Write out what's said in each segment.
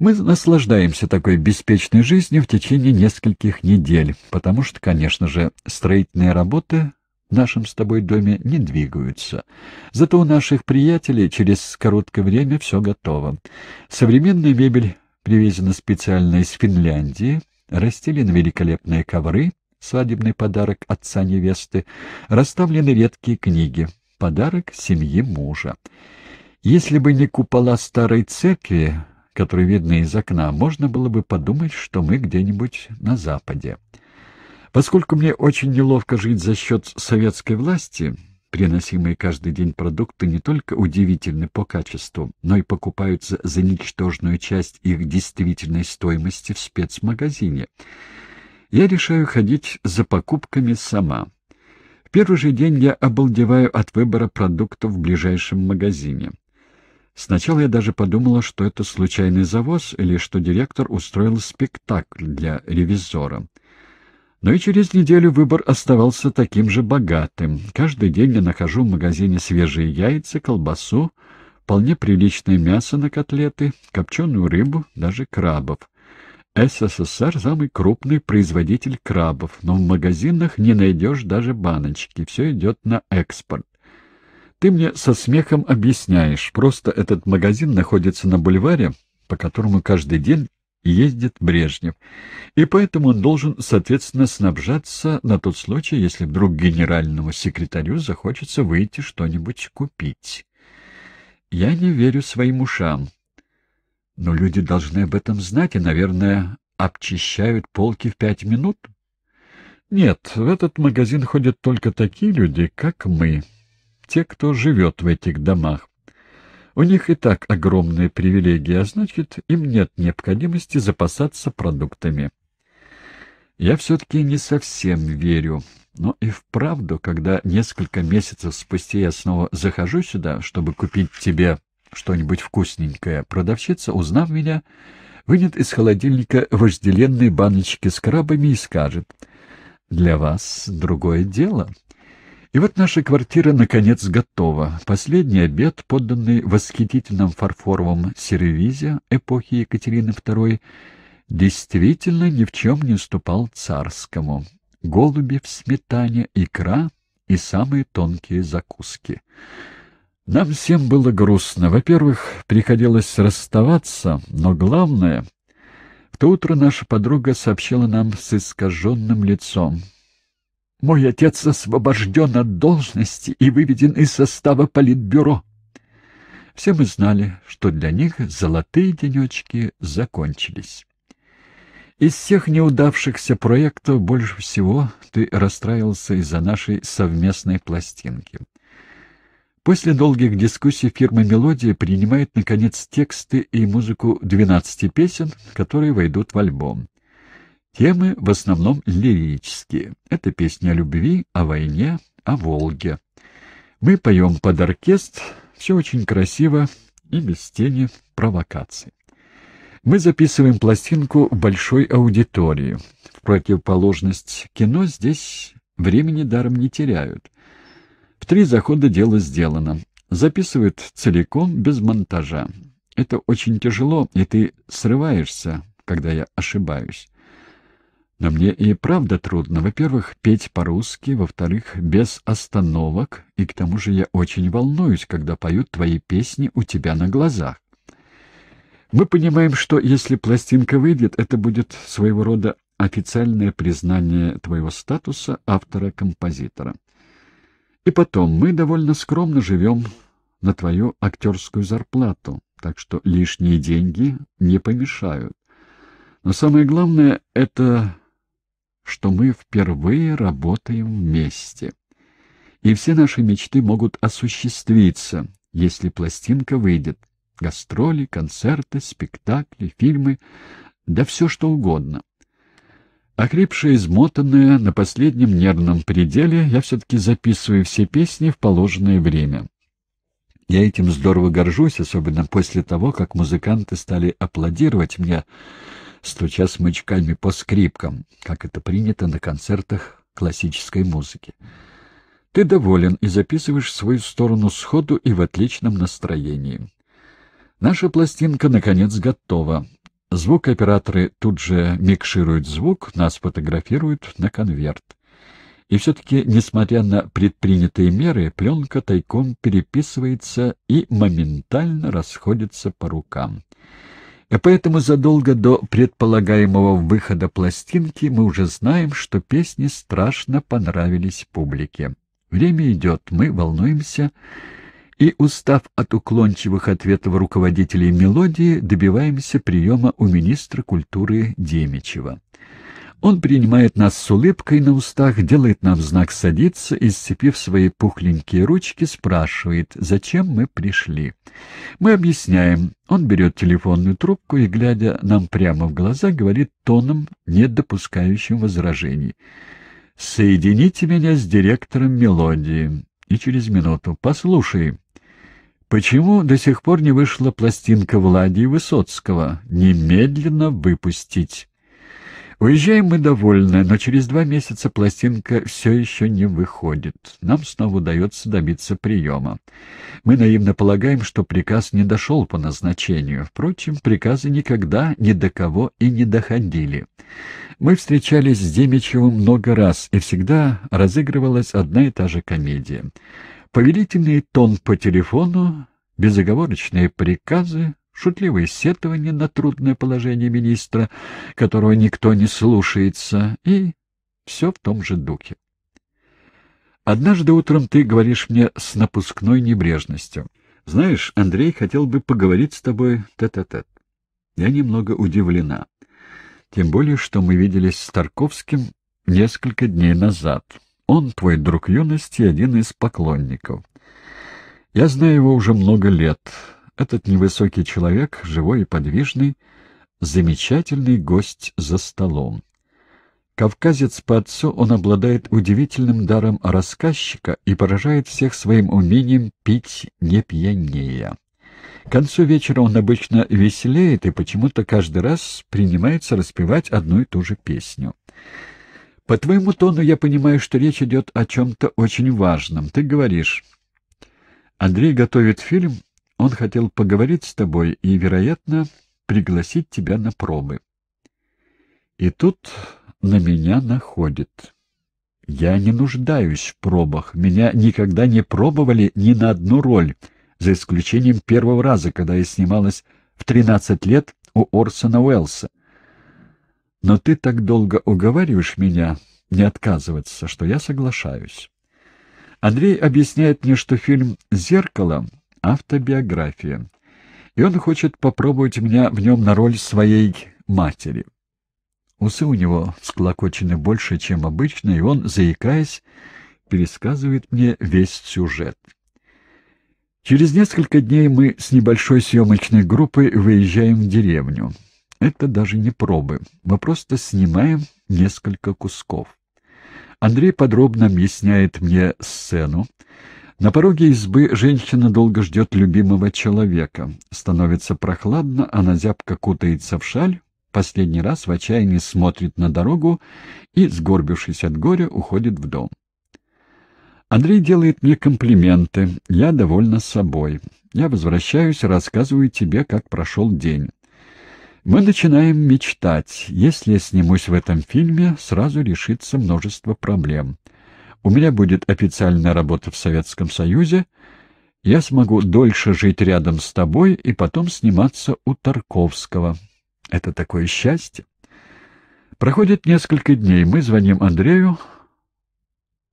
Мы наслаждаемся такой беспечной жизнью в течение нескольких недель, потому что, конечно же, строительные работы в нашем с тобой доме не двигаются. Зато у наших приятелей через короткое время все готово. Современная мебель привезена специально из Финляндии, расстелены великолепные ковры, свадебный подарок отца невесты, расставлены редкие книги, подарок семьи мужа. Если бы не купола старой церкви, который видно из окна, можно было бы подумать, что мы где-нибудь на Западе. Поскольку мне очень неловко жить за счет советской власти, приносимые каждый день продукты не только удивительны по качеству, но и покупаются за ничтожную часть их действительной стоимости в спецмагазине, я решаю ходить за покупками сама. В первый же день я обалдеваю от выбора продуктов в ближайшем магазине. Сначала я даже подумала, что это случайный завоз или что директор устроил спектакль для ревизора. Но и через неделю выбор оставался таким же богатым. Каждый день я нахожу в магазине свежие яйца, колбасу, вполне приличное мясо на котлеты, копченую рыбу, даже крабов. СССР — самый крупный производитель крабов, но в магазинах не найдешь даже баночки, все идет на экспорт. Ты мне со смехом объясняешь, просто этот магазин находится на бульваре, по которому каждый день ездит Брежнев, и поэтому он должен, соответственно, снабжаться на тот случай, если вдруг генеральному секретарю захочется выйти что-нибудь купить. Я не верю своим ушам. Но люди должны об этом знать и, наверное, обчищают полки в пять минут. Нет, в этот магазин ходят только такие люди, как мы» те, кто живет в этих домах. У них и так огромные привилегии, а значит, им нет необходимости запасаться продуктами. Я все-таки не совсем верю. Но и вправду, когда несколько месяцев спустя я снова захожу сюда, чтобы купить тебе что-нибудь вкусненькое, продавщица, узнав меня, вынет из холодильника вожделенные баночки с крабами и скажет «Для вас другое дело». И вот наша квартира, наконец, готова. Последний обед, подданный восхитительным фарфоровым сервизе эпохи Екатерины II, действительно ни в чем не уступал царскому. Голуби в сметане, икра и самые тонкие закуски. Нам всем было грустно. Во-первых, приходилось расставаться, но главное... В то утро наша подруга сообщила нам с искаженным лицом. Мой отец освобожден от должности и выведен из состава политбюро. Все мы знали, что для них золотые денечки закончились. Из всех неудавшихся проектов больше всего ты расстраивался из-за нашей совместной пластинки. После долгих дискуссий фирма «Мелодия» принимает, наконец, тексты и музыку 12 песен, которые войдут в альбом. Темы в основном лирические. Это песня о любви, о войне, о Волге. Мы поем под оркестр, все очень красиво и без тени провокаций. Мы записываем пластинку в большой аудитории. В противоположность кино здесь времени даром не теряют. В три захода дело сделано. Записывают целиком, без монтажа. Это очень тяжело, и ты срываешься, когда я ошибаюсь. Но мне и правда трудно. Во-первых, петь по-русски, во-вторых, без остановок, и к тому же я очень волнуюсь, когда поют твои песни у тебя на глазах. Мы понимаем, что если пластинка выйдет, это будет своего рода официальное признание твоего статуса автора-композитора. И потом, мы довольно скромно живем на твою актерскую зарплату, так что лишние деньги не помешают. Но самое главное — это что мы впервые работаем вместе. И все наши мечты могут осуществиться, если пластинка выйдет. Гастроли, концерты, спектакли, фильмы, да все что угодно. Окрепшая, измотанная, на последнем нервном пределе, я все-таки записываю все песни в положенное время. Я этим здорово горжусь, особенно после того, как музыканты стали аплодировать мне, стуча смычками по скрипкам, как это принято на концертах классической музыки. Ты доволен и записываешь свою сторону сходу и в отличном настроении. Наша пластинка, наконец, готова. Звукооператоры тут же микшируют звук, нас фотографируют на конверт. И все-таки, несмотря на предпринятые меры, пленка тайком переписывается и моментально расходится по рукам. И а поэтому задолго до предполагаемого выхода пластинки мы уже знаем, что песни страшно понравились публике. Время идет, мы волнуемся, и, устав от уклончивых ответов руководителей мелодии, добиваемся приема у министра культуры Демичева. Он принимает нас с улыбкой на устах, делает нам знак садиться и, сцепив свои пухленькие ручки, спрашивает, зачем мы пришли. Мы объясняем. Он берет телефонную трубку и, глядя нам прямо в глаза, говорит тоном, не допускающим возражений. «Соедините меня с директором мелодии». И через минуту «Послушай». Почему до сих пор не вышла пластинка Влади Высоцкого? Немедленно выпустить. Уезжаем мы довольны, но через два месяца пластинка все еще не выходит. Нам снова удается добиться приема. Мы наивно полагаем, что приказ не дошел по назначению. Впрочем, приказы никогда ни до кого и не доходили. Мы встречались с Демичевым много раз, и всегда разыгрывалась одна и та же комедия. Повелительный тон по телефону, безоговорочные приказы, шутливые сетования на трудное положение министра, которого никто не слушается, и все в том же духе. Однажды утром ты говоришь мне с напускной небрежностью. Знаешь, Андрей хотел бы поговорить с тобой тет-а-тет. -тет. Я немного удивлена. Тем более, что мы виделись с Тарковским несколько дней назад. Он твой друг юности и один из поклонников. Я знаю его уже много лет. Этот невысокий человек, живой и подвижный, замечательный гость за столом. Кавказец по отцу, он обладает удивительным даром рассказчика и поражает всех своим умением пить не пьянее. К концу вечера он обычно веселеет и почему-то каждый раз принимается распевать одну и ту же песню. «По твоему тону я понимаю, что речь идет о чем-то очень важном. Ты говоришь...» Андрей готовит фильм он хотел поговорить с тобой и, вероятно, пригласить тебя на пробы. И тут на меня находит. Я не нуждаюсь в пробах. Меня никогда не пробовали ни на одну роль, за исключением первого раза, когда я снималась в 13 лет у Орсона Уэллса. Но ты так долго уговариваешь меня не отказываться, что я соглашаюсь. Андрей объясняет мне, что фильм «Зеркало» автобиография. И он хочет попробовать меня в нем на роль своей матери. Усы у него склокочены больше, чем обычно, и он, заикаясь, пересказывает мне весь сюжет. Через несколько дней мы с небольшой съемочной группой выезжаем в деревню. Это даже не пробы. Мы просто снимаем несколько кусков. Андрей подробно объясняет мне сцену, на пороге избы женщина долго ждет любимого человека. Становится прохладно, она зябко кутается в шаль, последний раз в отчаянии смотрит на дорогу и, сгорбившись от горя, уходит в дом. Андрей делает мне комплименты, я довольна собой. Я возвращаюсь, рассказываю тебе, как прошел день. Мы начинаем мечтать. Если я снимусь в этом фильме, сразу решится множество проблем. У меня будет официальная работа в Советском Союзе. Я смогу дольше жить рядом с тобой и потом сниматься у Тарковского. Это такое счастье. Проходит несколько дней. Мы звоним Андрею,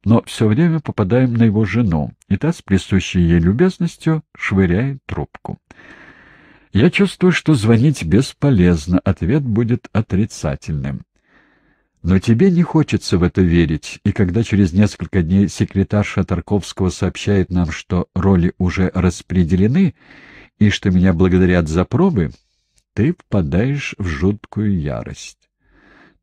но все время попадаем на его жену, и та с присущей ей любезностью швыряет трубку. Я чувствую, что звонить бесполезно, ответ будет отрицательным. Но тебе не хочется в это верить, и когда через несколько дней секретарша Тарковского сообщает нам, что роли уже распределены и что меня благодарят за пробы, ты впадаешь в жуткую ярость.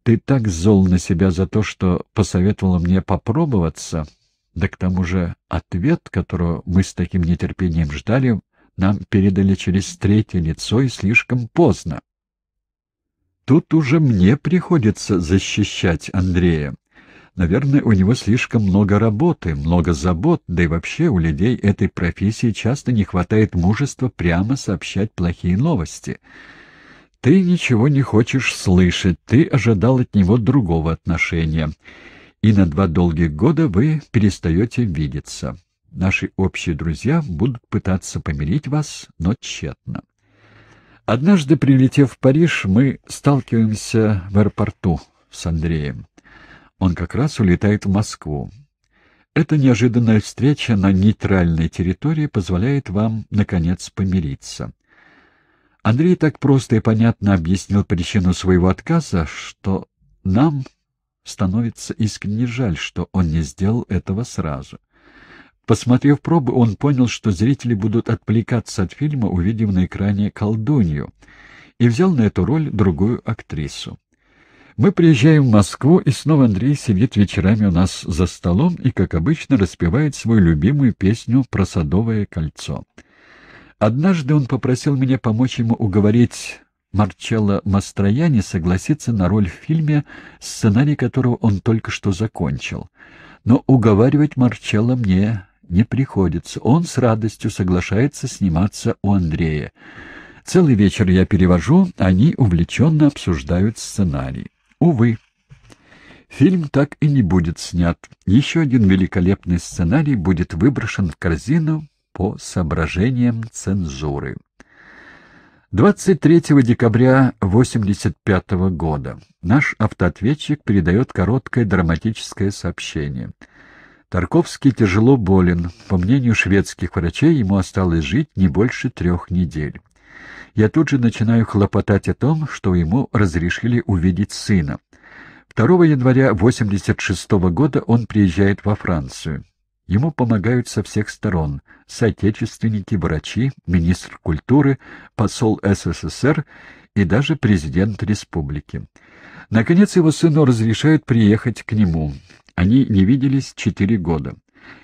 Ты так зол на себя за то, что посоветовала мне попробоваться, да к тому же ответ, которого мы с таким нетерпением ждали, нам передали через третье лицо и слишком поздно. Тут уже мне приходится защищать Андрея. Наверное, у него слишком много работы, много забот, да и вообще у людей этой профессии часто не хватает мужества прямо сообщать плохие новости. Ты ничего не хочешь слышать, ты ожидал от него другого отношения. И на два долгих года вы перестаете видеться. Наши общие друзья будут пытаться помирить вас, но тщетно. Однажды, прилетев в Париж, мы сталкиваемся в аэропорту с Андреем. Он как раз улетает в Москву. Эта неожиданная встреча на нейтральной территории позволяет вам, наконец, помириться. Андрей так просто и понятно объяснил причину своего отказа, что нам становится искренне жаль, что он не сделал этого сразу. Посмотрев пробы, он понял, что зрители будут отвлекаться от фильма, увидев на экране колдунью, и взял на эту роль другую актрису. Мы приезжаем в Москву, и снова Андрей сидит вечерами у нас за столом и, как обычно, распевает свою любимую песню про садовое кольцо. Однажды он попросил меня помочь ему уговорить Марчелло Мастрояни согласиться на роль в фильме, сценарий которого он только что закончил. Но уговаривать Марчелло мне не приходится. Он с радостью соглашается сниматься у Андрея. Целый вечер я перевожу, они увлеченно обсуждают сценарий. Увы. Фильм так и не будет снят. Еще один великолепный сценарий будет выброшен в корзину по соображениям цензуры. 23 декабря 1985 года наш автоответчик передает короткое драматическое сообщение — Тарковский тяжело болен. По мнению шведских врачей, ему осталось жить не больше трех недель. Я тут же начинаю хлопотать о том, что ему разрешили увидеть сына. 2 января 1986 года он приезжает во Францию. Ему помогают со всех сторон – соотечественники, врачи, министр культуры, посол СССР и даже президент республики. Наконец его сыну разрешают приехать к нему. Они не виделись четыре года.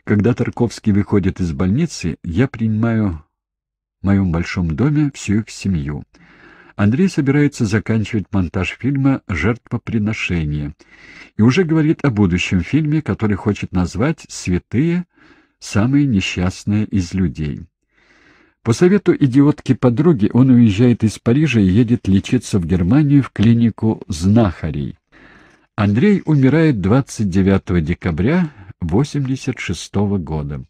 Когда Тарковский выходит из больницы, я принимаю в моем большом доме всю их семью. Андрей собирается заканчивать монтаж фильма «Жертвоприношение» и уже говорит о будущем фильме, который хочет назвать «Святые. Самые несчастные из людей». По совету идиотки-подруги он уезжает из Парижа и едет лечиться в Германию в клинику знахарей. Андрей умирает 29 декабря 1986 года.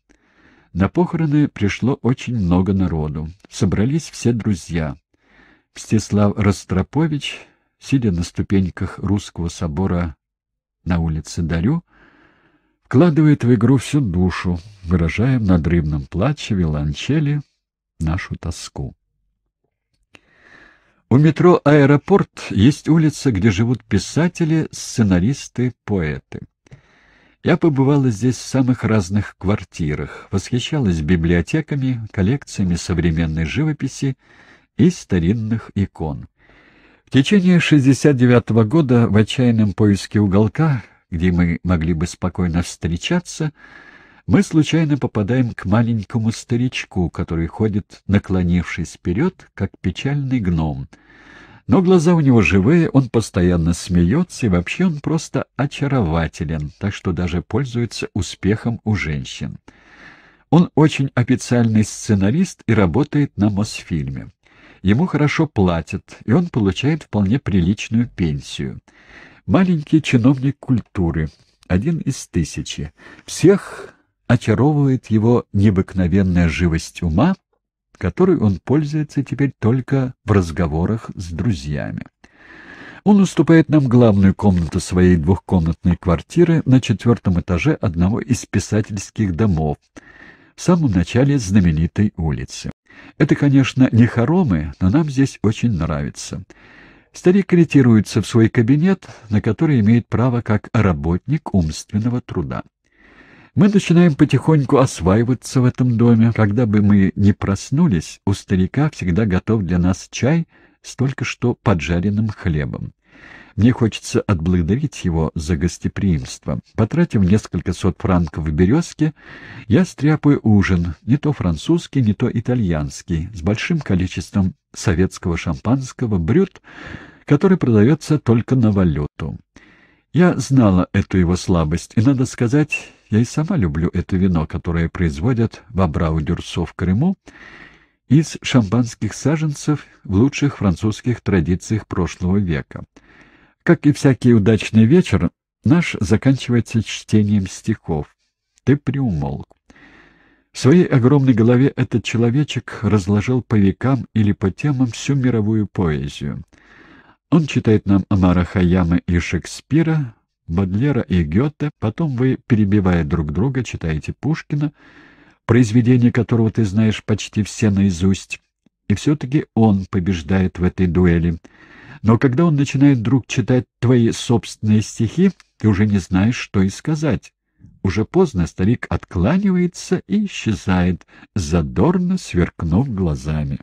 На похороны пришло очень много народу. Собрались все друзья. Мстислав Ростропович, сидя на ступеньках русского собора на улице Дарю, вкладывает в игру всю душу, выражая в надрывном плаче, виолончели, нашу тоску. У метро «Аэропорт» есть улица, где живут писатели, сценаристы, поэты. Я побывала здесь в самых разных квартирах, восхищалась библиотеками, коллекциями современной живописи и старинных икон. В течение 69 -го года в отчаянном поиске уголка, где мы могли бы спокойно встречаться, мы случайно попадаем к маленькому старичку, который ходит, наклонившись вперед, как печальный гном. Но глаза у него живые, он постоянно смеется, и вообще он просто очарователен, так что даже пользуется успехом у женщин. Он очень официальный сценарист и работает на Мосфильме. Ему хорошо платят, и он получает вполне приличную пенсию. Маленький чиновник культуры, один из тысячи. Всех очаровывает его необыкновенная живость ума, которой он пользуется теперь только в разговорах с друзьями. Он уступает нам главную комнату своей двухкомнатной квартиры на четвертом этаже одного из писательских домов, в самом начале знаменитой улицы. Это, конечно, не хоромы, но нам здесь очень нравится. Старик ретируется в свой кабинет, на который имеет право как работник умственного труда. Мы начинаем потихоньку осваиваться в этом доме. Когда бы мы ни проснулись, у старика всегда готов для нас чай с только что поджаренным хлебом. Мне хочется отблагодарить его за гостеприимство. Потратив несколько сот франков в «Березке», я стряпаю ужин, не то французский, не то итальянский, с большим количеством советского шампанского, брют, который продается только на валюту. Я знала эту его слабость, и, надо сказать, я и сама люблю это вино, которое производят в Абрау-Дюрсо в Крыму из шампанских саженцев в лучших французских традициях прошлого века. Как и всякий удачный вечер, наш заканчивается чтением стихов. Ты приумолк. В своей огромной голове этот человечек разложил по векам или по темам всю мировую поэзию — он читает нам Амара Хаяма и Шекспира, Бадлера и Гёте, потом вы, перебивая друг друга, читаете Пушкина, произведение которого ты знаешь почти все наизусть. И все-таки он побеждает в этой дуэли. Но когда он начинает вдруг читать твои собственные стихи, ты уже не знаешь, что и сказать. Уже поздно старик откланивается и исчезает, задорно сверкнув глазами.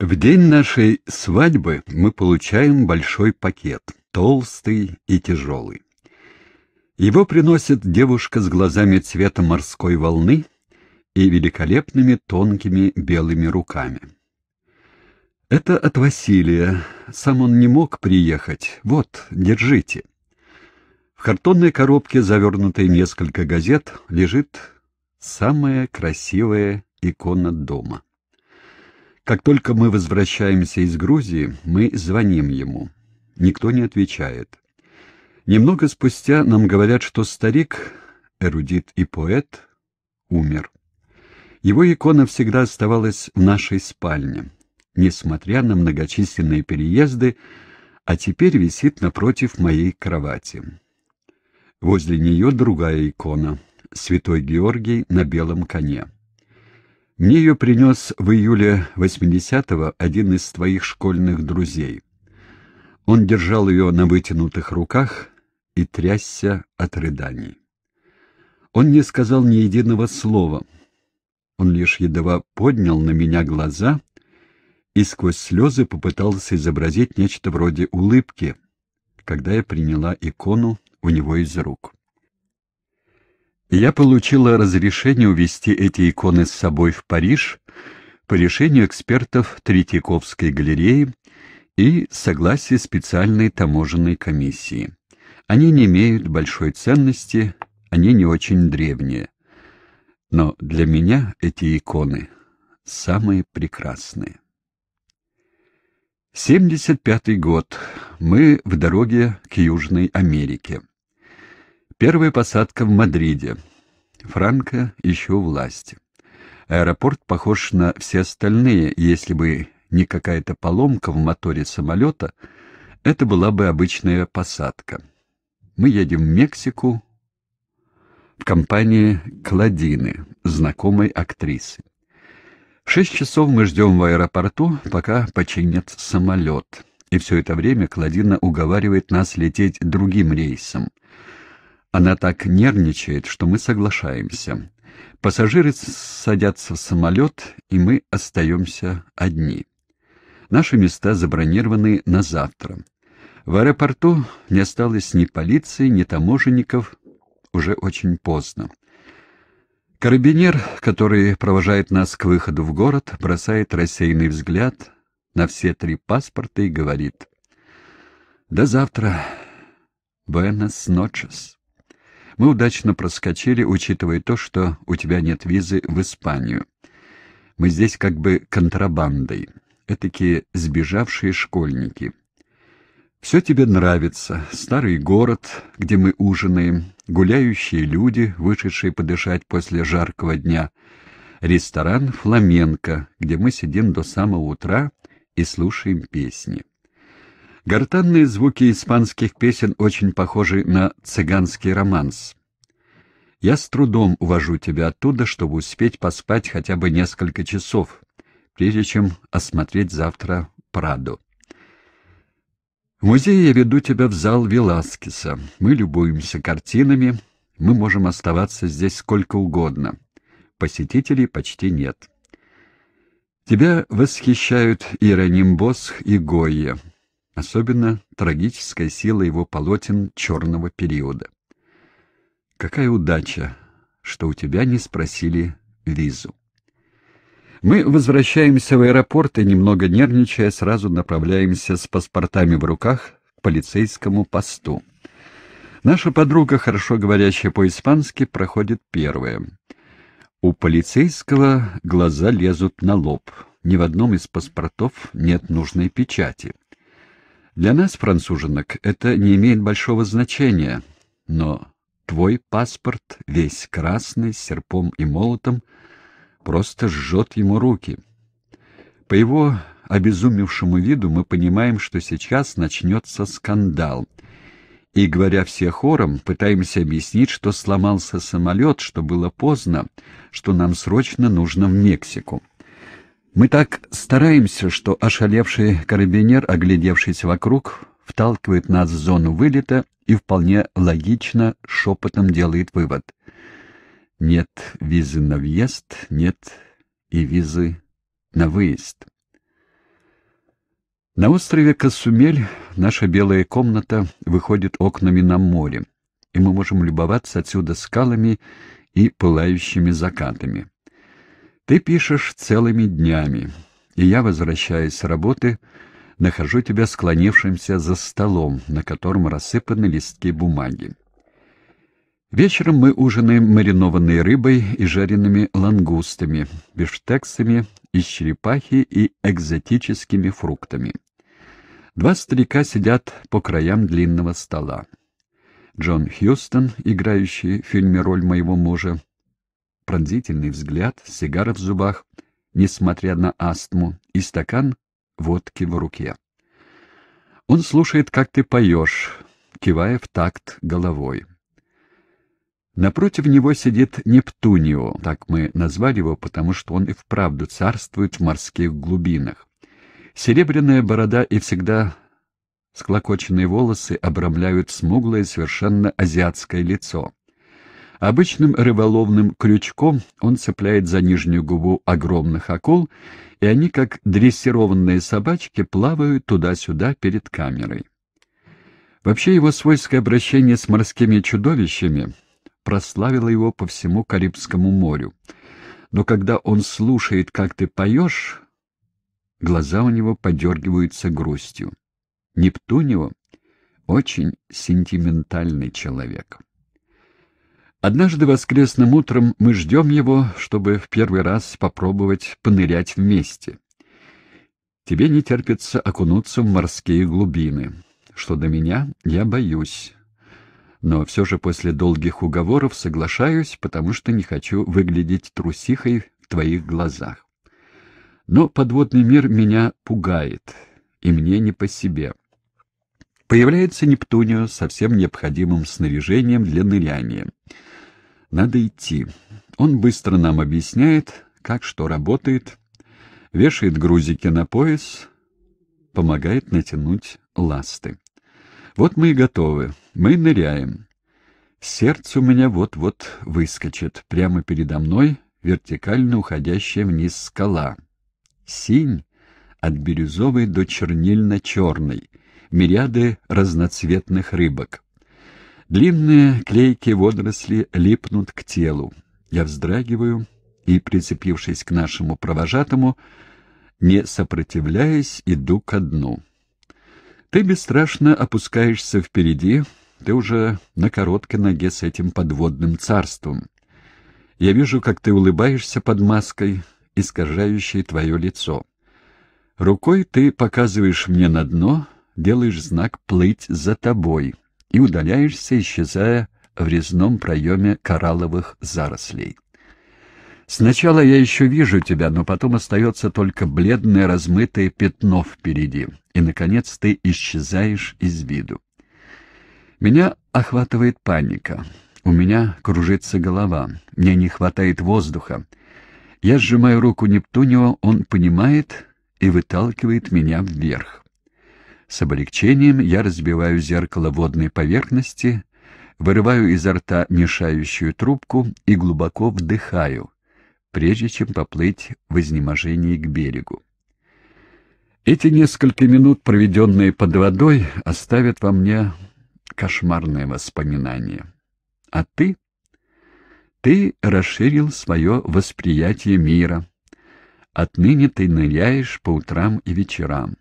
В день нашей свадьбы мы получаем большой пакет, толстый и тяжелый. Его приносит девушка с глазами цвета морской волны и великолепными тонкими белыми руками. Это от Василия. Сам он не мог приехать. Вот, держите. В картонной коробке, завернутой несколько газет, лежит самая красивая икона дома. Как только мы возвращаемся из Грузии, мы звоним ему. Никто не отвечает. Немного спустя нам говорят, что старик, эрудит и поэт, умер. Его икона всегда оставалась в нашей спальне, несмотря на многочисленные переезды, а теперь висит напротив моей кровати. Возле нее другая икона — святой Георгий на белом коне. Мне ее принес в июле 80-го один из твоих школьных друзей. Он держал ее на вытянутых руках и трясся от рыданий. Он не сказал ни единого слова. Он лишь едва поднял на меня глаза и сквозь слезы попытался изобразить нечто вроде улыбки, когда я приняла икону у него из рук. Я получила разрешение увезти эти иконы с собой в Париж по решению экспертов Третьяковской галереи и согласии специальной таможенной комиссии. Они не имеют большой ценности, они не очень древние. Но для меня эти иконы самые прекрасные. 75-й год. Мы в дороге к Южной Америке. Первая посадка в Мадриде. Франко еще у власти. Аэропорт похож на все остальные, если бы не какая-то поломка в моторе самолета, это была бы обычная посадка. Мы едем в Мексику в компании Кладины, знакомой актрисы. В шесть часов мы ждем в аэропорту, пока починят самолет. И все это время Кладина уговаривает нас лететь другим рейсом. Она так нервничает, что мы соглашаемся. Пассажиры садятся в самолет, и мы остаемся одни. Наши места забронированы на завтра. В аэропорту не осталось ни полиции, ни таможенников. Уже очень поздно. Карабинер, который провожает нас к выходу в город, бросает рассеянный взгляд на все три паспорта и говорит «До завтра. Buenas noches». Мы удачно проскочили, учитывая то, что у тебя нет визы в Испанию. Мы здесь как бы контрабандой. Этакие сбежавшие школьники. Все тебе нравится. Старый город, где мы ужинаем, гуляющие люди, вышедшие подышать после жаркого дня, ресторан «Фламенко», где мы сидим до самого утра и слушаем песни. Гортанные звуки испанских песен очень похожи на цыганский романс. Я с трудом увожу тебя оттуда, чтобы успеть поспать хотя бы несколько часов, прежде чем осмотреть завтра Праду. В музее я веду тебя в зал Веласкеса. Мы любуемся картинами, мы можем оставаться здесь сколько угодно. Посетителей почти нет. Тебя восхищают Иероним Босх и Гойя. Особенно трагическая сила его полотен черного периода. Какая удача, что у тебя не спросили визу. Мы возвращаемся в аэропорт и, немного нервничая, сразу направляемся с паспортами в руках к полицейскому посту. Наша подруга, хорошо говорящая по-испански, проходит первая. У полицейского глаза лезут на лоб. Ни в одном из паспортов нет нужной печати. Для нас, француженок, это не имеет большого значения, но твой паспорт, весь красный, с серпом и молотом, просто жжет ему руки. По его обезумевшему виду мы понимаем, что сейчас начнется скандал. И, говоря все хором, пытаемся объяснить, что сломался самолет, что было поздно, что нам срочно нужно в Мексику. Мы так стараемся, что ошалевший карабинер, оглядевшись вокруг, вталкивает нас в зону вылета и вполне логично шепотом делает вывод. Нет визы на въезд, нет и визы на выезд. На острове Косумель наша белая комната выходит окнами на море, и мы можем любоваться отсюда скалами и пылающими закатами. Ты пишешь целыми днями, и я, возвращаясь с работы, нахожу тебя склонившимся за столом, на котором рассыпаны листки бумаги. Вечером мы ужинаем маринованной рыбой и жареными лангустами, бифштексами из черепахи и экзотическими фруктами. Два старика сидят по краям длинного стола. Джон Хьюстон, играющий в фильме роль моего мужа, пронзительный взгляд, сигара в зубах, несмотря на астму, и стакан водки в руке. Он слушает, как ты поешь, кивая в такт головой. Напротив него сидит Нептунио, так мы назвали его, потому что он и вправду царствует в морских глубинах. Серебряная борода и всегда склокоченные волосы обрамляют смуглое, совершенно азиатское лицо. Обычным рыболовным крючком он цепляет за нижнюю губу огромных акул, и они, как дрессированные собачки, плавают туда-сюда перед камерой. Вообще его свойское обращение с морскими чудовищами прославило его по всему Карибскому морю. Но когда он слушает, как ты поешь, глаза у него подергиваются грустью. Нептунево очень сентиментальный человек. Однажды воскресным утром мы ждем его, чтобы в первый раз попробовать понырять вместе. Тебе не терпится окунуться в морские глубины. Что до меня, я боюсь. Но все же после долгих уговоров соглашаюсь, потому что не хочу выглядеть трусихой в твоих глазах. Но подводный мир меня пугает, и мне не по себе. Появляется Нептунио со всем необходимым снаряжением для ныряния. Надо идти. Он быстро нам объясняет, как что работает, вешает грузики на пояс, помогает натянуть ласты. Вот мы и готовы. Мы ныряем. Сердце у меня вот-вот выскочит. Прямо передо мной вертикально уходящая вниз скала. Синь от бирюзовой до чернильно-черной мириады разноцветных рыбок. Длинные клейкие водоросли липнут к телу. Я вздрагиваю и, прицепившись к нашему провожатому, не сопротивляясь, иду ко дну. Ты бесстрашно опускаешься впереди, ты уже на короткой ноге с этим подводным царством. Я вижу, как ты улыбаешься под маской, искажающей твое лицо. Рукой ты показываешь мне на дно — делаешь знак «плыть за тобой» и удаляешься, исчезая в резном проеме коралловых зарослей. Сначала я еще вижу тебя, но потом остается только бледное размытое пятно впереди, и, наконец, ты исчезаешь из виду. Меня охватывает паника. У меня кружится голова, мне не хватает воздуха. Я сжимаю руку Нептунева, он понимает и выталкивает меня вверх. С облегчением я разбиваю зеркало водной поверхности, вырываю изо рта мешающую трубку и глубоко вдыхаю, прежде чем поплыть в изнеможении к берегу. Эти несколько минут, проведенные под водой, оставят во мне кошмарные воспоминания. А ты? Ты расширил свое восприятие мира. Отныне ты ныряешь по утрам и вечерам.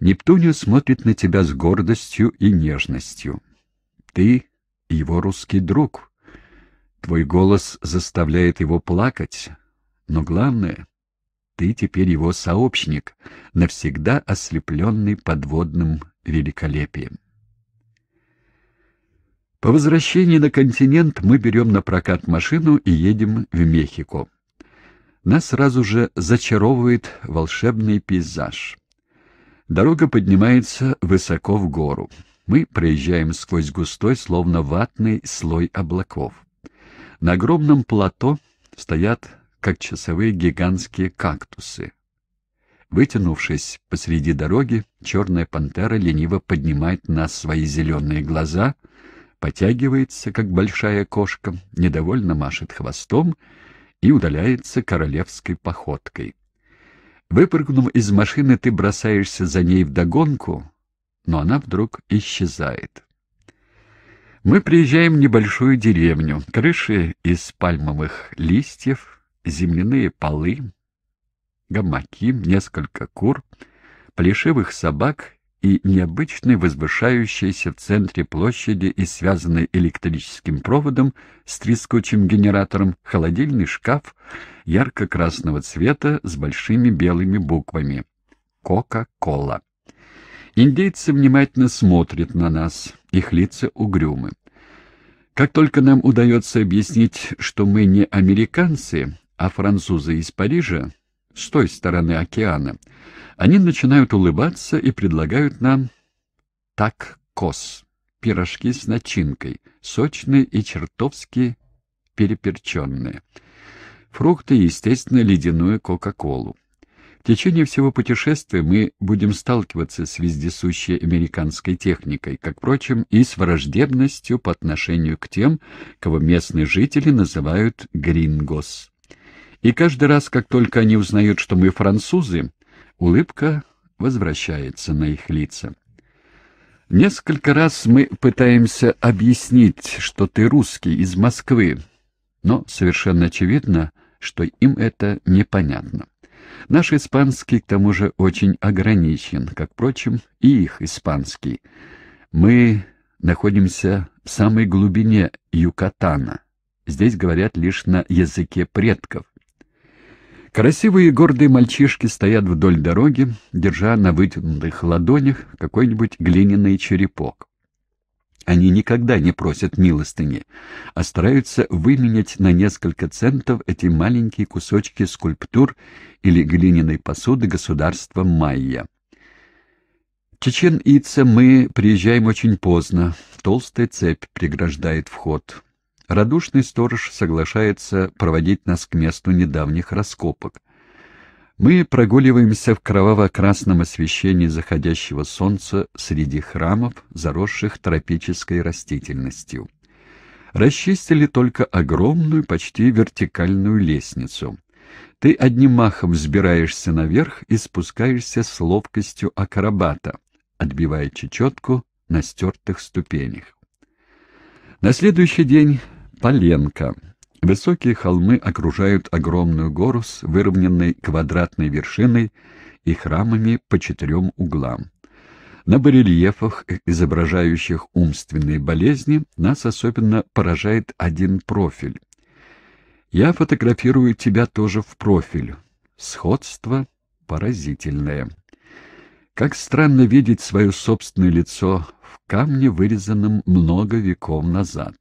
Нептуния смотрит на тебя с гордостью и нежностью. Ты — его русский друг. Твой голос заставляет его плакать. Но главное — ты теперь его сообщник, навсегда ослепленный подводным великолепием. По возвращении на континент мы берем на прокат машину и едем в Мехико. Нас сразу же зачаровывает волшебный пейзаж. Дорога поднимается высоко в гору. Мы проезжаем сквозь густой, словно ватный слой облаков. На огромном плато стоят, как часовые, гигантские кактусы. Вытянувшись посреди дороги, черная пантера лениво поднимает на свои зеленые глаза, потягивается, как большая кошка, недовольно машет хвостом и удаляется королевской походкой. Выпрыгнув из машины, ты бросаешься за ней вдогонку, но она вдруг исчезает. Мы приезжаем в небольшую деревню. Крыши из пальмовых листьев, земляные полы, гамаки, несколько кур, плешивых собак и необычной, возвышающейся в центре площади и связанной электрическим проводом с трескучим генератором, холодильный шкаф ярко-красного цвета с большими белыми буквами «Кока-кола». Индейцы внимательно смотрят на нас, их лица угрюмы. Как только нам удается объяснить, что мы не американцы, а французы из Парижа, с той стороны океана — они начинают улыбаться и предлагают нам так-кос, пирожки с начинкой, сочные и чертовски переперченные. Фрукты и, естественно, ледяную кока-колу. В течение всего путешествия мы будем сталкиваться с вездесущей американской техникой, как, впрочем, и с враждебностью по отношению к тем, кого местные жители называют «грингос». И каждый раз, как только они узнают, что мы французы, Улыбка возвращается на их лица. Несколько раз мы пытаемся объяснить, что ты русский из Москвы, но совершенно очевидно, что им это непонятно. Наш испанский, к тому же, очень ограничен, как, впрочем, и их испанский. Мы находимся в самой глубине Юкатана. Здесь говорят лишь на языке предков. Красивые и гордые мальчишки стоят вдоль дороги, держа на вытянутых ладонях какой-нибудь глиняный черепок. Они никогда не просят милостыни, а стараются выменять на несколько центов эти маленькие кусочки скульптур или глиняной посуды государства Майя. Чечен-Ица мы приезжаем очень поздно, толстая цепь преграждает вход. Радушный сторож соглашается проводить нас к месту недавних раскопок. Мы прогуливаемся в кроваво-красном освещении заходящего солнца среди храмов, заросших тропической растительностью. Расчистили только огромную, почти вертикальную лестницу. Ты одним махом взбираешься наверх и спускаешься с ловкостью акробата, отбивая чечетку на стертых ступенях. На следующий день Поленко. Высокие холмы окружают огромную гору с выровненной квадратной вершиной и храмами по четырем углам. На барельефах, э, изображающих умственные болезни, нас особенно поражает один профиль. Я фотографирую тебя тоже в профиль. Сходство поразительное. Как странно видеть свое собственное лицо в камне, вырезанном много веков назад.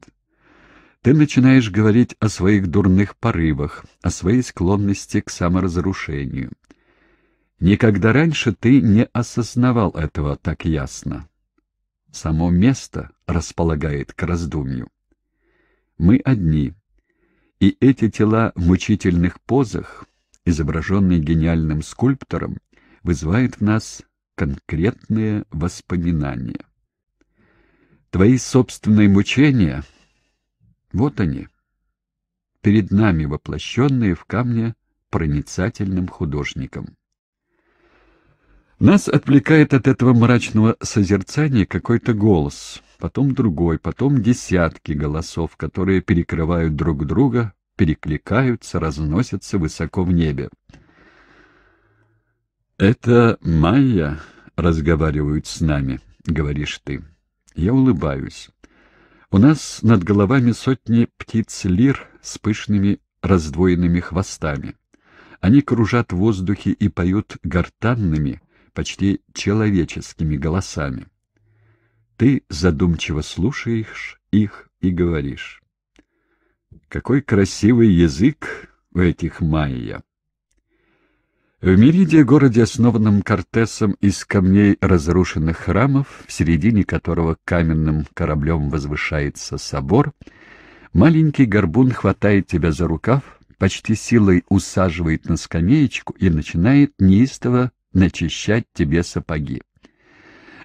Ты начинаешь говорить о своих дурных порывах, о своей склонности к саморазрушению. Никогда раньше ты не осознавал этого так ясно. Само место располагает к раздумью. Мы одни, и эти тела в мучительных позах, изображенные гениальным скульптором, вызывают в нас конкретные воспоминания. Твои собственные мучения — вот они, перед нами воплощенные в камне проницательным художником. Нас отвлекает от этого мрачного созерцания какой-то голос, потом другой, потом десятки голосов, которые перекрывают друг друга, перекликаются, разносятся высоко в небе. «Это Майя разговаривают с нами», — говоришь ты. Я улыбаюсь. У нас над головами сотни птиц-лир с пышными раздвоенными хвостами. Они кружат в воздухе и поют гортанными, почти человеческими голосами. Ты задумчиво слушаешь их и говоришь. Какой красивый язык у этих майя! В Мериде, городе, основанном Кортесом из камней разрушенных храмов, в середине которого каменным кораблем возвышается собор, маленький горбун хватает тебя за рукав, почти силой усаживает на скамеечку и начинает неистово начищать тебе сапоги.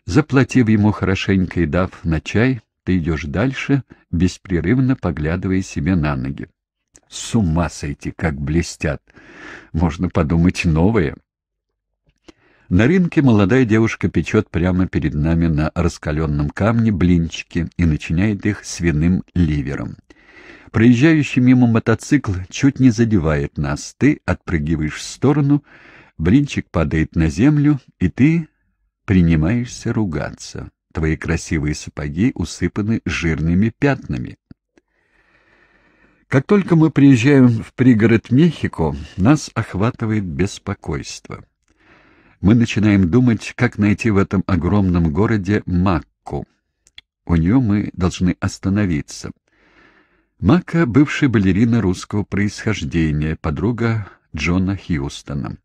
Заплатив ему хорошенько и дав на чай, ты идешь дальше, беспрерывно поглядывая себе на ноги. С ума сойти, как блестят! Можно подумать, новые. На рынке молодая девушка печет прямо перед нами на раскаленном камне блинчики и начиняет их свиным ливером. Проезжающий мимо мотоцикл чуть не задевает нас. Ты отпрыгиваешь в сторону, блинчик падает на землю, и ты принимаешься ругаться. Твои красивые сапоги усыпаны жирными пятнами. Как только мы приезжаем в пригород Мехико, нас охватывает беспокойство. Мы начинаем думать, как найти в этом огромном городе Макку. У нее мы должны остановиться. Макка, бывшая балерина русского происхождения, подруга Джона Хьюстона.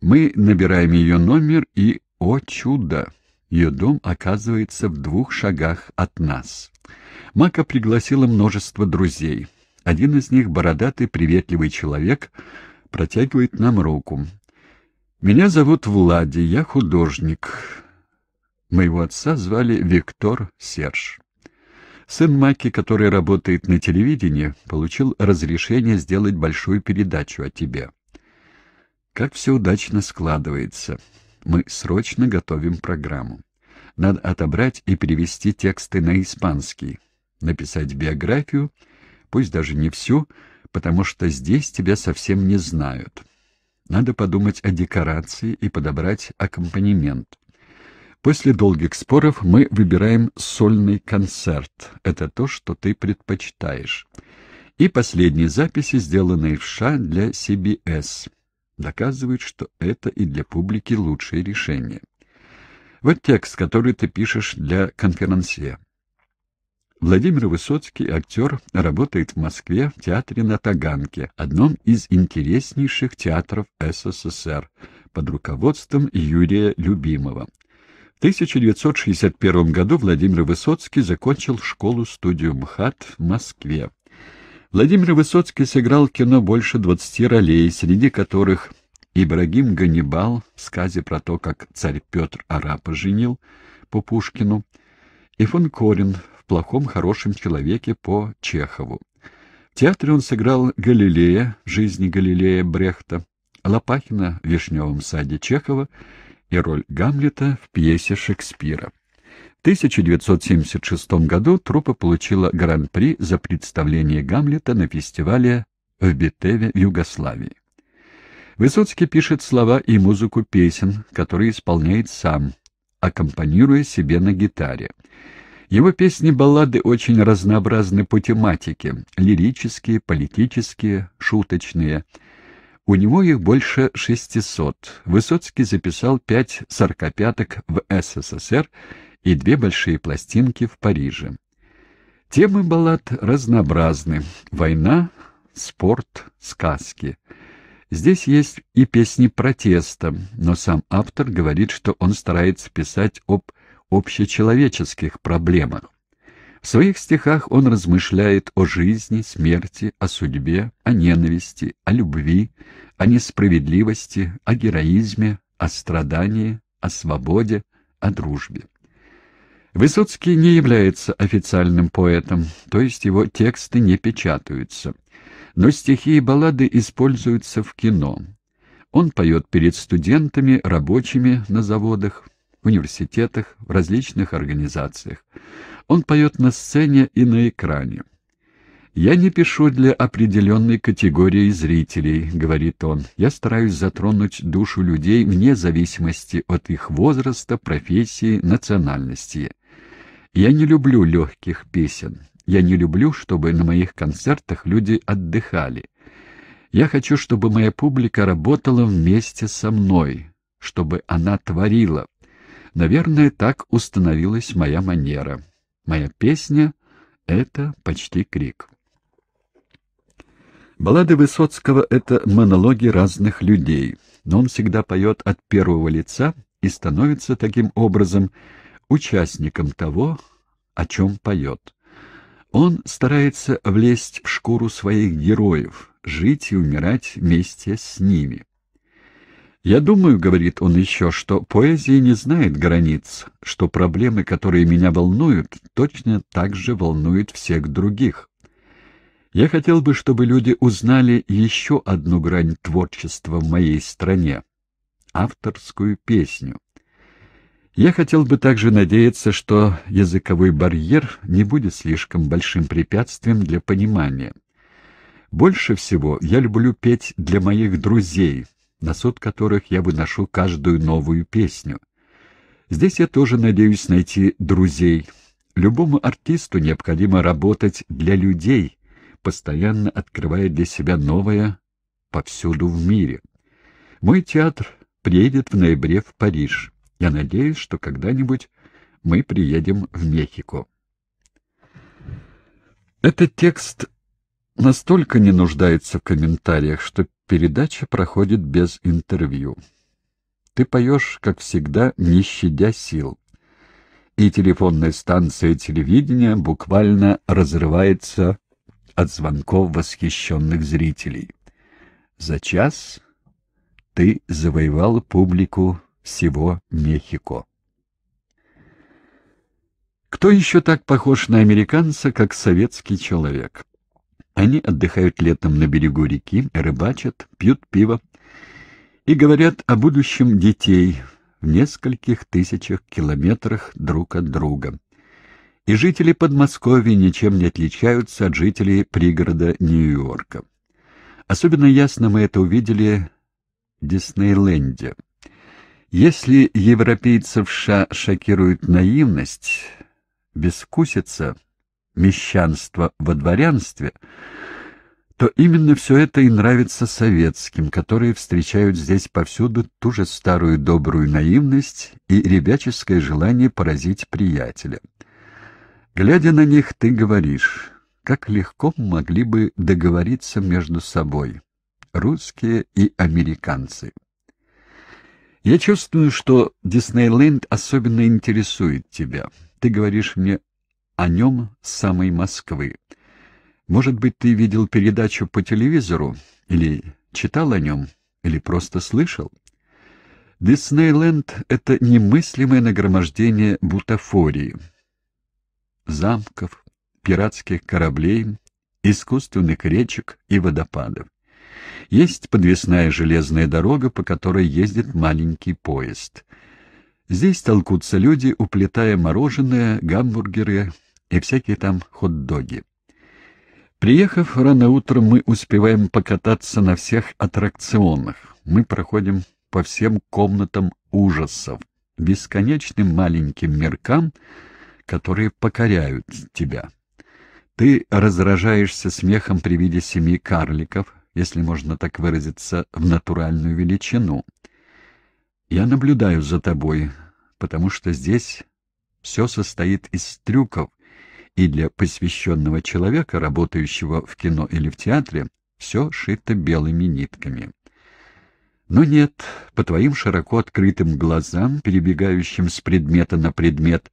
Мы набираем ее номер и, о чудо, ее дом оказывается в двух шагах от нас. Мака пригласила множество друзей. Один из них, бородатый, приветливый человек, протягивает нам руку. «Меня зовут Влади, я художник. Моего отца звали Виктор Серж». Сын Маки, который работает на телевидении, получил разрешение сделать большую передачу о тебе. Как все удачно складывается. Мы срочно готовим программу. Надо отобрать и перевести тексты на испанский, написать биографию — пусть даже не всю, потому что здесь тебя совсем не знают. Надо подумать о декорации и подобрать аккомпанемент. После долгих споров мы выбираем сольный концерт. Это то, что ты предпочитаешь. И последние записи, сделанные в США для CBS, доказывают, что это и для публики лучшее решение. Вот текст, который ты пишешь для конферансье. Владимир Высоцкий, актер, работает в Москве в театре на Таганке, одном из интереснейших театров СССР, под руководством Юрия Любимова. В 1961 году Владимир Высоцкий закончил школу-студию МХАТ в Москве. Владимир Высоцкий сыграл кино больше 20 ролей, среди которых Ибрагим Ганнибал в сказе про то, как царь Петр Арапа женил по Пушкину, и фон Корин плохом хорошем человеке по Чехову. В театре он сыграл Галилея в жизни Галилея Брехта, Лопахина в «Вишневом саде» Чехова и роль Гамлета в пьесе Шекспира. В 1976 году труппа получила гран-при за представление Гамлета на фестивале в Битеве, в Югославии. Высоцкий пишет слова и музыку песен, которые исполняет сам, аккомпанируя себе на гитаре. Его песни-баллады очень разнообразны по тематике — лирические, политические, шуточные. У него их больше 600. Высоцкий записал пять сорокопяток в СССР и две большие пластинки в Париже. Темы баллад разнообразны — война, спорт, сказки. Здесь есть и песни протеста, но сам автор говорит, что он старается писать об общечеловеческих проблемах. В своих стихах он размышляет о жизни, смерти, о судьбе, о ненависти, о любви, о несправедливости, о героизме, о страдании, о свободе, о дружбе. Высоцкий не является официальным поэтом, то есть его тексты не печатаются. Но стихи и баллады используются в кино. Он поет перед студентами, рабочими на заводах, в университетах, в различных организациях. Он поет на сцене и на экране. «Я не пишу для определенной категории зрителей», — говорит он. «Я стараюсь затронуть душу людей вне зависимости от их возраста, профессии, национальности. Я не люблю легких песен. Я не люблю, чтобы на моих концертах люди отдыхали. Я хочу, чтобы моя публика работала вместе со мной, чтобы она творила, Наверное, так установилась моя манера. Моя песня — это почти крик. Баллады Высоцкого — это монологи разных людей, но он всегда поет от первого лица и становится таким образом участником того, о чем поет. Он старается влезть в шкуру своих героев, жить и умирать вместе с ними. «Я думаю, — говорит он еще, — что поэзия не знает границ, что проблемы, которые меня волнуют, точно так же волнуют всех других. Я хотел бы, чтобы люди узнали еще одну грань творчества в моей стране — авторскую песню. Я хотел бы также надеяться, что языковой барьер не будет слишком большим препятствием для понимания. Больше всего я люблю петь для моих друзей — на сот которых я выношу каждую новую песню. Здесь я тоже надеюсь найти друзей. Любому артисту необходимо работать для людей, постоянно открывая для себя новое повсюду в мире. Мой театр приедет в ноябре в Париж. Я надеюсь, что когда-нибудь мы приедем в Мехико. Этот текст настолько не нуждается в комментариях, что Передача проходит без интервью. Ты поешь, как всегда, не щадя сил. И телефонная станция телевидения буквально разрывается от звонков восхищенных зрителей. За час ты завоевал публику всего Мехико. Кто еще так похож на американца, как советский человек? Они отдыхают летом на берегу реки, рыбачат, пьют пиво и говорят о будущем детей в нескольких тысячах километрах друг от друга. И жители Подмосковья ничем не отличаются от жителей пригорода Нью-Йорка. Особенно ясно мы это увидели в Диснейленде. Если европейцев США шокирует наивность, бескусица — мещанства во дворянстве, то именно все это и нравится советским, которые встречают здесь повсюду ту же старую добрую наивность и ребяческое желание поразить приятеля. Глядя на них, ты говоришь, как легко могли бы договориться между собой русские и американцы. Я чувствую, что Диснейленд особенно интересует тебя. Ты говоришь мне о нем с самой Москвы. Может быть, ты видел передачу по телевизору, или читал о нем, или просто слышал? Диснейленд — это немыслимое нагромождение бутафории. Замков, пиратских кораблей, искусственных речек и водопадов. Есть подвесная железная дорога, по которой ездит маленький поезд. Здесь толкутся люди, уплетая мороженое, гамбургеры, и всякие там хот-доги. Приехав рано утром, мы успеваем покататься на всех аттракционах. Мы проходим по всем комнатам ужасов, бесконечным маленьким меркам, которые покоряют тебя. Ты разражаешься смехом при виде семи карликов, если можно так выразиться, в натуральную величину. Я наблюдаю за тобой, потому что здесь все состоит из трюков, и для посвященного человека, работающего в кино или в театре, все шито белыми нитками. Но нет, по твоим широко открытым глазам, перебегающим с предмета на предмет,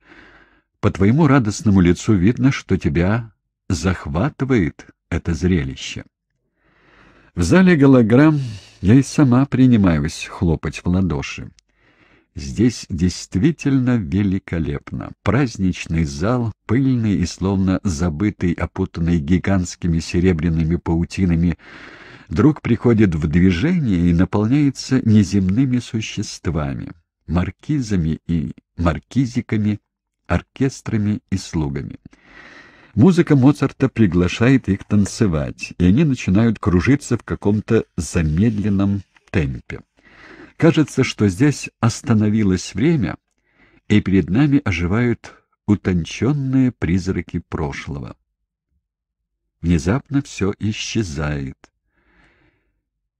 по твоему радостному лицу видно, что тебя захватывает это зрелище. В зале голограмм я и сама принимаюсь хлопать в ладоши. Здесь действительно великолепно. Праздничный зал, пыльный и словно забытый, опутанный гигантскими серебряными паутинами, вдруг приходит в движение и наполняется неземными существами, маркизами и маркизиками, оркестрами и слугами. Музыка Моцарта приглашает их танцевать, и они начинают кружиться в каком-то замедленном темпе. Кажется, что здесь остановилось время, и перед нами оживают утонченные призраки прошлого. Внезапно все исчезает.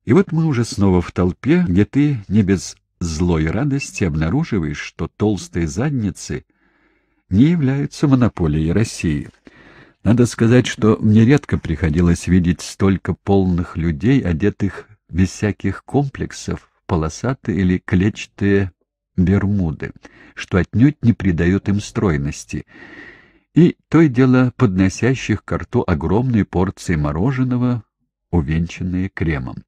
И вот мы уже снова в толпе, где ты не без злой радости обнаруживаешь, что толстые задницы не являются монополией России. Надо сказать, что мне редко приходилось видеть столько полных людей, одетых без всяких комплексов, полосатые или клетчатые бермуды, что отнюдь не придает им стройности, и то и дело подносящих к рту огромные порции мороженого, увенчанные кремом.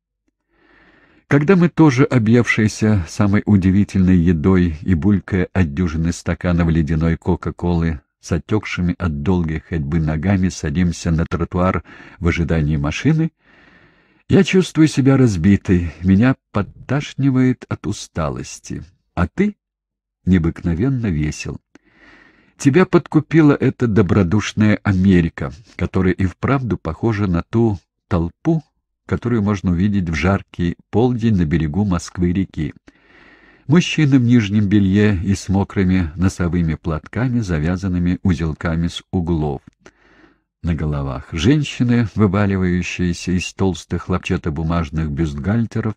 Когда мы тоже, объевшиеся самой удивительной едой и булькая от дюжины стаканов ледяной Кока-Колы, с отекшими от долгой ходьбы ногами садимся на тротуар в ожидании машины, я чувствую себя разбитой, меня подташнивает от усталости. А ты необыкновенно весел. Тебя подкупила эта добродушная Америка, которая и вправду похожа на ту толпу, которую можно увидеть в жаркий полдень на берегу Москвы-реки. Мужчины в нижнем белье и с мокрыми носовыми платками, завязанными узелками с углов — на головах. Женщины, вываливающиеся из толстых хлопчатобумажных бюстгальтеров,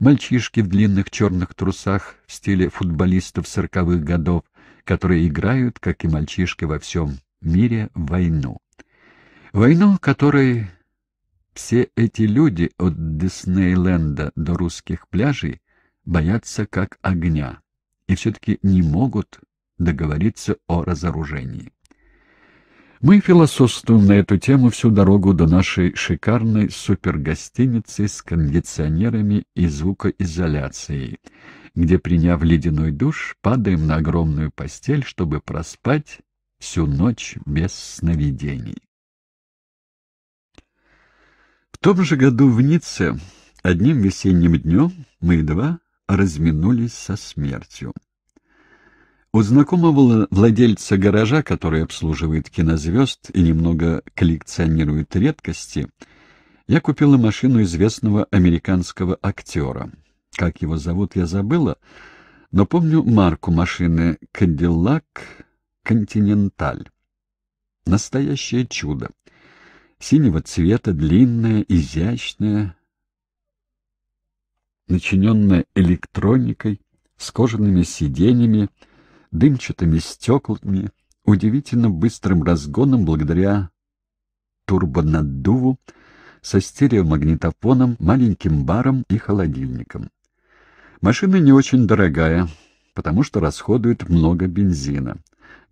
мальчишки в длинных черных трусах в стиле футболистов сороковых годов, которые играют, как и мальчишки во всем мире, войну. Войну, которой все эти люди от Диснейленда до русских пляжей боятся как огня и все-таки не могут договориться о разоружении. Мы философствуем на эту тему всю дорогу до нашей шикарной супергостиницы с кондиционерами и звукоизоляцией, где, приняв ледяной душ, падаем на огромную постель, чтобы проспать всю ночь без сновидений. В том же году в Ницце одним весенним днем мы едва разминулись со смертью. У знакомого владельца гаража, который обслуживает кинозвезд и немного коллекционирует редкости, я купила машину известного американского актера. Как его зовут, я забыла, но помню марку машины «Кадиллак Континенталь». Настоящее чудо. Синего цвета, длинная, изящная, начиненная электроникой, с кожаными сиденьями, дымчатыми стеклами, удивительно быстрым разгоном благодаря турбонаддуву, со стереомагнитофоном, маленьким баром и холодильником. Машина не очень дорогая, потому что расходует много бензина,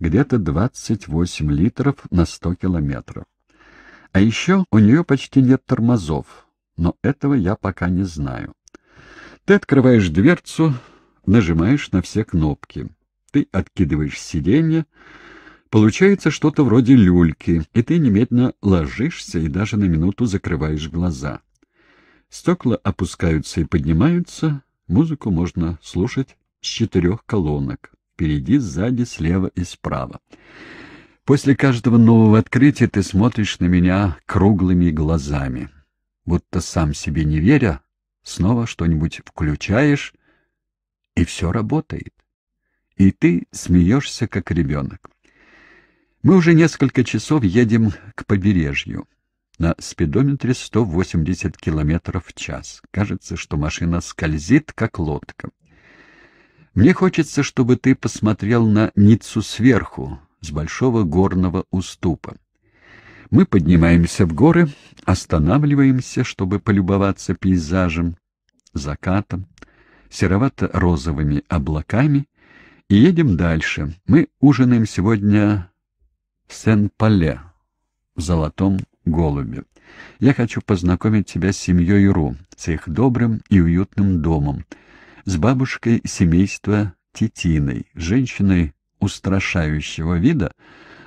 где-то 28 литров на 100 километров. А еще у нее почти нет тормозов, но этого я пока не знаю. Ты открываешь дверцу, нажимаешь на все кнопки ты откидываешь сиденье, получается что-то вроде люльки, и ты немедленно ложишься и даже на минуту закрываешь глаза. Стекла опускаются и поднимаются, музыку можно слушать с четырех колонок, впереди, сзади, слева и справа. После каждого нового открытия ты смотришь на меня круглыми глазами. Будто сам себе не веря, снова что-нибудь включаешь, и все работает и ты смеешься, как ребенок. Мы уже несколько часов едем к побережью. На спидометре 180 км в час. Кажется, что машина скользит, как лодка. Мне хочется, чтобы ты посмотрел на Ниццу сверху, с большого горного уступа. Мы поднимаемся в горы, останавливаемся, чтобы полюбоваться пейзажем, закатом, серовато-розовыми облаками — и едем дальше. Мы ужинаем сегодня в Сен-Пале, в Золотом Голубе. Я хочу познакомить тебя с семьей Ру, с их добрым и уютным домом, с бабушкой семейства Титиной, женщиной устрашающего вида,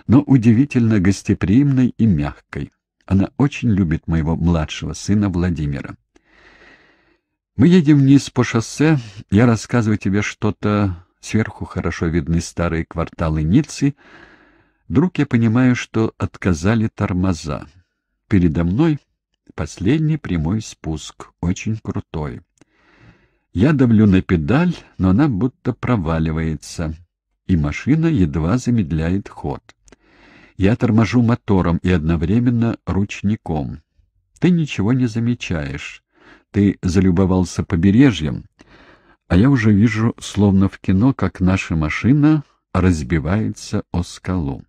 но удивительно гостеприимной и мягкой. Она очень любит моего младшего сына Владимира. Мы едем вниз по шоссе, я рассказываю тебе что-то сверху хорошо видны старые кварталы Ниццы, вдруг я понимаю, что отказали тормоза. Передо мной последний прямой спуск, очень крутой. Я давлю на педаль, но она будто проваливается, и машина едва замедляет ход. Я торможу мотором и одновременно ручником. Ты ничего не замечаешь. Ты залюбовался побережьем — а я уже вижу, словно в кино, как наша машина разбивается о скалу.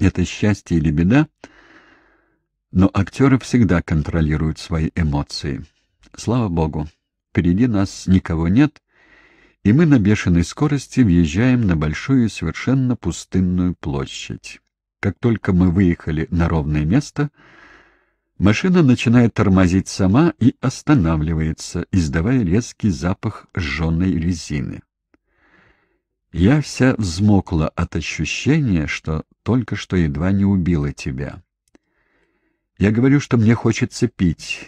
Это счастье или беда? Но актеры всегда контролируют свои эмоции. Слава богу, впереди нас никого нет, и мы на бешеной скорости въезжаем на большую совершенно пустынную площадь. Как только мы выехали на ровное место — Машина начинает тормозить сама и останавливается, издавая резкий запах сжженной резины. Я вся взмокла от ощущения, что только что едва не убила тебя. Я говорю, что мне хочется пить,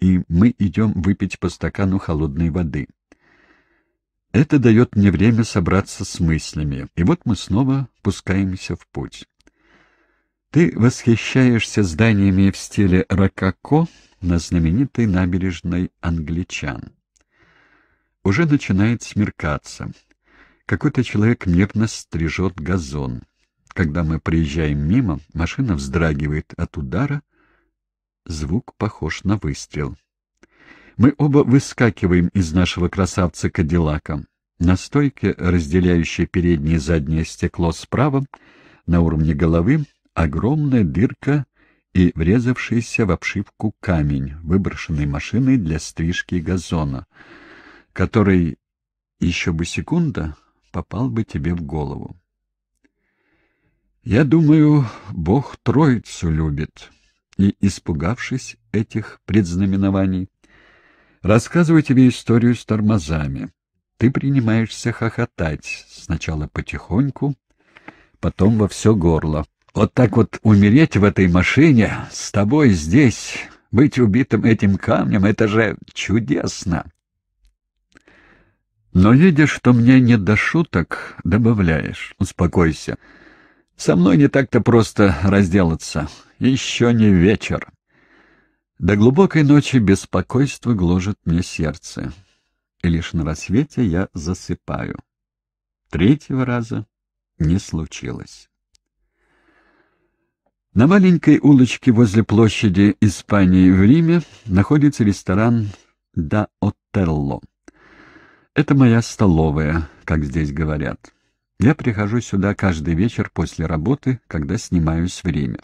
и мы идем выпить по стакану холодной воды. Это дает мне время собраться с мыслями, и вот мы снова пускаемся в путь. Ты восхищаешься зданиями в стиле рококо на знаменитой набережной англичан. Уже начинает смеркаться. Какой-то человек нервно стрижет газон. Когда мы проезжаем мимо, машина вздрагивает от удара. Звук похож на выстрел. Мы оба выскакиваем из нашего красавца Кадиллака. На стойке, разделяющей переднее и заднее стекло справа, на уровне головы, огромная дырка и врезавшийся в обшивку камень, выброшенный машиной для стрижки газона, который еще бы секунда попал бы тебе в голову. Я думаю, Бог Троицу любит, и, испугавшись этих предзнаменований, рассказываю тебе историю с тормозами. Ты принимаешься хохотать сначала потихоньку, потом во все горло. Вот так вот умереть в этой машине, с тобой здесь, быть убитым этим камнем — это же чудесно!» «Но видя, что мне не до шуток, добавляешь. Успокойся. Со мной не так-то просто разделаться. Еще не вечер». До глубокой ночи беспокойство гложет мне сердце, и лишь на рассвете я засыпаю. Третьего раза не случилось. На маленькой улочке возле площади Испании в Риме находится ресторан «Да Отелло». Это моя столовая, как здесь говорят. Я прихожу сюда каждый вечер после работы, когда снимаюсь в Риме.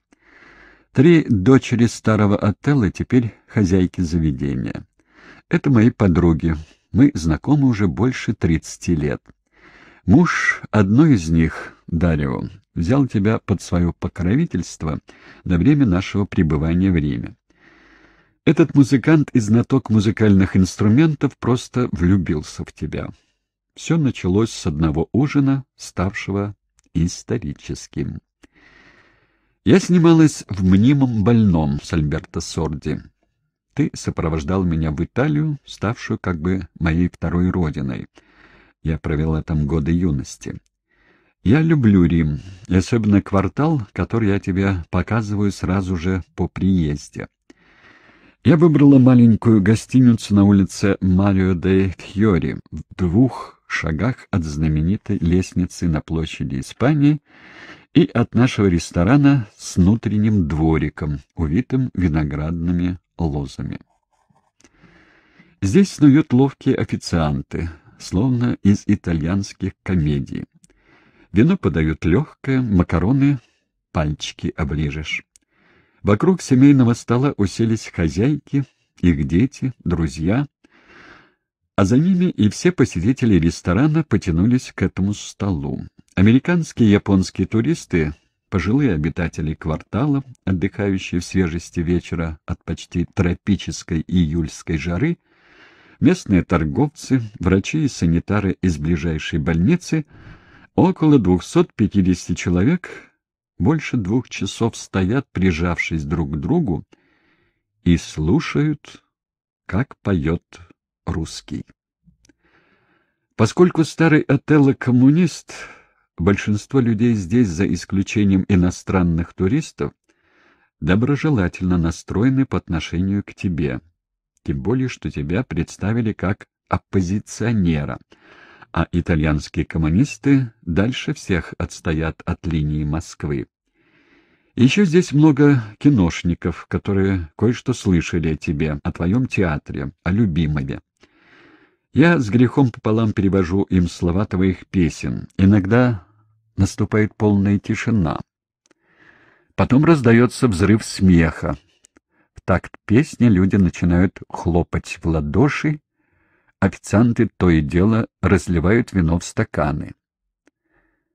Три дочери старого отелла теперь хозяйки заведения. Это мои подруги. Мы знакомы уже больше 30 лет. Муж одной из них, Дарио, взял тебя под свое покровительство на время нашего пребывания в Риме. Этот музыкант и знаток музыкальных инструментов просто влюбился в тебя. Все началось с одного ужина, ставшего историческим. Я снималась в «Мнимом больном» с Альберто Сорди. Ты сопровождал меня в Италию, ставшую как бы моей второй родиной — я провела там годы юности. Я люблю Рим, и особенно квартал, который я тебе показываю сразу же по приезде. Я выбрала маленькую гостиницу на улице Марио де Фьори, в двух шагах от знаменитой лестницы на площади Испании и от нашего ресторана с внутренним двориком, увитым виноградными лозами. Здесь снуют ловкие официанты — словно из итальянских комедий. Вино подают легкое, макароны пальчики оближешь. Вокруг семейного стола уселись хозяйки, их дети, друзья, а за ними и все посетители ресторана потянулись к этому столу. Американские и японские туристы, пожилые обитатели квартала, отдыхающие в свежести вечера от почти тропической июльской жары — местные торговцы, врачи и санитары из ближайшей больницы, около 250 человек больше двух часов стоят, прижавшись друг к другу, и слушают, как поет русский. Поскольку старый Отелло коммунист, большинство людей здесь, за исключением иностранных туристов, доброжелательно настроены по отношению к тебе, тем более, что тебя представили как оппозиционера, а итальянские коммунисты дальше всех отстоят от линии Москвы. Еще здесь много киношников, которые кое-что слышали о тебе, о твоем театре, о любимове. Я с грехом пополам перевожу им слова твоих песен. Иногда наступает полная тишина. Потом раздается взрыв смеха такт песни люди начинают хлопать в ладоши, официанты то и дело разливают вино в стаканы.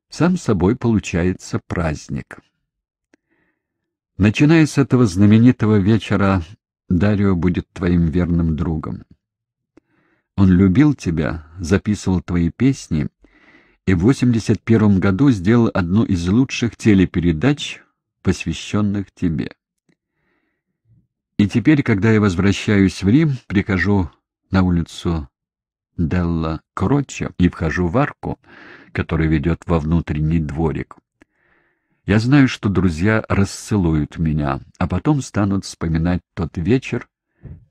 Сам собой получается праздник. Начиная с этого знаменитого вечера, Дарио будет твоим верным другом. Он любил тебя, записывал твои песни и в 81 году сделал одну из лучших телепередач, посвященных тебе. И теперь, когда я возвращаюсь в Рим, прихожу на улицу Делла Кротча и вхожу в арку, которая ведет во внутренний дворик. Я знаю, что друзья расцелуют меня, а потом станут вспоминать тот вечер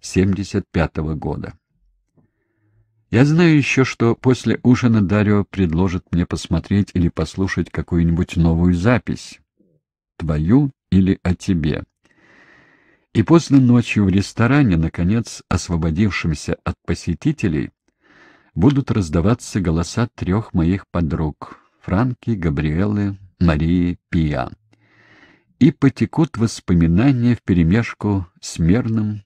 75-го года. Я знаю еще, что после ужина Дарио предложит мне посмотреть или послушать какую-нибудь новую запись. Твою или о тебе. И поздно ночью в ресторане, наконец освободившемся от посетителей, будут раздаваться голоса трех моих подруг — Франки, Габриэлы, Марии, Пия. И потекут воспоминания вперемешку с мерным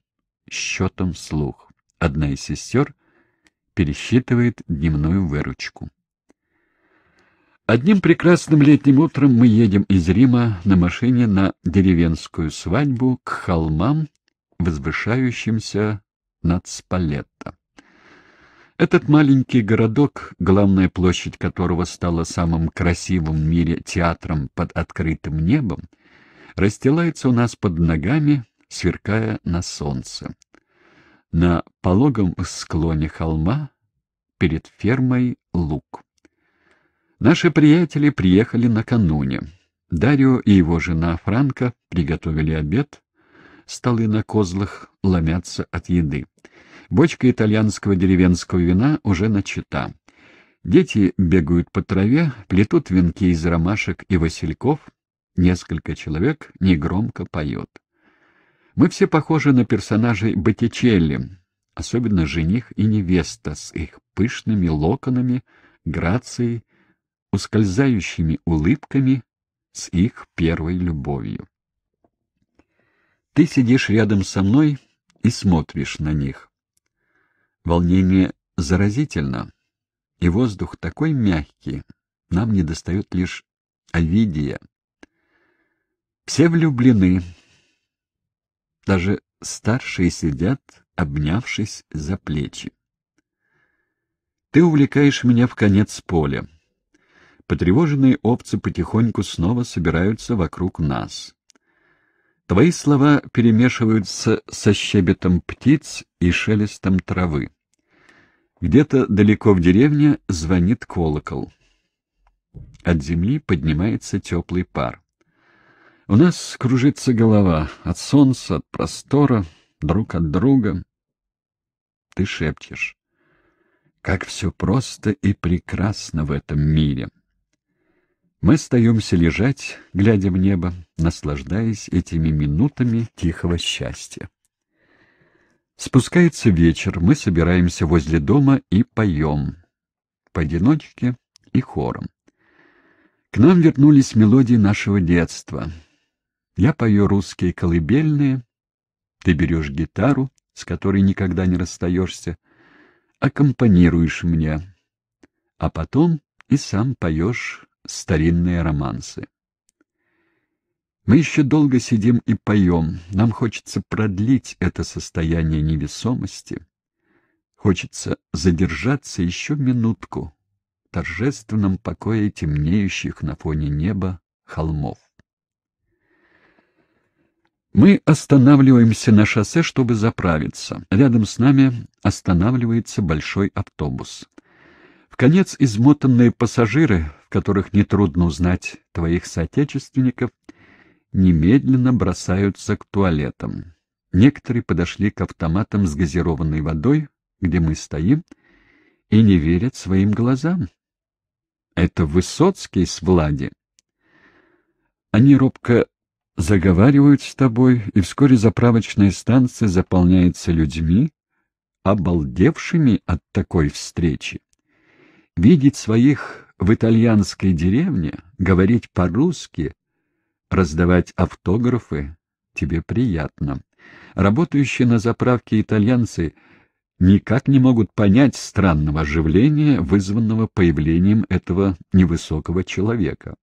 счетом слух. Одна из сестер пересчитывает дневную выручку. Одним прекрасным летним утром мы едем из Рима на машине на деревенскую свадьбу к холмам, возвышающимся над Спалетто. Этот маленький городок, главная площадь которого стала самым красивым в мире театром под открытым небом, расстилается у нас под ногами, сверкая на солнце. На пологом склоне холма перед фермой лук. Наши приятели приехали накануне. Дарио и его жена Франко приготовили обед. Столы на козлах ломятся от еды. Бочка итальянского деревенского вина уже начата. Дети бегают по траве, плетут венки из ромашек и васильков. Несколько человек негромко поют. Мы все похожи на персонажей Боттичелли, особенно жених и невеста с их пышными локонами, грацией ускользающими улыбками с их первой любовью. Ты сидишь рядом со мной и смотришь на них. Волнение заразительно, и воздух такой мягкий, нам недостает лишь Овидия. Все влюблены, даже старшие сидят, обнявшись за плечи. Ты увлекаешь меня в конец поля. Потревоженные овцы потихоньку снова собираются вокруг нас. Твои слова перемешиваются со щебетом птиц и шелестом травы. Где-то далеко в деревне звонит колокол. От земли поднимается теплый пар. У нас кружится голова от солнца, от простора, друг от друга. Ты шепчешь. Как все просто и прекрасно в этом мире. Мы остаемся лежать, глядя в небо, наслаждаясь этими минутами тихого счастья. Спускается вечер, мы собираемся возле дома и поем. Поодиночке и хором. К нам вернулись мелодии нашего детства. Я пою русские колыбельные, ты берешь гитару, с которой никогда не расстаешься, аккомпанируешь мне, а потом и сам поешь старинные романсы. Мы еще долго сидим и поем. Нам хочется продлить это состояние невесомости. Хочется задержаться еще минутку в торжественном покое темнеющих на фоне неба холмов. Мы останавливаемся на шоссе, чтобы заправиться. Рядом с нами останавливается большой автобус. В конец измотанные пассажиры которых нетрудно узнать твоих соотечественников, немедленно бросаются к туалетам. Некоторые подошли к автоматам с газированной водой, где мы стоим, и не верят своим глазам. Это Высоцкий с Влади. Они робко заговаривают с тобой, и вскоре заправочная станция заполняется людьми, обалдевшими от такой встречи. Видеть своих в итальянской деревне говорить по-русски, раздавать автографы тебе приятно. Работающие на заправке итальянцы никак не могут понять странного оживления, вызванного появлением этого невысокого человека.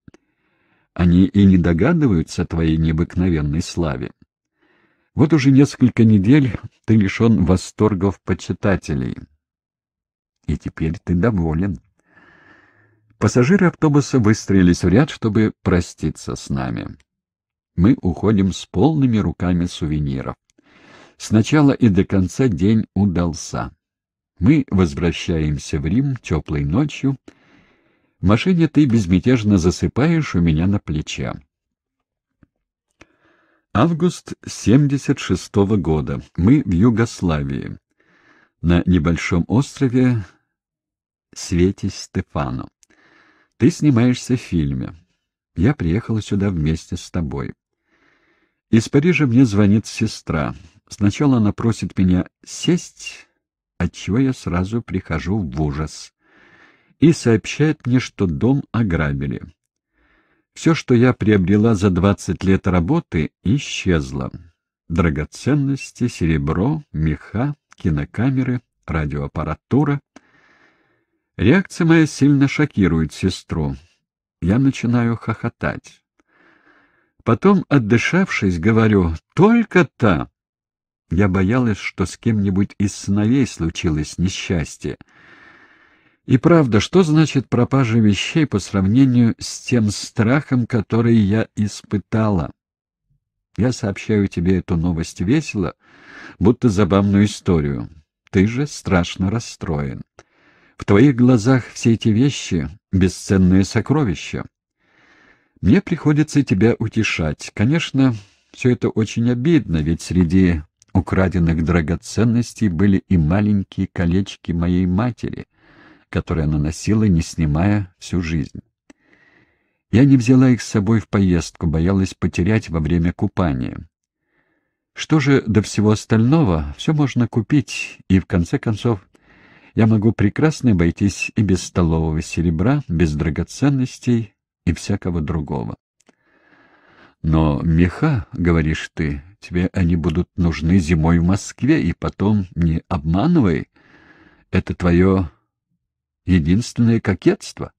Они и не догадываются о твоей необыкновенной славе. Вот уже несколько недель ты лишен восторгов почитателей. И теперь ты доволен. Пассажиры автобуса выстроились в ряд, чтобы проститься с нами. Мы уходим с полными руками сувениров. Сначала и до конца день удался. Мы возвращаемся в Рим теплой ночью. В машине ты безмятежно засыпаешь у меня на плече. Август 76 -го года. Мы в Югославии, на небольшом острове Свете Стефану. Ты снимаешься в фильме. Я приехала сюда вместе с тобой. Из Парижа мне звонит сестра. Сначала она просит меня сесть, отчего я сразу прихожу в ужас. И сообщает мне, что дом ограбили. Все, что я приобрела за двадцать лет работы, исчезло. Драгоценности, серебро, меха, кинокамеры, радиоаппаратура — Реакция моя сильно шокирует сестру. Я начинаю хохотать. Потом, отдышавшись, говорю «Только-то!» Я боялась, что с кем-нибудь из сыновей случилось несчастье. И правда, что значит пропажа вещей по сравнению с тем страхом, который я испытала? Я сообщаю тебе эту новость весело, будто забавную историю. Ты же страшно расстроен. В твоих глазах все эти вещи — бесценные сокровища. Мне приходится тебя утешать. Конечно, все это очень обидно, ведь среди украденных драгоценностей были и маленькие колечки моей матери, которые она носила, не снимая всю жизнь. Я не взяла их с собой в поездку, боялась потерять во время купания. Что же до всего остального, все можно купить, и в конце концов я могу прекрасно обойтись и без столового серебра, без драгоценностей и всякого другого. Но меха, говоришь ты, тебе они будут нужны зимой в Москве, и потом не обманывай. Это твое единственное кокетство.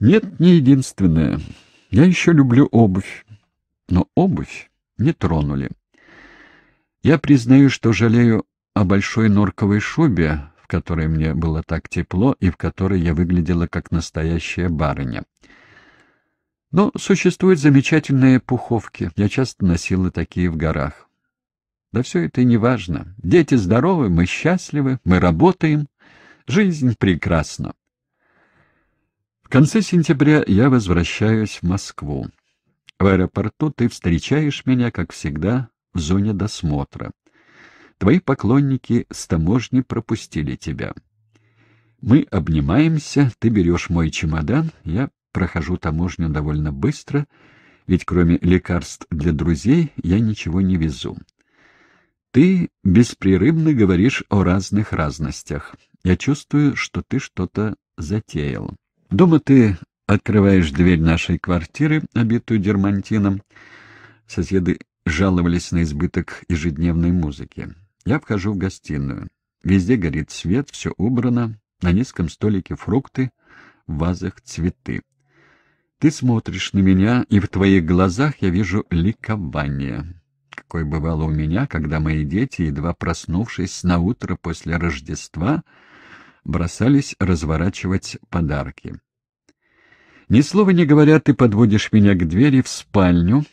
Нет, не единственное. Я еще люблю обувь. Но обувь не тронули. Я признаю, что жалею о большой норковой шубе, которой мне было так тепло и в которой я выглядела как настоящая барыня. Но существуют замечательные пуховки. Я часто носила такие в горах. Да все это и не важно. Дети здоровы, мы счастливы, мы работаем. Жизнь прекрасна. В конце сентября я возвращаюсь в Москву. В аэропорту ты встречаешь меня, как всегда, в зоне досмотра. Твои поклонники с таможни пропустили тебя. Мы обнимаемся, ты берешь мой чемодан, я прохожу таможню довольно быстро, ведь кроме лекарств для друзей я ничего не везу. Ты беспрерывно говоришь о разных разностях. Я чувствую, что ты что-то затеял. Дома ты открываешь дверь нашей квартиры, обитую дермантином. Соседы жаловались на избыток ежедневной музыки. Я вхожу в гостиную. Везде горит свет, все убрано, на низком столике фрукты, в вазах цветы. Ты смотришь на меня, и в твоих глазах я вижу ликование. Какое бывало у меня, когда мои дети, едва проснувшись на утро после Рождества, бросались разворачивать подарки. Ни слова не говоря, ты подводишь меня к двери в спальню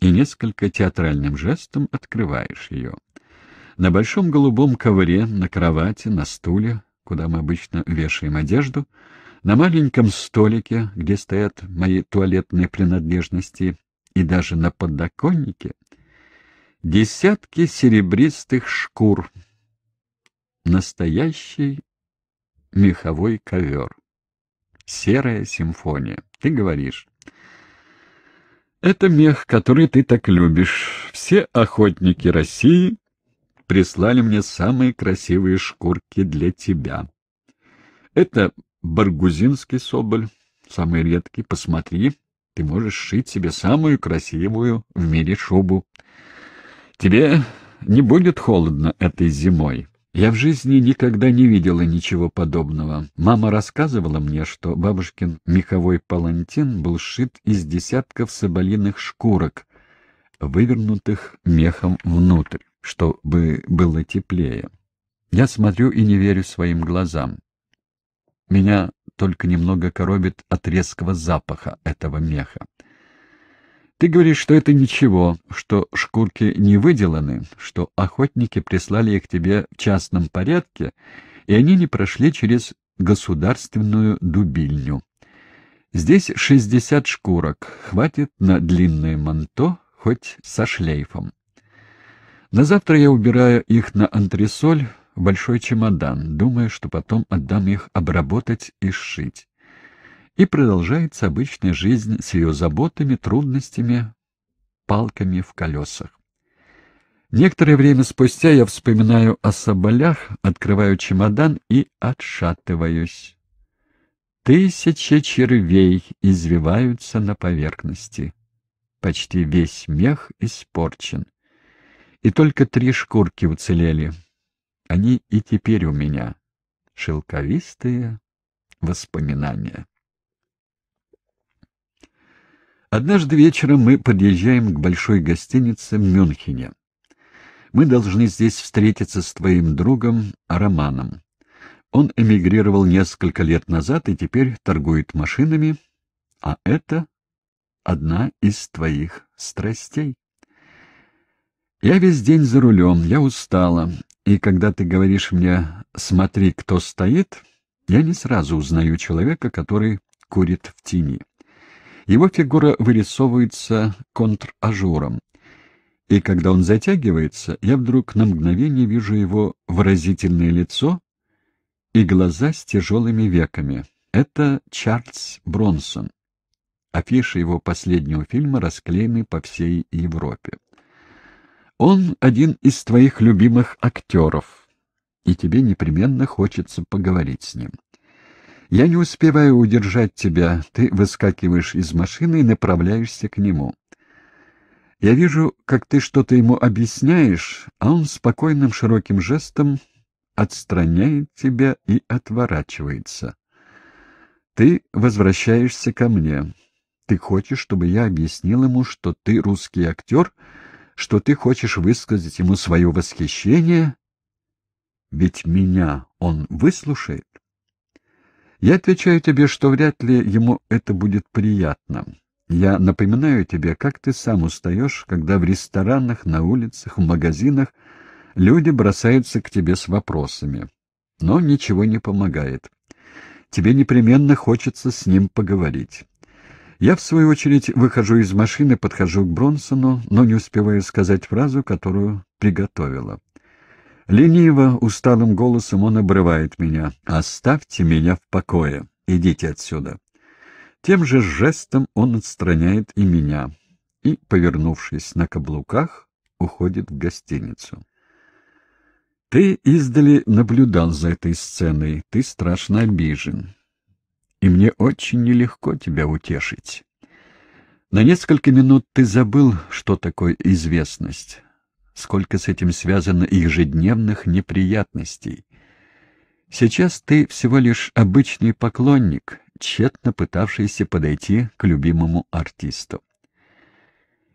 и несколько театральным жестом открываешь ее. На большом голубом ковре, на кровати, на стуле, куда мы обычно вешаем одежду, на маленьком столике, где стоят мои туалетные принадлежности, и даже на подоконнике десятки серебристых шкур. Настоящий меховой ковер. Серая симфония. Ты говоришь. Это мех, который ты так любишь. Все охотники России прислали мне самые красивые шкурки для тебя. Это баргузинский соболь, самый редкий, посмотри, ты можешь шить себе самую красивую в мире шубу. Тебе не будет холодно этой зимой. Я в жизни никогда не видела ничего подобного. Мама рассказывала мне, что бабушкин меховой палантин был шит из десятков соболиных шкурок, вывернутых мехом внутрь чтобы было теплее. Я смотрю и не верю своим глазам. Меня только немного коробит от резкого запаха этого меха. Ты говоришь, что это ничего, что шкурки не выделаны, что охотники прислали их тебе в частном порядке, и они не прошли через государственную дубильню. Здесь шестьдесят шкурок, хватит на длинное манто, хоть со шлейфом. На завтра я убираю их на антресоль в большой чемодан, думая, что потом отдам их обработать и сшить. И продолжается обычная жизнь с ее заботами, трудностями, палками в колесах. Некоторое время спустя я вспоминаю о соболях, открываю чемодан и отшатываюсь. Тысячи червей извиваются на поверхности. Почти весь мех испорчен и только три шкурки уцелели. Они и теперь у меня. Шелковистые воспоминания. Однажды вечером мы подъезжаем к большой гостинице в Мюнхене. Мы должны здесь встретиться с твоим другом Романом. Он эмигрировал несколько лет назад и теперь торгует машинами, а это одна из твоих страстей. Я весь день за рулем, я устала, и когда ты говоришь мне «смотри, кто стоит», я не сразу узнаю человека, который курит в тени. Его фигура вырисовывается контражуром, и когда он затягивается, я вдруг на мгновение вижу его выразительное лицо и глаза с тяжелыми веками. Это Чарльз Бронсон. Афиши его последнего фильма расклеены по всей Европе. Он один из твоих любимых актеров, и тебе непременно хочется поговорить с ним. Я не успеваю удержать тебя, ты выскакиваешь из машины и направляешься к нему. Я вижу, как ты что-то ему объясняешь, а он спокойным широким жестом отстраняет тебя и отворачивается. Ты возвращаешься ко мне. Ты хочешь, чтобы я объяснил ему, что ты русский актер — что ты хочешь высказать ему свое восхищение, ведь меня он выслушает. Я отвечаю тебе, что вряд ли ему это будет приятно. Я напоминаю тебе, как ты сам устаешь, когда в ресторанах, на улицах, в магазинах люди бросаются к тебе с вопросами. Но ничего не помогает. Тебе непременно хочется с ним поговорить. Я, в свою очередь, выхожу из машины, подхожу к Бронсону, но не успеваю сказать фразу, которую приготовила. Лениво, усталым голосом он обрывает меня. «Оставьте меня в покое. Идите отсюда». Тем же жестом он отстраняет и меня и, повернувшись на каблуках, уходит в гостиницу. «Ты издали наблюдал за этой сценой. Ты страшно обижен и мне очень нелегко тебя утешить. На несколько минут ты забыл, что такое известность, сколько с этим связано ежедневных неприятностей. Сейчас ты всего лишь обычный поклонник, тщетно пытавшийся подойти к любимому артисту.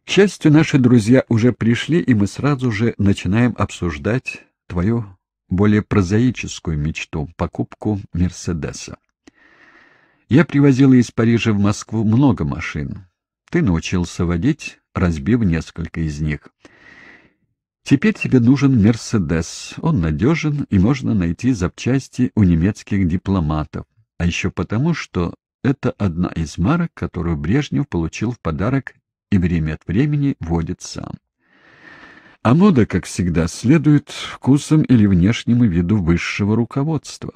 К счастью, наши друзья уже пришли, и мы сразу же начинаем обсуждать твою более прозаическую мечту — покупку «Мерседеса». Я привозила из Парижа в Москву много машин. Ты научился водить, разбив несколько из них. Теперь тебе нужен «Мерседес». Он надежен, и можно найти запчасти у немецких дипломатов. А еще потому, что это одна из марок, которую Брежнев получил в подарок и время от времени водит сам. А мода, как всегда, следует вкусам или внешнему виду высшего руководства.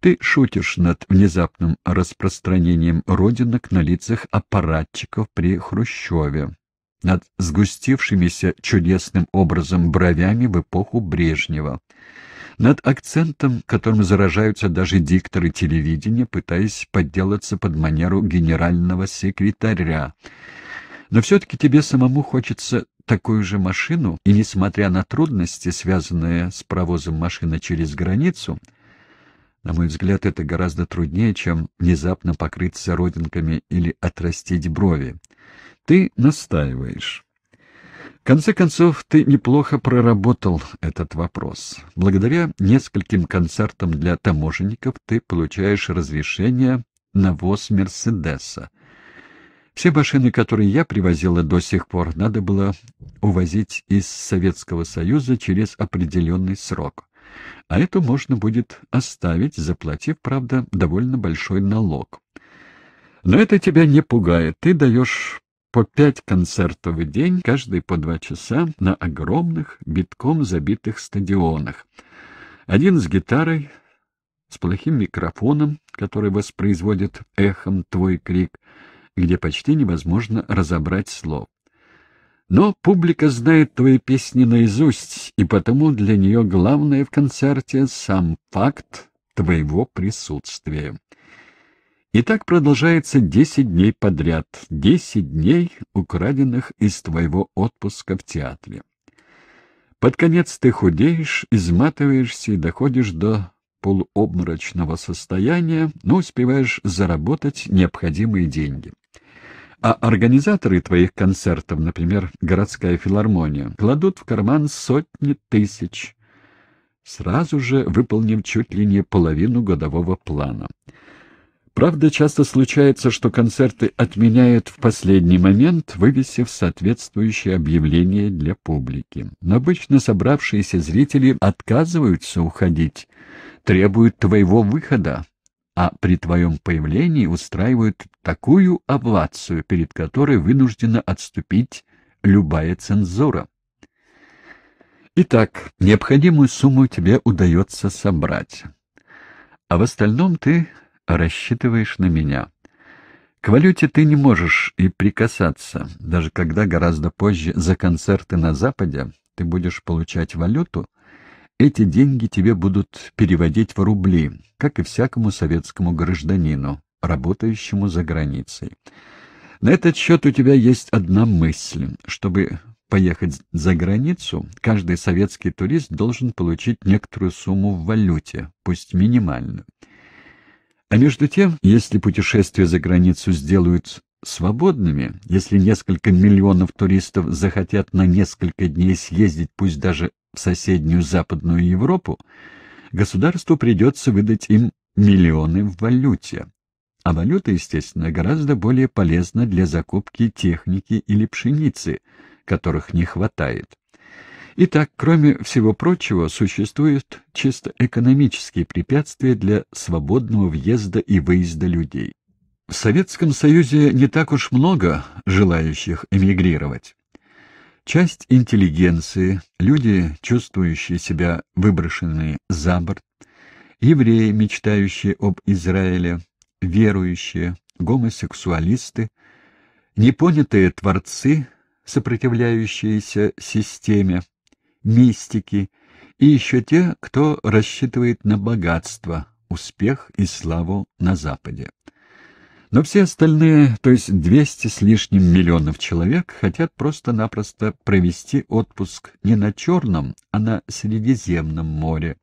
Ты шутишь над внезапным распространением родинок на лицах аппаратчиков при Хрущеве, над сгустившимися чудесным образом бровями в эпоху Брежнева, над акцентом, которым заражаются даже дикторы телевидения, пытаясь подделаться под манеру генерального секретаря. Но все-таки тебе самому хочется такую же машину, и, несмотря на трудности, связанные с провозом машины через границу, — на мой взгляд, это гораздо труднее, чем внезапно покрыться родинками или отрастить брови. Ты настаиваешь. В конце концов, ты неплохо проработал этот вопрос. Благодаря нескольким концертам для таможенников ты получаешь разрешение на ввоз Мерседеса. Все машины, которые я привозила до сих пор, надо было увозить из Советского Союза через определенный срок а эту можно будет оставить, заплатив, правда, довольно большой налог. Но это тебя не пугает. Ты даешь по пять концертов в день, каждый по два часа, на огромных, битком забитых стадионах. Один с гитарой, с плохим микрофоном, который воспроизводит эхом твой крик, где почти невозможно разобрать слов. Но публика знает твои песни наизусть, и потому для нее главное в концерте — сам факт твоего присутствия. И так продолжается десять дней подряд, десять дней, украденных из твоего отпуска в театре. Под конец ты худеешь, изматываешься и доходишь до полуобморочного состояния, но успеваешь заработать необходимые деньги. А организаторы твоих концертов, например, городская филармония, кладут в карман сотни тысяч, сразу же выполнив чуть ли не половину годового плана. Правда, часто случается, что концерты отменяют в последний момент, вывесив соответствующее объявление для публики. Но обычно собравшиеся зрители отказываются уходить, требуют твоего выхода, а при твоем появлении устраивают такую овацию, перед которой вынуждена отступить любая цензура. Итак, необходимую сумму тебе удается собрать. А в остальном ты рассчитываешь на меня. К валюте ты не можешь и прикасаться, даже когда гораздо позже за концерты на Западе ты будешь получать валюту, эти деньги тебе будут переводить в рубли, как и всякому советскому гражданину, работающему за границей. На этот счет у тебя есть одна мысль. Чтобы поехать за границу, каждый советский турист должен получить некоторую сумму в валюте, пусть минимальную. А между тем, если путешествие за границу сделают свободными, если несколько миллионов туристов захотят на несколько дней съездить, пусть даже в соседнюю Западную Европу, государству придется выдать им миллионы в валюте. А валюта, естественно, гораздо более полезна для закупки техники или пшеницы, которых не хватает. Итак, кроме всего прочего, существуют чисто экономические препятствия для свободного въезда и выезда людей. В Советском Союзе не так уж много желающих эмигрировать. Часть интеллигенции, люди, чувствующие себя выброшенные за борт, евреи, мечтающие об Израиле, верующие, гомосексуалисты, непонятые творцы, сопротивляющиеся системе, мистики и еще те, кто рассчитывает на богатство, успех и славу на Западе. Но все остальные, то есть 200 с лишним миллионов человек, хотят просто-напросто провести отпуск не на Черном, а на Средиземном море.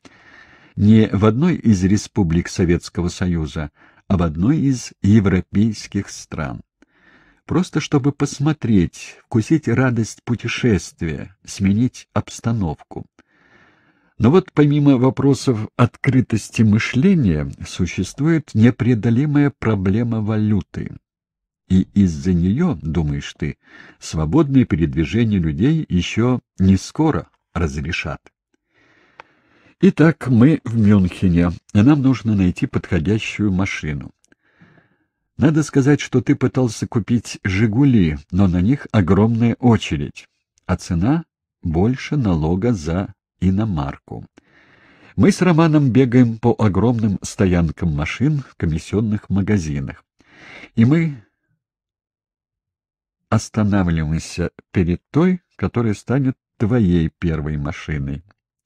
Не в одной из республик Советского Союза, а в одной из европейских стран. Просто чтобы посмотреть, вкусить радость путешествия, сменить обстановку. Но вот помимо вопросов открытости мышления существует непреодолимая проблема валюты. И из-за нее, думаешь ты, свободные передвижения людей еще не скоро разрешат. Итак, мы в Мюнхене, и нам нужно найти подходящую машину. Надо сказать, что ты пытался купить «Жигули», но на них огромная очередь, а цена — больше налога за иномарку. Мы с Романом бегаем по огромным стоянкам машин в комиссионных магазинах. И мы останавливаемся перед той, которая станет твоей первой машиной.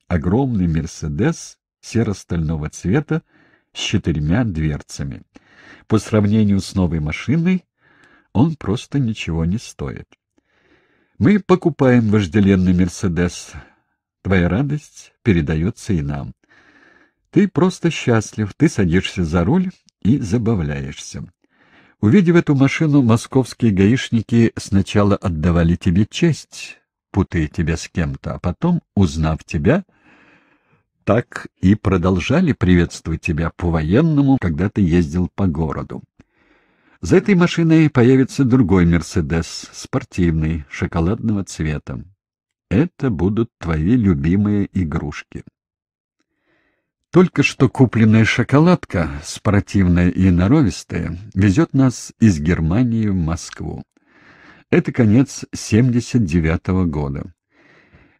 Огромный «Мерседес» серо-стального цвета с четырьмя дверцами. По сравнению с новой машиной он просто ничего не стоит. Мы покупаем вожделенный «Мерседес», Твоя радость передается и нам. Ты просто счастлив, ты садишься за руль и забавляешься. Увидев эту машину, московские гаишники сначала отдавали тебе честь, путая тебя с кем-то, а потом, узнав тебя, так и продолжали приветствовать тебя по-военному, когда ты ездил по городу. За этой машиной появится другой «Мерседес», спортивный, шоколадного цвета. Это будут твои любимые игрушки. Только что купленная шоколадка, спортивная и норовистая, везет нас из Германии в Москву. Это конец 79 -го года.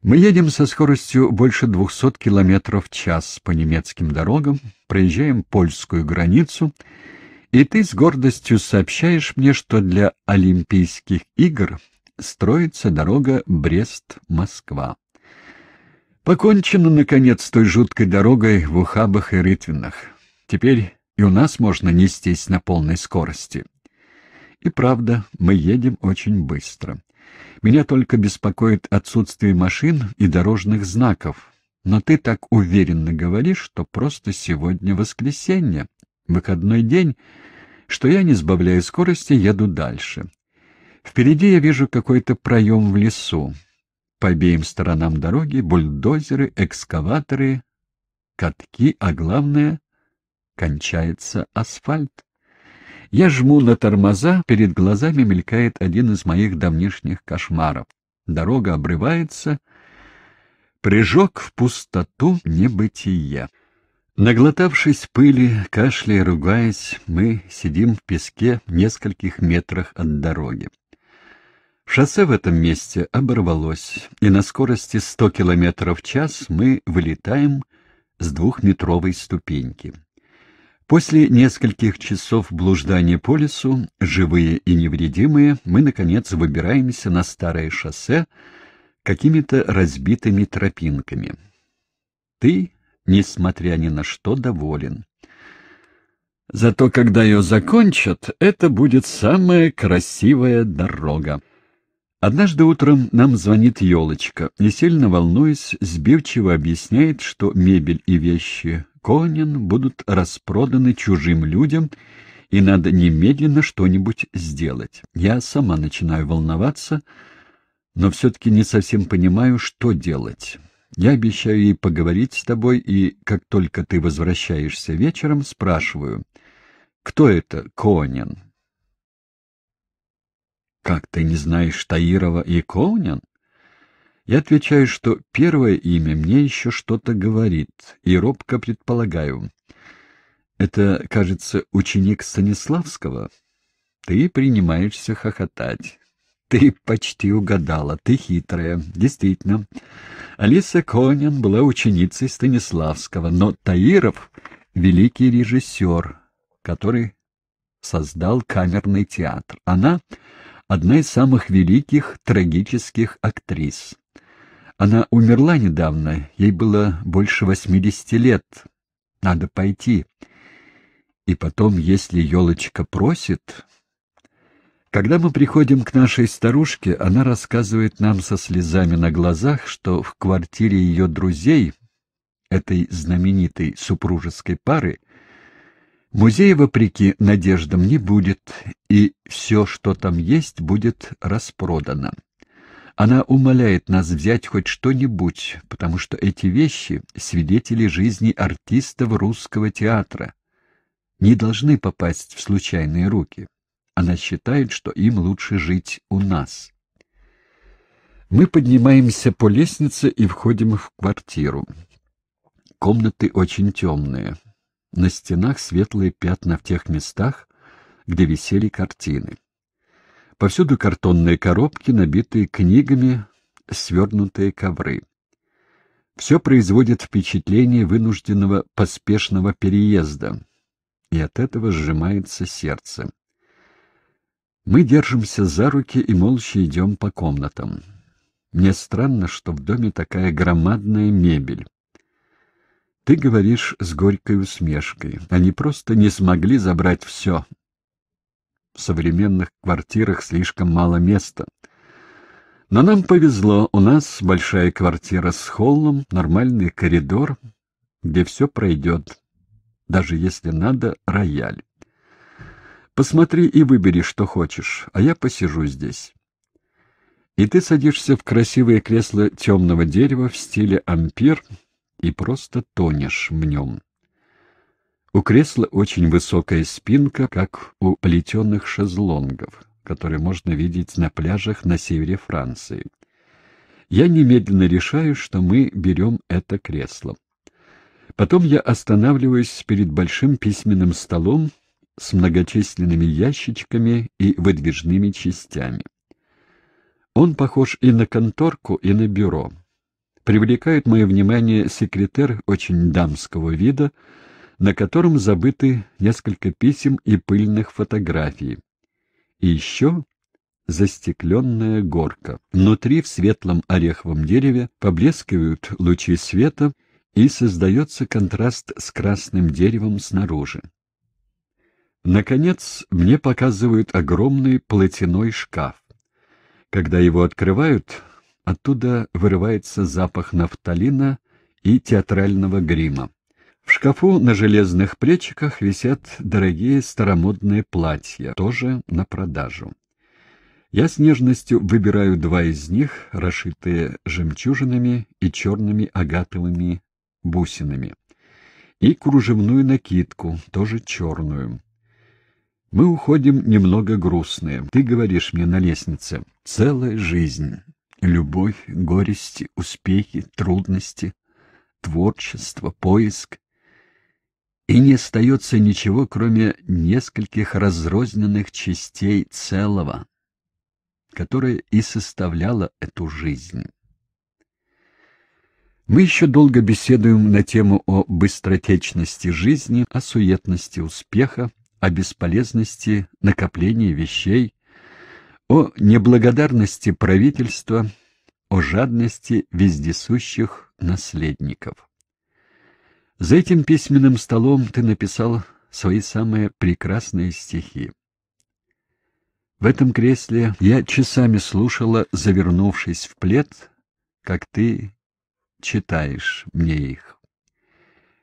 Мы едем со скоростью больше 200 км в час по немецким дорогам, проезжаем польскую границу, и ты с гордостью сообщаешь мне, что для Олимпийских игр строится дорога Брест-Москва. Покончено, наконец, с той жуткой дорогой в ухабах и рытвинах. Теперь и у нас можно нестись на полной скорости. И правда, мы едем очень быстро. Меня только беспокоит отсутствие машин и дорожных знаков. Но ты так уверенно говоришь, что просто сегодня воскресенье, выходной день, что я, не сбавляя скорости, еду дальше. Впереди я вижу какой-то проем в лесу. По обеим сторонам дороги бульдозеры, экскаваторы, катки, а главное — кончается асфальт. Я жму на тормоза, перед глазами мелькает один из моих давнишних кошмаров. Дорога обрывается, прыжок в пустоту небытия. Наглотавшись пыли, кашляя, ругаясь, мы сидим в песке в нескольких метрах от дороги. Шоссе в этом месте оборвалось, и на скорости 100 км в час мы вылетаем с двухметровой ступеньки. После нескольких часов блуждания по лесу, живые и невредимые, мы, наконец, выбираемся на старое шоссе какими-то разбитыми тропинками. Ты, несмотря ни на что, доволен. Зато когда ее закончат, это будет самая красивая дорога. Однажды утром нам звонит елочка и, сильно волнуясь, сбивчиво объясняет, что мебель и вещи Конин будут распроданы чужим людям, и надо немедленно что-нибудь сделать. Я сама начинаю волноваться, но все-таки не совсем понимаю, что делать. Я обещаю ей поговорить с тобой, и как только ты возвращаешься вечером, спрашиваю, кто это Конин «Как ты не знаешь Таирова и Колнин?» Я отвечаю, что первое имя мне еще что-то говорит, и робко предполагаю. Это, кажется, ученик Станиславского. Ты принимаешься хохотать. Ты почти угадала, ты хитрая. Действительно, Алиса Конин была ученицей Станиславского, но Таиров — великий режиссер, который создал камерный театр. Она одна из самых великих трагических актрис. Она умерла недавно, ей было больше 80 лет. Надо пойти. И потом, если елочка просит... Когда мы приходим к нашей старушке, она рассказывает нам со слезами на глазах, что в квартире ее друзей, этой знаменитой супружеской пары, Музея, вопреки надеждам, не будет, и все, что там есть, будет распродано. Она умоляет нас взять хоть что-нибудь, потому что эти вещи — свидетели жизни артистов русского театра. Не должны попасть в случайные руки. Она считает, что им лучше жить у нас. Мы поднимаемся по лестнице и входим в квартиру. Комнаты очень темные на стенах светлые пятна в тех местах, где висели картины. Повсюду картонные коробки, набитые книгами, свернутые ковры. Все производит впечатление вынужденного поспешного переезда, и от этого сжимается сердце. Мы держимся за руки и молча идем по комнатам. Мне странно, что в доме такая громадная мебель. Ты говоришь с горькой усмешкой. Они просто не смогли забрать все. В современных квартирах слишком мало места. Но нам повезло. У нас большая квартира с холлом, нормальный коридор, где все пройдет. Даже если надо, рояль. Посмотри и выбери, что хочешь, а я посижу здесь. И ты садишься в красивое кресло темного дерева в стиле ампир — и просто тонешь в нем. У кресла очень высокая спинка, как у плетеных шезлонгов, которые можно видеть на пляжах на севере Франции. Я немедленно решаю, что мы берем это кресло. Потом я останавливаюсь перед большим письменным столом с многочисленными ящичками и выдвижными частями. Он похож и на конторку, и на бюро привлекает мое внимание секретарь очень дамского вида, на котором забыты несколько писем и пыльных фотографий. И еще застекленная горка. Внутри в светлом ореховом дереве поблескивают лучи света, и создается контраст с красным деревом снаружи. Наконец, мне показывают огромный платяной шкаф. Когда его открывают, Оттуда вырывается запах нафталина и театрального грима. В шкафу на железных плечиках висят дорогие старомодные платья, тоже на продажу. Я с нежностью выбираю два из них, расшитые жемчужинами и черными агатовыми бусинами, и кружевную накидку, тоже черную. Мы уходим немного грустные. Ты говоришь мне на лестнице «целая жизнь» любовь, горести, успехи, трудности, творчество, поиск. И не остается ничего, кроме нескольких разрозненных частей целого, которое и составляло эту жизнь. Мы еще долго беседуем на тему о быстротечности жизни, о суетности успеха, о бесполезности накопления вещей, о неблагодарности правительства, о жадности вездесущих наследников. За этим письменным столом ты написал свои самые прекрасные стихи. В этом кресле я часами слушала, завернувшись в плед, как ты читаешь мне их.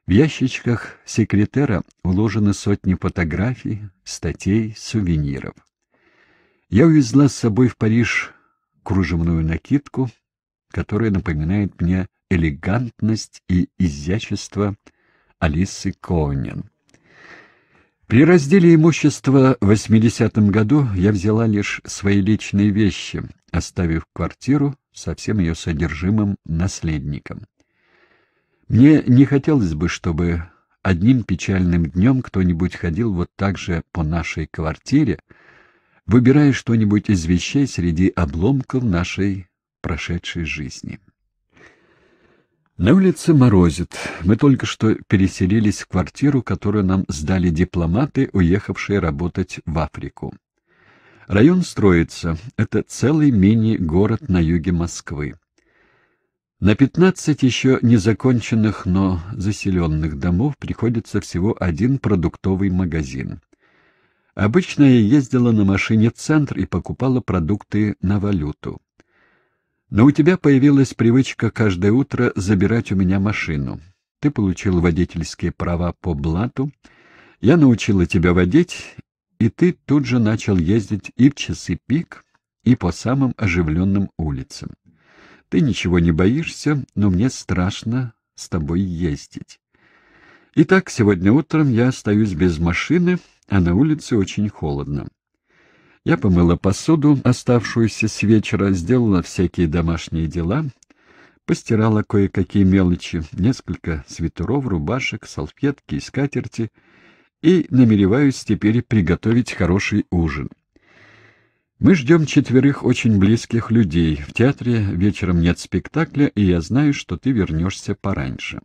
В ящичках секретера уложены сотни фотографий, статей, сувениров. Я увезла с собой в Париж кружевную накидку, которая напоминает мне элегантность и изящество Алисы Коунен. При разделе имущества в 80-м году я взяла лишь свои личные вещи, оставив квартиру со всем ее содержимым наследником. Мне не хотелось бы, чтобы одним печальным днем кто-нибудь ходил вот так же по нашей квартире, выбирая что-нибудь из вещей среди обломков нашей прошедшей жизни. На улице морозит. Мы только что переселились в квартиру, которую нам сдали дипломаты, уехавшие работать в Африку. Район строится. Это целый мини-город на юге Москвы. На 15 еще незаконченных, но заселенных домов приходится всего один продуктовый магазин — Обычно я ездила на машине в центр и покупала продукты на валюту. Но у тебя появилась привычка каждое утро забирать у меня машину. Ты получил водительские права по блату, я научила тебя водить, и ты тут же начал ездить и в часы пик, и по самым оживленным улицам. Ты ничего не боишься, но мне страшно с тобой ездить. Итак, сегодня утром я остаюсь без машины — а на улице очень холодно. Я помыла посуду, оставшуюся с вечера, сделала всякие домашние дела, постирала кое-какие мелочи, несколько свитеров, рубашек, салфетки и скатерти, и намереваюсь теперь приготовить хороший ужин. Мы ждем четверых очень близких людей. В театре вечером нет спектакля, и я знаю, что ты вернешься пораньше.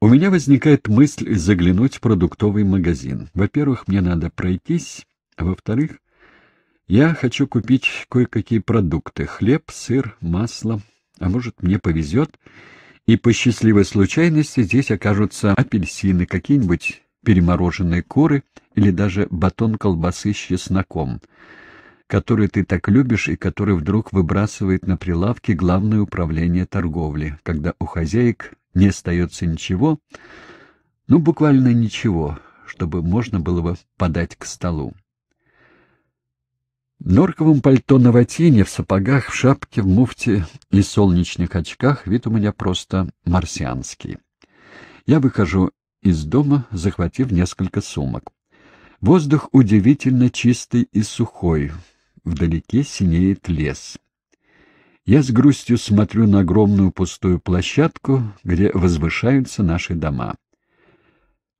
У меня возникает мысль заглянуть в продуктовый магазин. Во-первых, мне надо пройтись, а во-вторых, я хочу купить кое-какие продукты — хлеб, сыр, масло. А может, мне повезет, и по счастливой случайности здесь окажутся апельсины, какие-нибудь перемороженные куры или даже батон колбасы с чесноком, который ты так любишь и который вдруг выбрасывает на прилавке главное управление торговли, когда у хозяек не остается ничего, ну, буквально ничего, чтобы можно было бы подать к столу. В норковом пальто на ватине, в сапогах, в шапке, в муфте и солнечных очках вид у меня просто марсианский. Я выхожу из дома, захватив несколько сумок. Воздух удивительно чистый и сухой. Вдалеке синеет лес. Я с грустью смотрю на огромную пустую площадку, где возвышаются наши дома.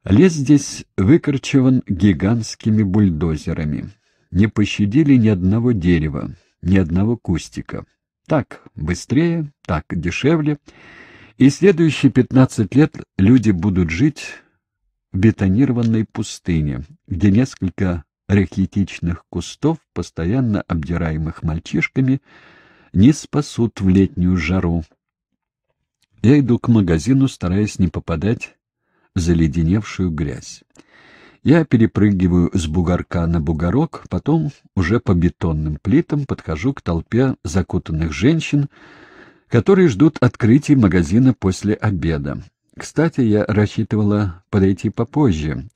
Лес здесь выкорчеван гигантскими бульдозерами. Не пощадили ни одного дерева, ни одного кустика. Так быстрее, так дешевле. И следующие 15 лет люди будут жить в бетонированной пустыне, где несколько рахитичных кустов, постоянно обдираемых мальчишками, не спасут в летнюю жару. Я иду к магазину, стараясь не попадать в заледеневшую грязь. Я перепрыгиваю с бугорка на бугорок, потом уже по бетонным плитам подхожу к толпе закутанных женщин, которые ждут открытия магазина после обеда. Кстати, я рассчитывала подойти попозже.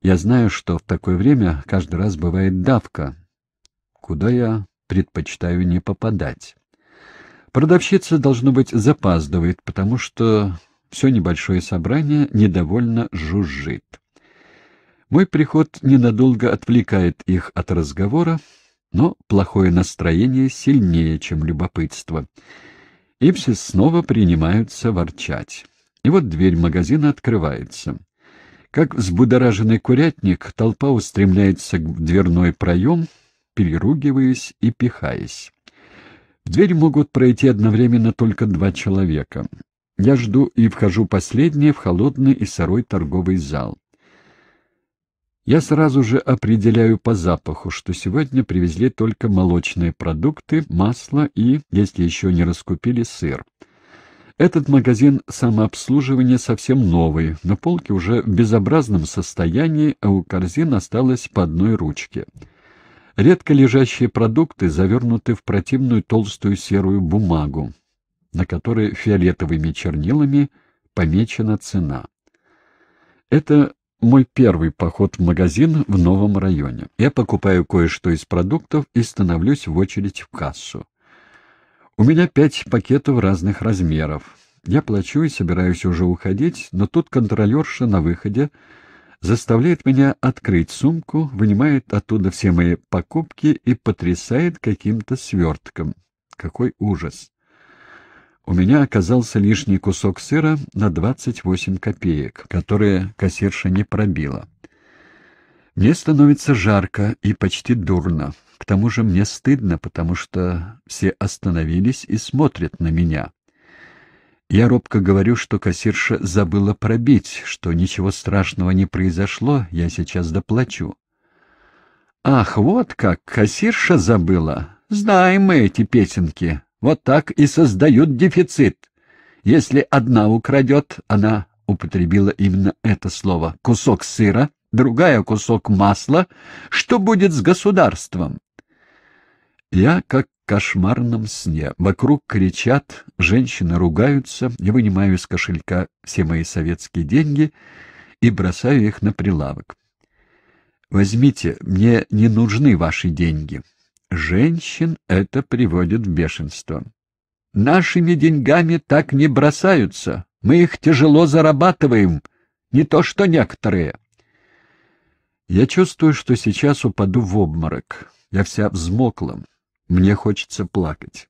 Я знаю, что в такое время каждый раз бывает давка. Куда я предпочитаю не попадать. Продавщица, должно быть, запаздывает, потому что все небольшое собрание недовольно жужжит. Мой приход ненадолго отвлекает их от разговора, но плохое настроение сильнее, чем любопытство. И все снова принимаются ворчать. И вот дверь магазина открывается. Как взбудораженный курятник, толпа устремляется к дверной проем — переругиваясь и пихаясь. В дверь могут пройти одновременно только два человека. Я жду и вхожу последнее в холодный и сырой торговый зал. Я сразу же определяю по запаху, что сегодня привезли только молочные продукты, масло и, если еще не раскупили, сыр. Этот магазин самообслуживания совсем новый, но полки уже в безобразном состоянии, а у корзин осталось по одной ручке. Редко лежащие продукты завернуты в противную толстую серую бумагу, на которой фиолетовыми чернилами помечена цена. Это мой первый поход в магазин в новом районе. Я покупаю кое-что из продуктов и становлюсь в очередь в кассу. У меня пять пакетов разных размеров. Я плачу и собираюсь уже уходить, но тут контролерша на выходе заставляет меня открыть сумку, вынимает оттуда все мои покупки и потрясает каким-то свертком. Какой ужас! У меня оказался лишний кусок сыра на 28 копеек, которые кассирша не пробила. Мне становится жарко и почти дурно. К тому же мне стыдно, потому что все остановились и смотрят на меня. Я робко говорю, что кассирша забыла пробить, что ничего страшного не произошло, я сейчас доплачу. Ах, вот как, кассирша забыла. Знаем мы эти песенки. Вот так и создают дефицит. Если одна украдет, она употребила именно это слово, кусок сыра, другая кусок масла, что будет с государством? Я как в кошмарном сне. Вокруг кричат, женщины ругаются, я вынимаю из кошелька все мои советские деньги и бросаю их на прилавок. «Возьмите, мне не нужны ваши деньги». Женщин это приводит в бешенство. «Нашими деньгами так не бросаются. Мы их тяжело зарабатываем. Не то что некоторые». Я чувствую, что сейчас упаду в обморок. Я вся взмокла. Мне хочется плакать.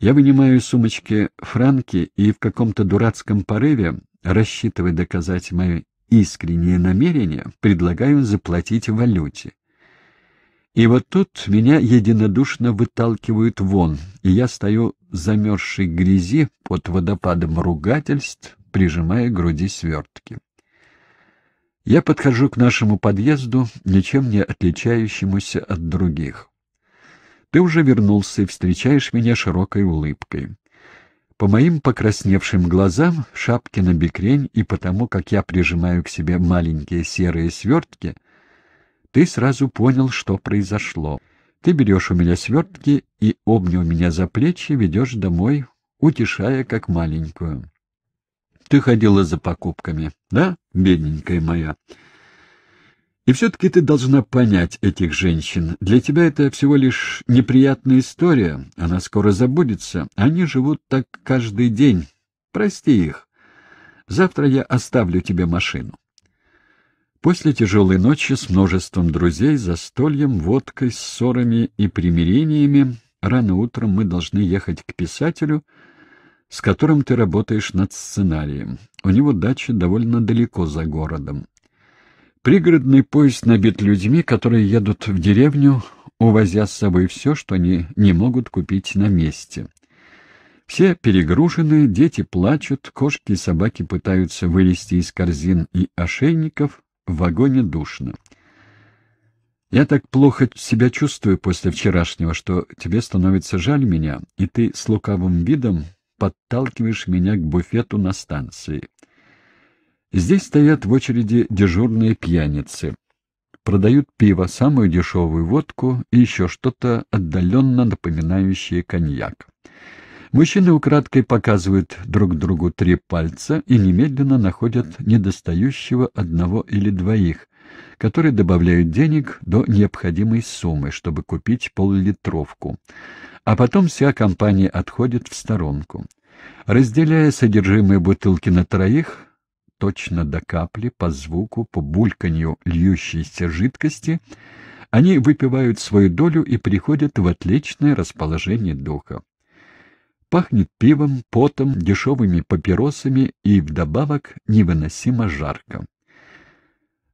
Я вынимаю из сумочки франки и в каком-то дурацком порыве, рассчитывая доказать мои искренние намерения, предлагаю заплатить в валюте. И вот тут меня единодушно выталкивают вон, и я стою в замерзшей грязи под водопадом ругательств, прижимая к груди свертки. Я подхожу к нашему подъезду, ничем не отличающемуся от других. Ты уже вернулся и встречаешь меня широкой улыбкой. По моим покрасневшим глазам, шапке на бекрень и потому, как я прижимаю к себе маленькие серые свертки, ты сразу понял, что произошло. Ты берешь у меня свертки и, обняв меня за плечи, ведешь домой, утешая как маленькую. Ты ходила за покупками, да, бедненькая моя?» И все-таки ты должна понять этих женщин. Для тебя это всего лишь неприятная история, она скоро забудется. Они живут так каждый день. Прости их. Завтра я оставлю тебе машину. После тяжелой ночи с множеством друзей, застольем, водкой, ссорами и примирениями рано утром мы должны ехать к писателю, с которым ты работаешь над сценарием. У него дача довольно далеко за городом. Пригородный поезд набит людьми, которые едут в деревню, увозя с собой все, что они не могут купить на месте. Все перегружены, дети плачут, кошки и собаки пытаются вылезти из корзин и ошейников, в вагоне душно. Я так плохо себя чувствую после вчерашнего, что тебе становится жаль меня, и ты с лукавым видом подталкиваешь меня к буфету на станции. Здесь стоят в очереди дежурные пьяницы. Продают пиво, самую дешевую водку и еще что-то отдаленно напоминающее коньяк. Мужчины украдкой показывают друг другу три пальца и немедленно находят недостающего одного или двоих, которые добавляют денег до необходимой суммы, чтобы купить поллитровку. А потом вся компания отходит в сторонку. Разделяя содержимое бутылки на троих, точно до капли, по звуку, по бульканью льющейся жидкости, они выпивают свою долю и приходят в отличное расположение духа. Пахнет пивом, потом, дешевыми папиросами и вдобавок невыносимо жарко.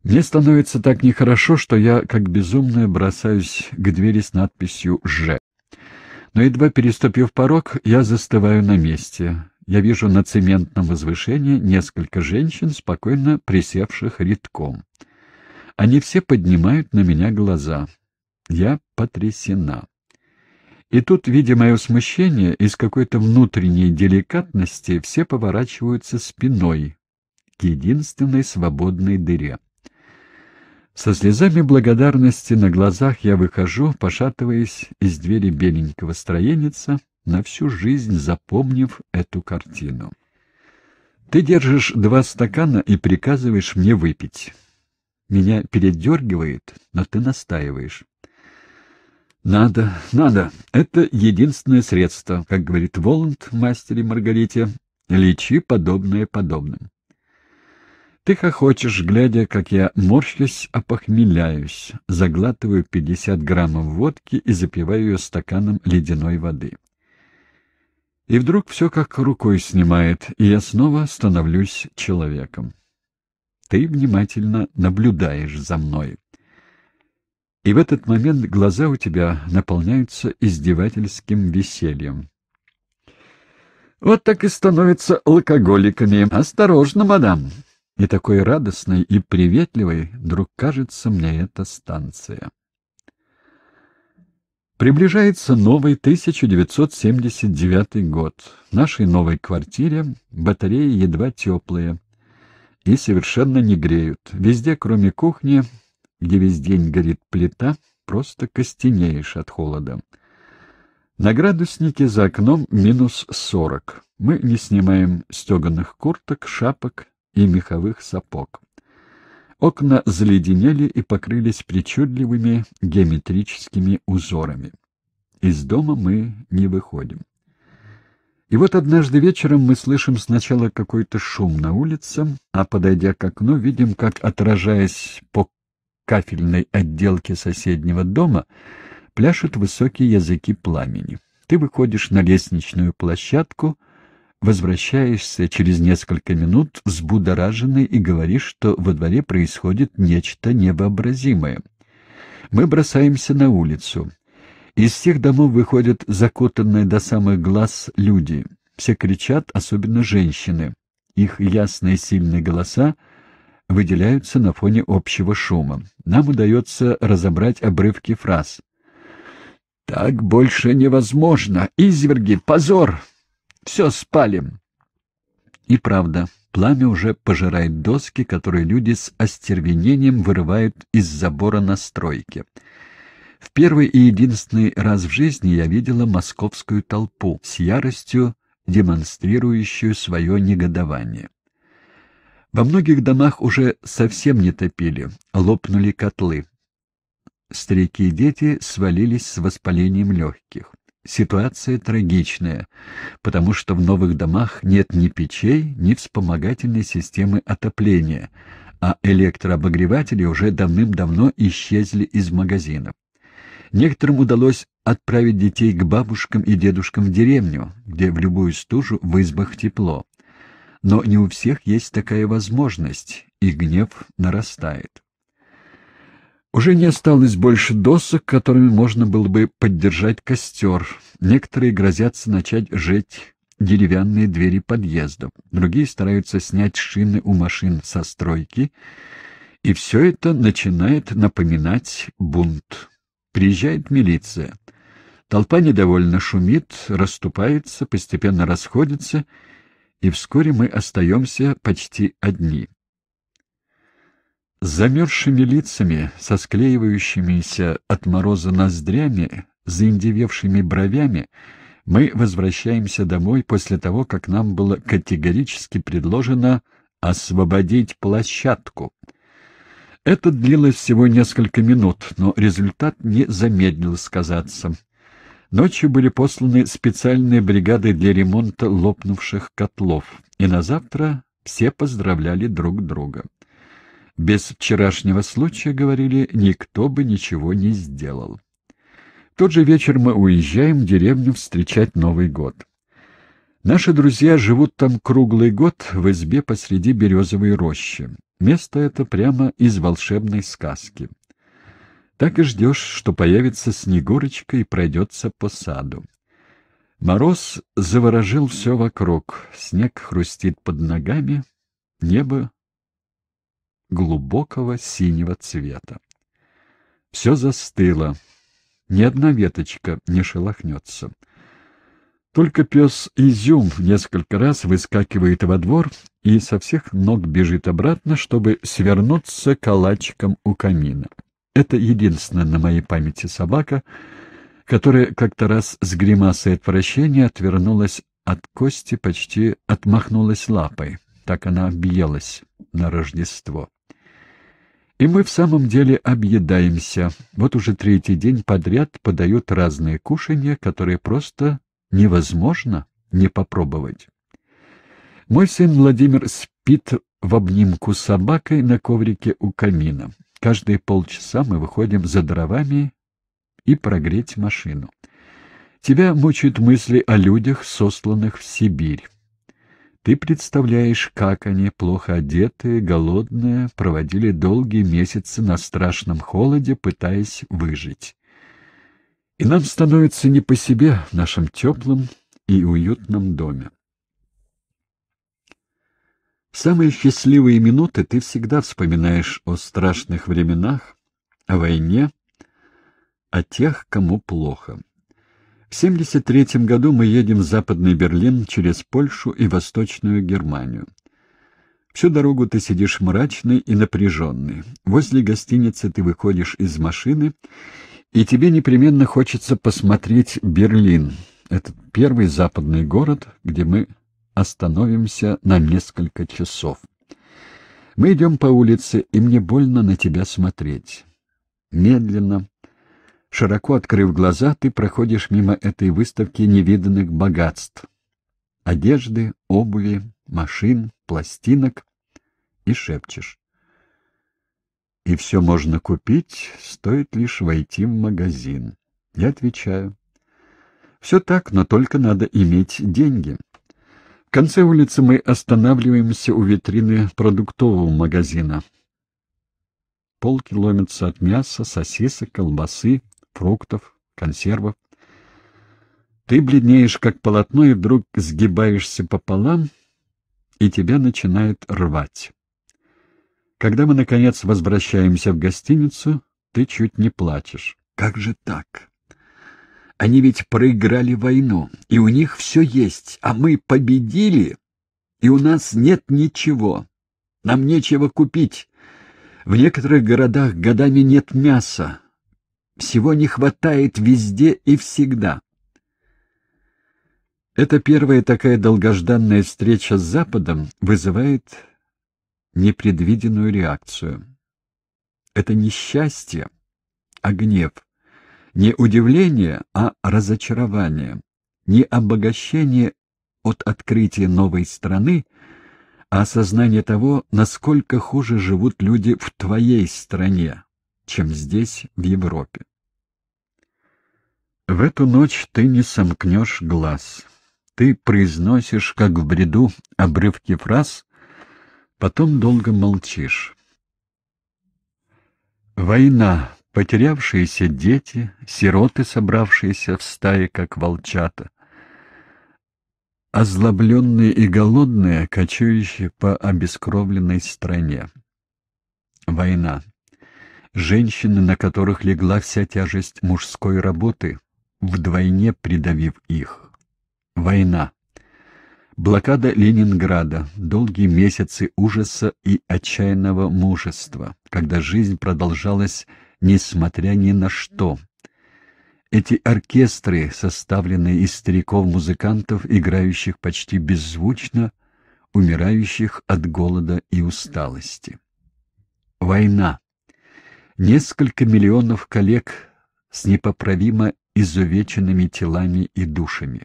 Мне становится так нехорошо, что я, как безумная, бросаюсь к двери с надписью «Ж». Но едва переступив порог, я застываю на месте я вижу на цементном возвышении несколько женщин, спокойно присевших редком. Они все поднимают на меня глаза. Я потрясена. И тут, видя мое смущение, из какой-то внутренней деликатности все поворачиваются спиной к единственной свободной дыре. Со слезами благодарности на глазах я выхожу, пошатываясь из двери беленького строеница — на всю жизнь запомнив эту картину. Ты держишь два стакана и приказываешь мне выпить. Меня передергивает, но ты настаиваешь. Надо, надо. Это единственное средство, как говорит Воланд в «Мастере Маргарите». Лечи подобное подобным. Ты хохочешь, глядя, как я морщусь, опохмеляюсь, заглатываю 50 граммов водки и запиваю ее стаканом ледяной воды. И вдруг все как рукой снимает, и я снова становлюсь человеком. Ты внимательно наблюдаешь за мной. И в этот момент глаза у тебя наполняются издевательским весельем. Вот так и становятся алкоголиками. Осторожно, мадам. И такой радостной и приветливой вдруг кажется мне эта станция. Приближается новый 1979 год. В нашей новой квартире батареи едва теплые и совершенно не греют. Везде, кроме кухни, где весь день горит плита, просто костенеешь от холода. На градуснике за окном минус сорок. Мы не снимаем стеганых курток, шапок и меховых сапог. Окна заледенели и покрылись причудливыми геометрическими узорами. Из дома мы не выходим. И вот однажды вечером мы слышим сначала какой-то шум на улице, а, подойдя к окну, видим, как, отражаясь по кафельной отделке соседнего дома, пляшут высокие языки пламени. Ты выходишь на лестничную площадку — возвращаешься через несколько минут взбудораженный и говоришь, что во дворе происходит нечто невообразимое. Мы бросаемся на улицу. Из всех домов выходят закотанные до самых глаз люди. Все кричат, особенно женщины. Их ясные сильные голоса выделяются на фоне общего шума. Нам удается разобрать обрывки фраз. «Так больше невозможно! Изверги! Позор! Все спалим. И правда, пламя уже пожирает доски, которые люди с остервенением вырывают из забора на стройке. В первый и единственный раз в жизни я видела московскую толпу с яростью, демонстрирующую свое негодование. Во многих домах уже совсем не топили, лопнули котлы. Старики и дети свалились с воспалением легких. Ситуация трагичная, потому что в новых домах нет ни печей, ни вспомогательной системы отопления, а электрообогреватели уже давным-давно исчезли из магазинов. Некоторым удалось отправить детей к бабушкам и дедушкам в деревню, где в любую стужу в избах тепло. Но не у всех есть такая возможность, и гнев нарастает. Уже не осталось больше досок, которыми можно было бы поддержать костер. Некоторые грозятся начать жечь деревянные двери подъездов, другие стараются снять шины у машин со стройки, и все это начинает напоминать бунт. Приезжает милиция. Толпа недовольно шумит, расступается, постепенно расходится, и вскоре мы остаемся почти одни. С замерзшими лицами, со склеивающимися от мороза ноздрями, заиндевевшими бровями, мы возвращаемся домой после того, как нам было категорически предложено освободить площадку. Это длилось всего несколько минут, но результат не замедлил сказаться. Ночью были посланы специальные бригады для ремонта лопнувших котлов, и на завтра все поздравляли друг друга. Без вчерашнего случая, говорили, никто бы ничего не сделал. В тот же вечер мы уезжаем в деревню встречать Новый год. Наши друзья живут там круглый год в избе посреди березовой рощи. Место это прямо из волшебной сказки. Так и ждешь, что появится Снегурочка и пройдется по саду. Мороз заворожил все вокруг, снег хрустит под ногами, небо глубокого синего цвета. Все застыло. Ни одна веточка не шелохнется. Только пес Изюм несколько раз выскакивает во двор и со всех ног бежит обратно, чтобы свернуться калачиком у камина. Это единственная на моей памяти собака, которая как-то раз с гримасой отвращения отвернулась от кости, почти отмахнулась лапой. Так она объелась на Рождество. И мы в самом деле объедаемся. Вот уже третий день подряд подают разные кушанья, которые просто невозможно не попробовать. Мой сын Владимир спит в обнимку с собакой на коврике у камина. Каждые полчаса мы выходим за дровами и прогреть машину. Тебя мучают мысли о людях, сосланных в Сибирь. Ты представляешь, как они, плохо одетые, голодные, проводили долгие месяцы на страшном холоде, пытаясь выжить. И нам становится не по себе в нашем теплом и уютном доме. В самые счастливые минуты ты всегда вспоминаешь о страшных временах, о войне, о тех, кому плохо. В 1973 году мы едем в Западный Берлин через Польшу и Восточную Германию. Всю дорогу ты сидишь мрачный и напряженный. Возле гостиницы ты выходишь из машины, и тебе непременно хочется посмотреть Берлин, Это первый западный город, где мы остановимся на несколько часов. Мы идем по улице, и мне больно на тебя смотреть. Медленно, Широко открыв глаза, ты проходишь мимо этой выставки невиданных богатств. Одежды, обуви, машин, пластинок и шепчешь. И все можно купить, стоит лишь войти в магазин. Я отвечаю. Все так, но только надо иметь деньги. В конце улицы мы останавливаемся у витрины продуктового магазина. Полки ломятся от мяса, сосисок, колбасы, фруктов, консервов. Ты бледнеешь, как полотно, и вдруг сгибаешься пополам, и тебя начинает рвать. Когда мы, наконец, возвращаемся в гостиницу, ты чуть не плачешь. Как же так? Они ведь проиграли войну, и у них все есть, а мы победили, и у нас нет ничего. Нам нечего купить. В некоторых городах годами нет мяса, всего не хватает везде и всегда. Эта первая такая долгожданная встреча с Западом вызывает непредвиденную реакцию. Это не счастье, а гнев. Не удивление, а разочарование. Не обогащение от открытия новой страны, а осознание того, насколько хуже живут люди в твоей стране, чем здесь, в Европе. В эту ночь ты не сомкнешь глаз. Ты произносишь, как в бреду, обрывки фраз, потом долго молчишь. Война, потерявшиеся дети, сироты, собравшиеся в стае, как волчата, озлобленные и голодные, кочующие по обескровленной стране. Война. Женщины, на которых легла вся тяжесть мужской работы — вдвойне придавив их. Война. Блокада Ленинграда, долгие месяцы ужаса и отчаянного мужества, когда жизнь продолжалась несмотря ни на что. Эти оркестры, составленные из стариков-музыкантов, играющих почти беззвучно, умирающих от голода и усталости. Война. Несколько миллионов коллег с непоправимо изувеченными телами и душами.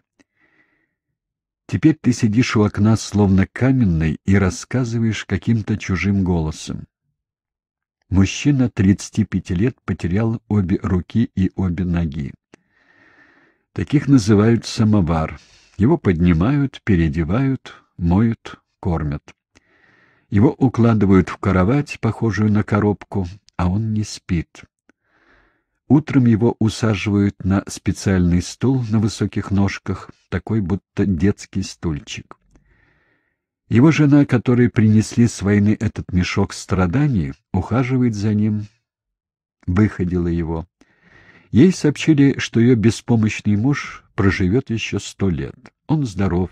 Теперь ты сидишь у окна словно каменный и рассказываешь каким-то чужим голосом. Мужчина 35 лет потерял обе руки и обе ноги. Таких называют самовар. Его поднимают, переодевают, моют, кормят. Его укладывают в кровать, похожую на коробку, а он не спит. Утром его усаживают на специальный стул на высоких ножках, такой будто детский стульчик. Его жена, которой принесли с войны этот мешок страданий, ухаживает за ним, выходила его. Ей сообщили, что ее беспомощный муж проживет еще сто лет. Он здоров.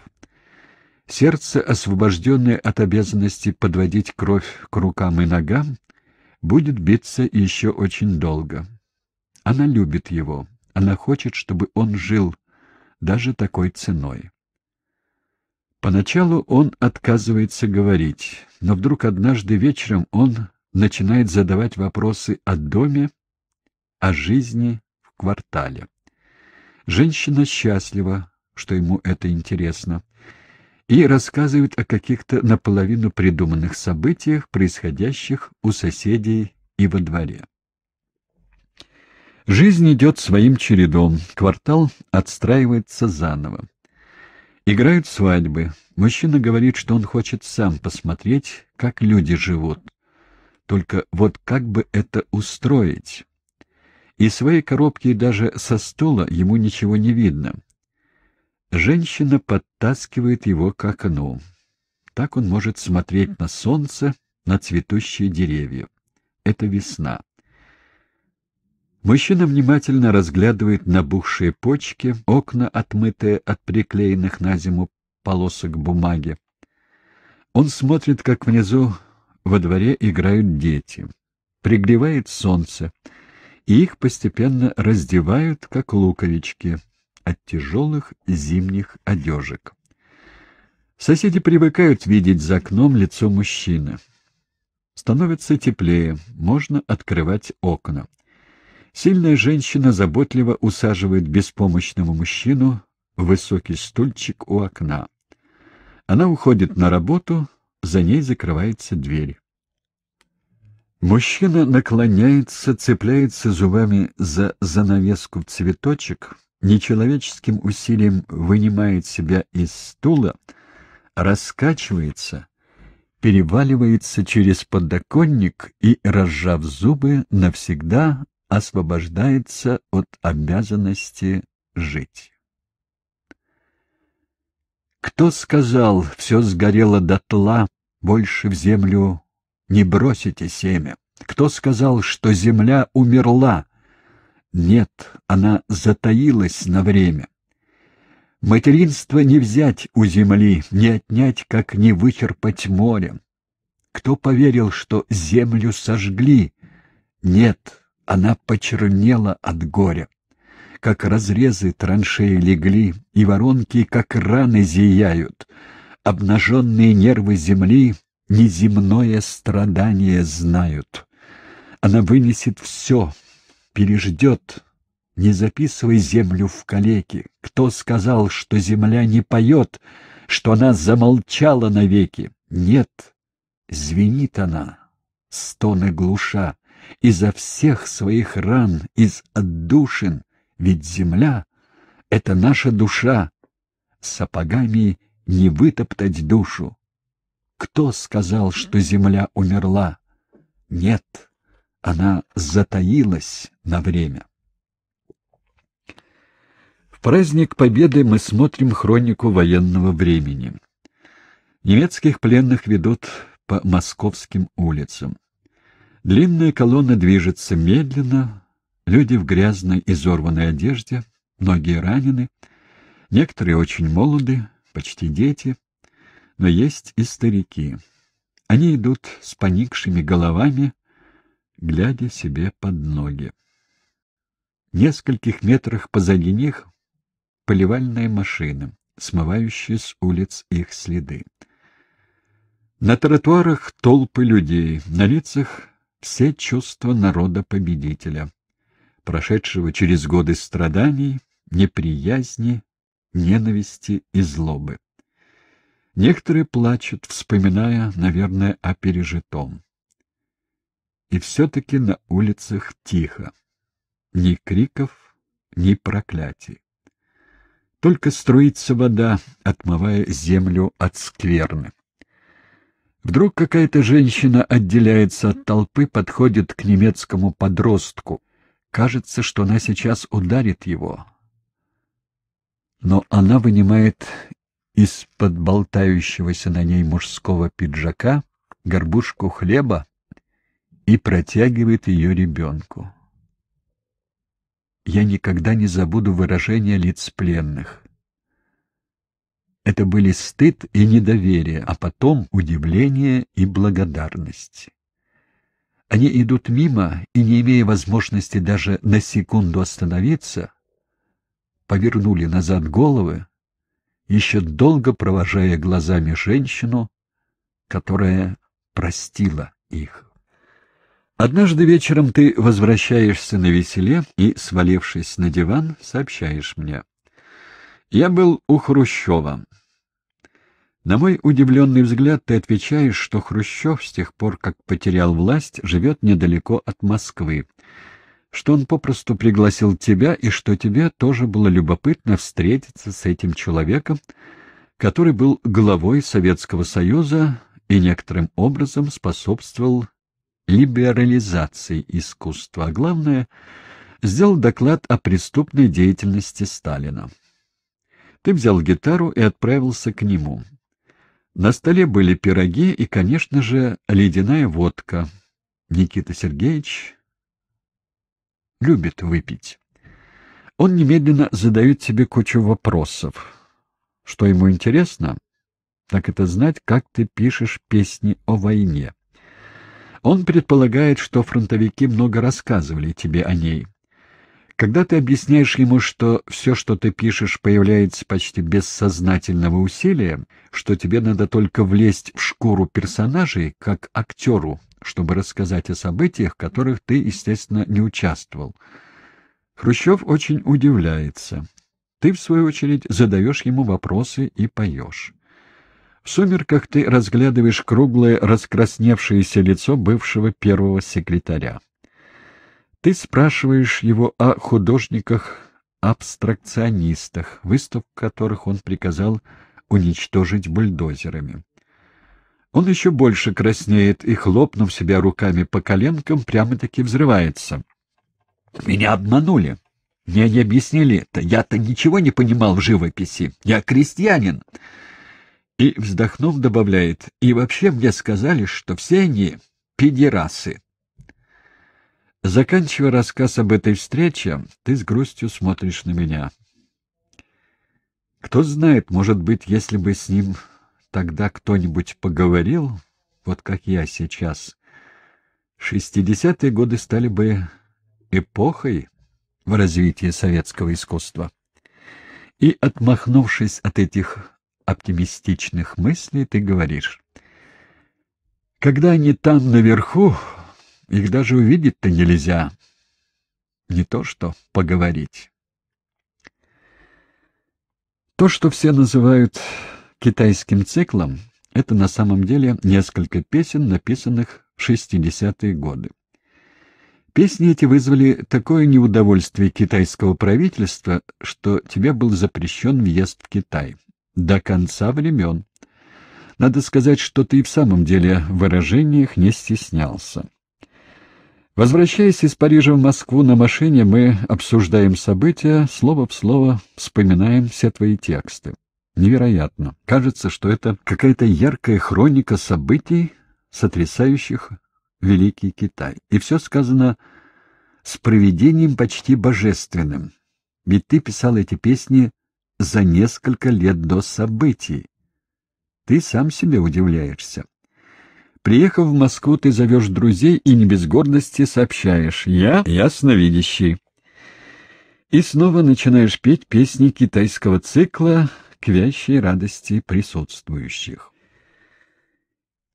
Сердце, освобожденное от обязанности подводить кровь к рукам и ногам, будет биться еще очень долго. Она любит его. Она хочет, чтобы он жил даже такой ценой. Поначалу он отказывается говорить, но вдруг однажды вечером он начинает задавать вопросы о доме, о жизни в квартале. Женщина счастлива, что ему это интересно, и рассказывает о каких-то наполовину придуманных событиях, происходящих у соседей и во дворе. Жизнь идет своим чередом, квартал отстраивается заново. Играют свадьбы. Мужчина говорит, что он хочет сам посмотреть, как люди живут. Только вот как бы это устроить? Из своей коробки и даже со стула ему ничего не видно. Женщина подтаскивает его к окну. Так он может смотреть на солнце, на цветущие деревья. Это весна. Мужчина внимательно разглядывает набухшие почки, окна, отмытые от приклеенных на зиму полосок бумаги. Он смотрит, как внизу во дворе играют дети. Пригревает солнце, и их постепенно раздевают, как луковички, от тяжелых зимних одежек. Соседи привыкают видеть за окном лицо мужчины. Становится теплее, можно открывать окна. Сильная женщина заботливо усаживает беспомощному мужчину в высокий стульчик у окна. Она уходит на работу, за ней закрывается дверь. Мужчина наклоняется, цепляется зубами за занавеску в цветочек, нечеловеческим усилием вынимает себя из стула, раскачивается, переваливается через подоконник и, разжав зубы, навсегда освобождается от обязанности жить. Кто сказал, все сгорело дотла, больше в землю не бросите семя? Кто сказал, что земля умерла? Нет, она затаилась на время. Материнство не взять у земли, не отнять, как не вычерпать море. Кто поверил, что землю сожгли? Нет, она почернела от горя. Как разрезы траншеи легли, и воронки, как раны, зияют. Обнаженные нервы земли неземное страдание знают. Она вынесет все, переждет. Не записывай землю в калеки. Кто сказал, что земля не поет, что она замолчала навеки? Нет, звенит она, стоны глуша изо всех своих ран, из отдушин, ведь земля — это наша душа, сапогами не вытоптать душу. Кто сказал, что земля умерла? Нет, она затаилась на время. В праздник Победы мы смотрим хронику военного времени. Немецких пленных ведут по московским улицам. Длинная колонна движется медленно, люди в грязной изорванной одежде, многие ранены, некоторые очень молоды, почти дети, но есть и старики. Они идут с поникшими головами, глядя себе под ноги. В нескольких метрах позади них поливальные машины, смывающие с улиц их следы. На тротуарах толпы людей, на лицах все чувства народа-победителя, прошедшего через годы страданий, неприязни, ненависти и злобы. Некоторые плачут, вспоминая, наверное, о пережитом. И все-таки на улицах тихо. Ни криков, ни проклятий. Только струится вода, отмывая землю от скверны. Вдруг какая-то женщина отделяется от толпы, подходит к немецкому подростку. Кажется, что она сейчас ударит его. Но она вынимает из-под болтающегося на ней мужского пиджака горбушку хлеба и протягивает ее ребенку. Я никогда не забуду выражение лиц пленных. Это были стыд и недоверие, а потом удивление и благодарность. Они идут мимо и, не имея возможности даже на секунду остановиться, повернули назад головы, еще долго провожая глазами женщину, которая простила их. Однажды вечером ты возвращаешься на веселе и, свалившись на диван, сообщаешь мне. Я был у Хрущева. На мой удивленный взгляд ты отвечаешь, что Хрущев с тех пор, как потерял власть, живет недалеко от Москвы, что он попросту пригласил тебя и что тебе тоже было любопытно встретиться с этим человеком, который был главой Советского Союза и некоторым образом способствовал либерализации искусства, а главное — сделал доклад о преступной деятельности Сталина. Ты взял гитару и отправился к нему. На столе были пироги и, конечно же, ледяная водка. Никита Сергеевич любит выпить. Он немедленно задает себе кучу вопросов. Что ему интересно? Так это знать, как ты пишешь песни о войне. Он предполагает, что фронтовики много рассказывали тебе о ней. Когда ты объясняешь ему, что все, что ты пишешь, появляется почти без сознательного усилия, что тебе надо только влезть в шкуру персонажей, как актеру, чтобы рассказать о событиях, в которых ты, естественно, не участвовал. Хрущев очень удивляется. Ты, в свою очередь, задаешь ему вопросы и поешь. В сумерках ты разглядываешь круглое раскрасневшееся лицо бывшего первого секретаря. Ты спрашиваешь его о художниках-абстракционистах, выставку которых он приказал уничтожить бульдозерами. Он еще больше краснеет и, хлопнув себя руками по коленкам, прямо-таки взрывается. «Меня обманули. Мне не объяснили это. Я-то ничего не понимал в живописи. Я крестьянин». И, вздохнув, добавляет, «И вообще мне сказали, что все они — педерасы». Заканчивая рассказ об этой встрече, ты с грустью смотришь на меня. Кто знает, может быть, если бы с ним тогда кто-нибудь поговорил, вот как я сейчас, шестидесятые годы стали бы эпохой в развитии советского искусства. И, отмахнувшись от этих оптимистичных мыслей, ты говоришь, когда они там наверху, их даже увидеть-то нельзя. Не то что поговорить. То, что все называют китайским циклом, это на самом деле несколько песен, написанных в 60-е годы. Песни эти вызвали такое неудовольствие китайского правительства, что тебе был запрещен въезд в Китай. До конца времен. Надо сказать, что ты и в самом деле в выражениях не стеснялся. Возвращаясь из Парижа в Москву на машине, мы обсуждаем события, слово в слово вспоминаем все твои тексты. Невероятно. Кажется, что это какая-то яркая хроника событий, сотрясающих Великий Китай. И все сказано с проведением почти божественным. Ведь ты писал эти песни за несколько лет до событий. Ты сам себе удивляешься. Приехав в Москву, ты зовешь друзей и не без гордости сообщаешь «Я ясновидящий». И снова начинаешь петь песни китайского цикла к вящей радости присутствующих.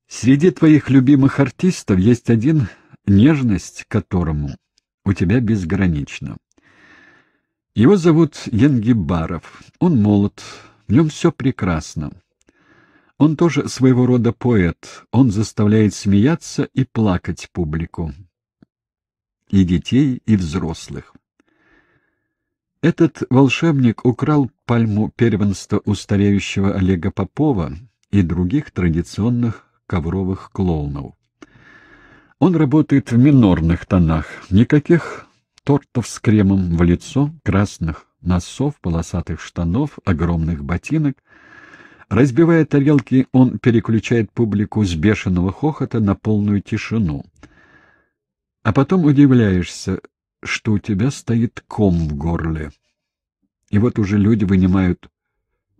Среди твоих любимых артистов есть один, нежность которому у тебя безгранична. Его зовут Янгибаров. Он молод, в нем все прекрасно. Он тоже своего рода поэт. Он заставляет смеяться и плакать публику. И детей, и взрослых. Этот волшебник украл пальму первенства у стареющего Олега Попова и других традиционных ковровых клоунов. Он работает в минорных тонах, никаких тортов с кремом в лицо, красных носов, полосатых штанов, огромных ботинок — Разбивая тарелки, он переключает публику с бешеного хохота на полную тишину. А потом удивляешься, что у тебя стоит ком в горле. И вот уже люди вынимают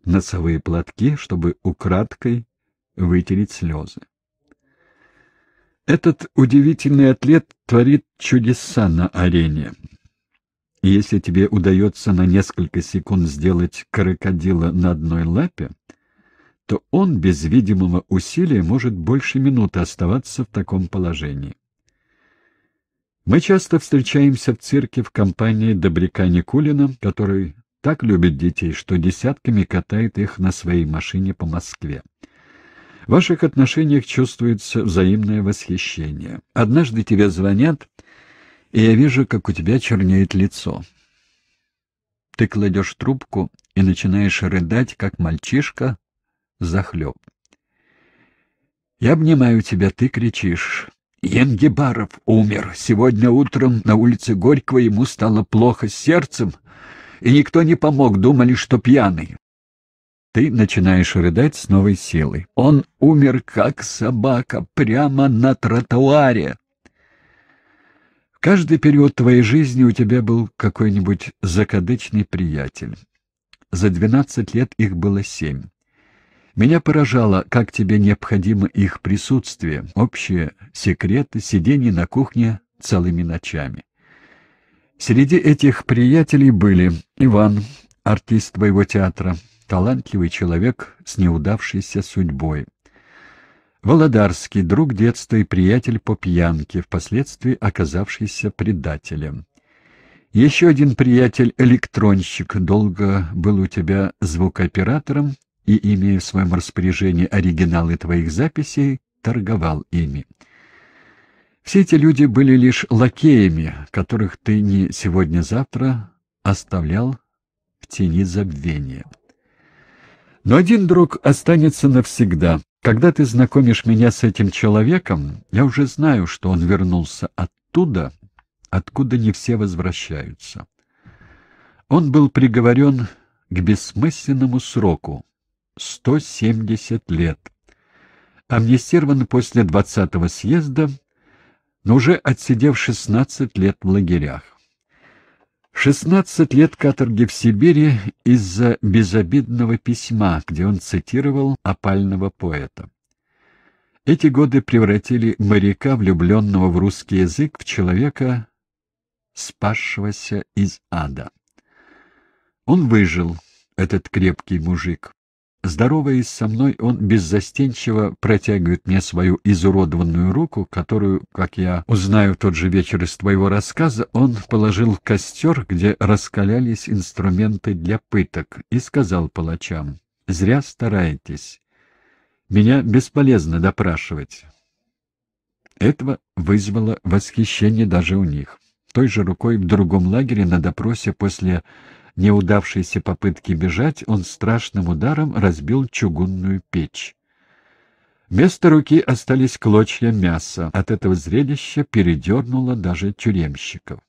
носовые платки, чтобы украдкой вытереть слезы. Этот удивительный атлет творит чудеса на арене. И если тебе удается на несколько секунд сделать крокодила на одной лапе, то он без видимого усилия может больше минуты оставаться в таком положении. Мы часто встречаемся в цирке в компании добряка Никулина, который так любит детей, что десятками катает их на своей машине по Москве. В ваших отношениях чувствуется взаимное восхищение. Однажды тебе звонят, и я вижу, как у тебя чернеет лицо. Ты кладешь трубку и начинаешь рыдать, как мальчишка, захлеб. Я обнимаю тебя, ты кричишь. Янгибаров умер. Сегодня утром на улице Горького ему стало плохо с сердцем, и никто не помог, думали, что пьяный. Ты начинаешь рыдать с новой силой. Он умер, как собака, прямо на тротуаре. каждый период твоей жизни у тебя был какой-нибудь закадычный приятель. За двенадцать лет их было семь. Меня поражало, как тебе необходимо их присутствие, общие секреты, сидение на кухне целыми ночами. Среди этих приятелей были Иван, артист твоего театра, талантливый человек с неудавшейся судьбой. Володарский, друг детства и приятель по пьянке, впоследствии оказавшийся предателем. Еще один приятель-электронщик долго был у тебя звукооператором и, имея в своем распоряжении оригиналы твоих записей, торговал ими. Все эти люди были лишь лакеями, которых ты не сегодня-завтра оставлял в тени забвения. Но один друг останется навсегда. Когда ты знакомишь меня с этим человеком, я уже знаю, что он вернулся оттуда, откуда не все возвращаются. Он был приговорен к бессмысленному сроку, 170 лет. Амнистирован после 20-го съезда, но уже отсидев 16 лет в лагерях. 16 лет каторги в Сибири из-за безобидного письма, где он цитировал опального поэта. Эти годы превратили моряка, влюбленного в русский язык, в человека, спасшегося из ада. Он выжил, этот крепкий мужик. Здороваясь со мной, он беззастенчиво протягивает мне свою изуродованную руку, которую, как я узнаю тот же вечер из твоего рассказа, он положил в костер, где раскалялись инструменты для пыток, и сказал палачам, «Зря стараетесь. Меня бесполезно допрашивать». Этого вызвало восхищение даже у них. Той же рукой в другом лагере на допросе после неудавшейся попытки бежать, он страшным ударом разбил чугунную печь. Вместо руки остались клочья мяса. От этого зрелища передернуло даже тюремщиков.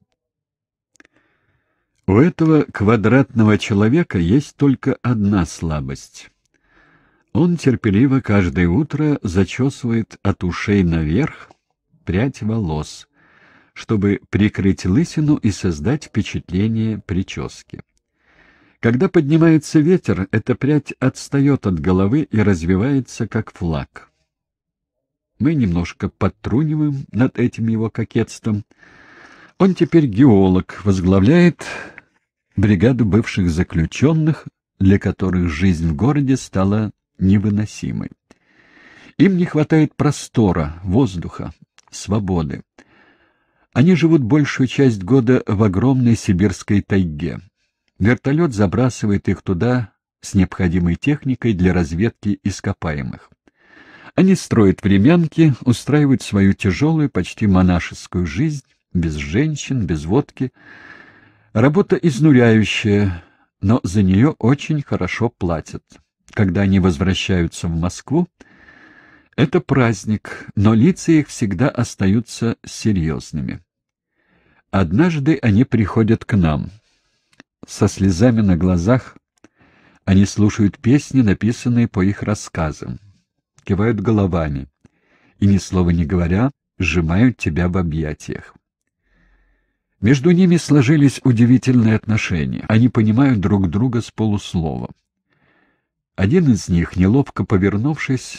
У этого квадратного человека есть только одна слабость. Он терпеливо каждое утро зачесывает от ушей наверх прядь волос, чтобы прикрыть лысину и создать впечатление прически. Когда поднимается ветер, эта прядь отстает от головы и развивается, как флаг. Мы немножко подтруниваем над этим его кокетством. Он теперь геолог, возглавляет бригаду бывших заключенных, для которых жизнь в городе стала невыносимой. Им не хватает простора, воздуха, свободы. Они живут большую часть года в огромной сибирской тайге. Вертолет забрасывает их туда с необходимой техникой для разведки ископаемых. Они строят времянки, устраивают свою тяжелую, почти монашескую жизнь, без женщин, без водки. Работа изнуряющая, но за нее очень хорошо платят. Когда они возвращаются в Москву, это праздник, но лица их всегда остаются серьезными. Однажды они приходят к нам — со слезами на глазах они слушают песни, написанные по их рассказам, кивают головами и, ни слова не говоря, сжимают тебя в объятиях. Между ними сложились удивительные отношения. Они понимают друг друга с полуслова. Один из них, неловко повернувшись,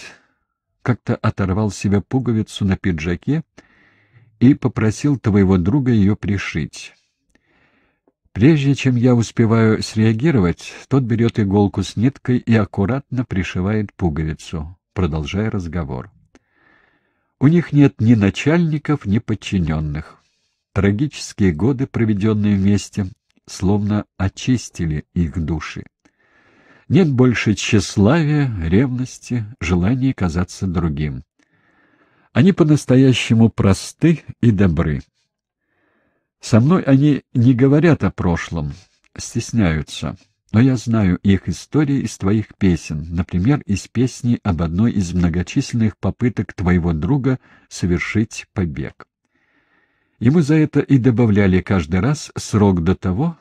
как-то оторвал себе пуговицу на пиджаке и попросил твоего друга ее пришить. Прежде чем я успеваю среагировать, тот берет иголку с ниткой и аккуратно пришивает пуговицу, продолжая разговор. У них нет ни начальников, ни подчиненных. Трагические годы, проведенные вместе, словно очистили их души. Нет больше тщеславия, ревности, желания казаться другим. Они по-настоящему просты и добры. Со мной они не говорят о прошлом, стесняются. Но я знаю их истории из твоих песен, например, из песни об одной из многочисленных попыток твоего друга совершить побег. Ему за это и добавляли каждый раз срок до того,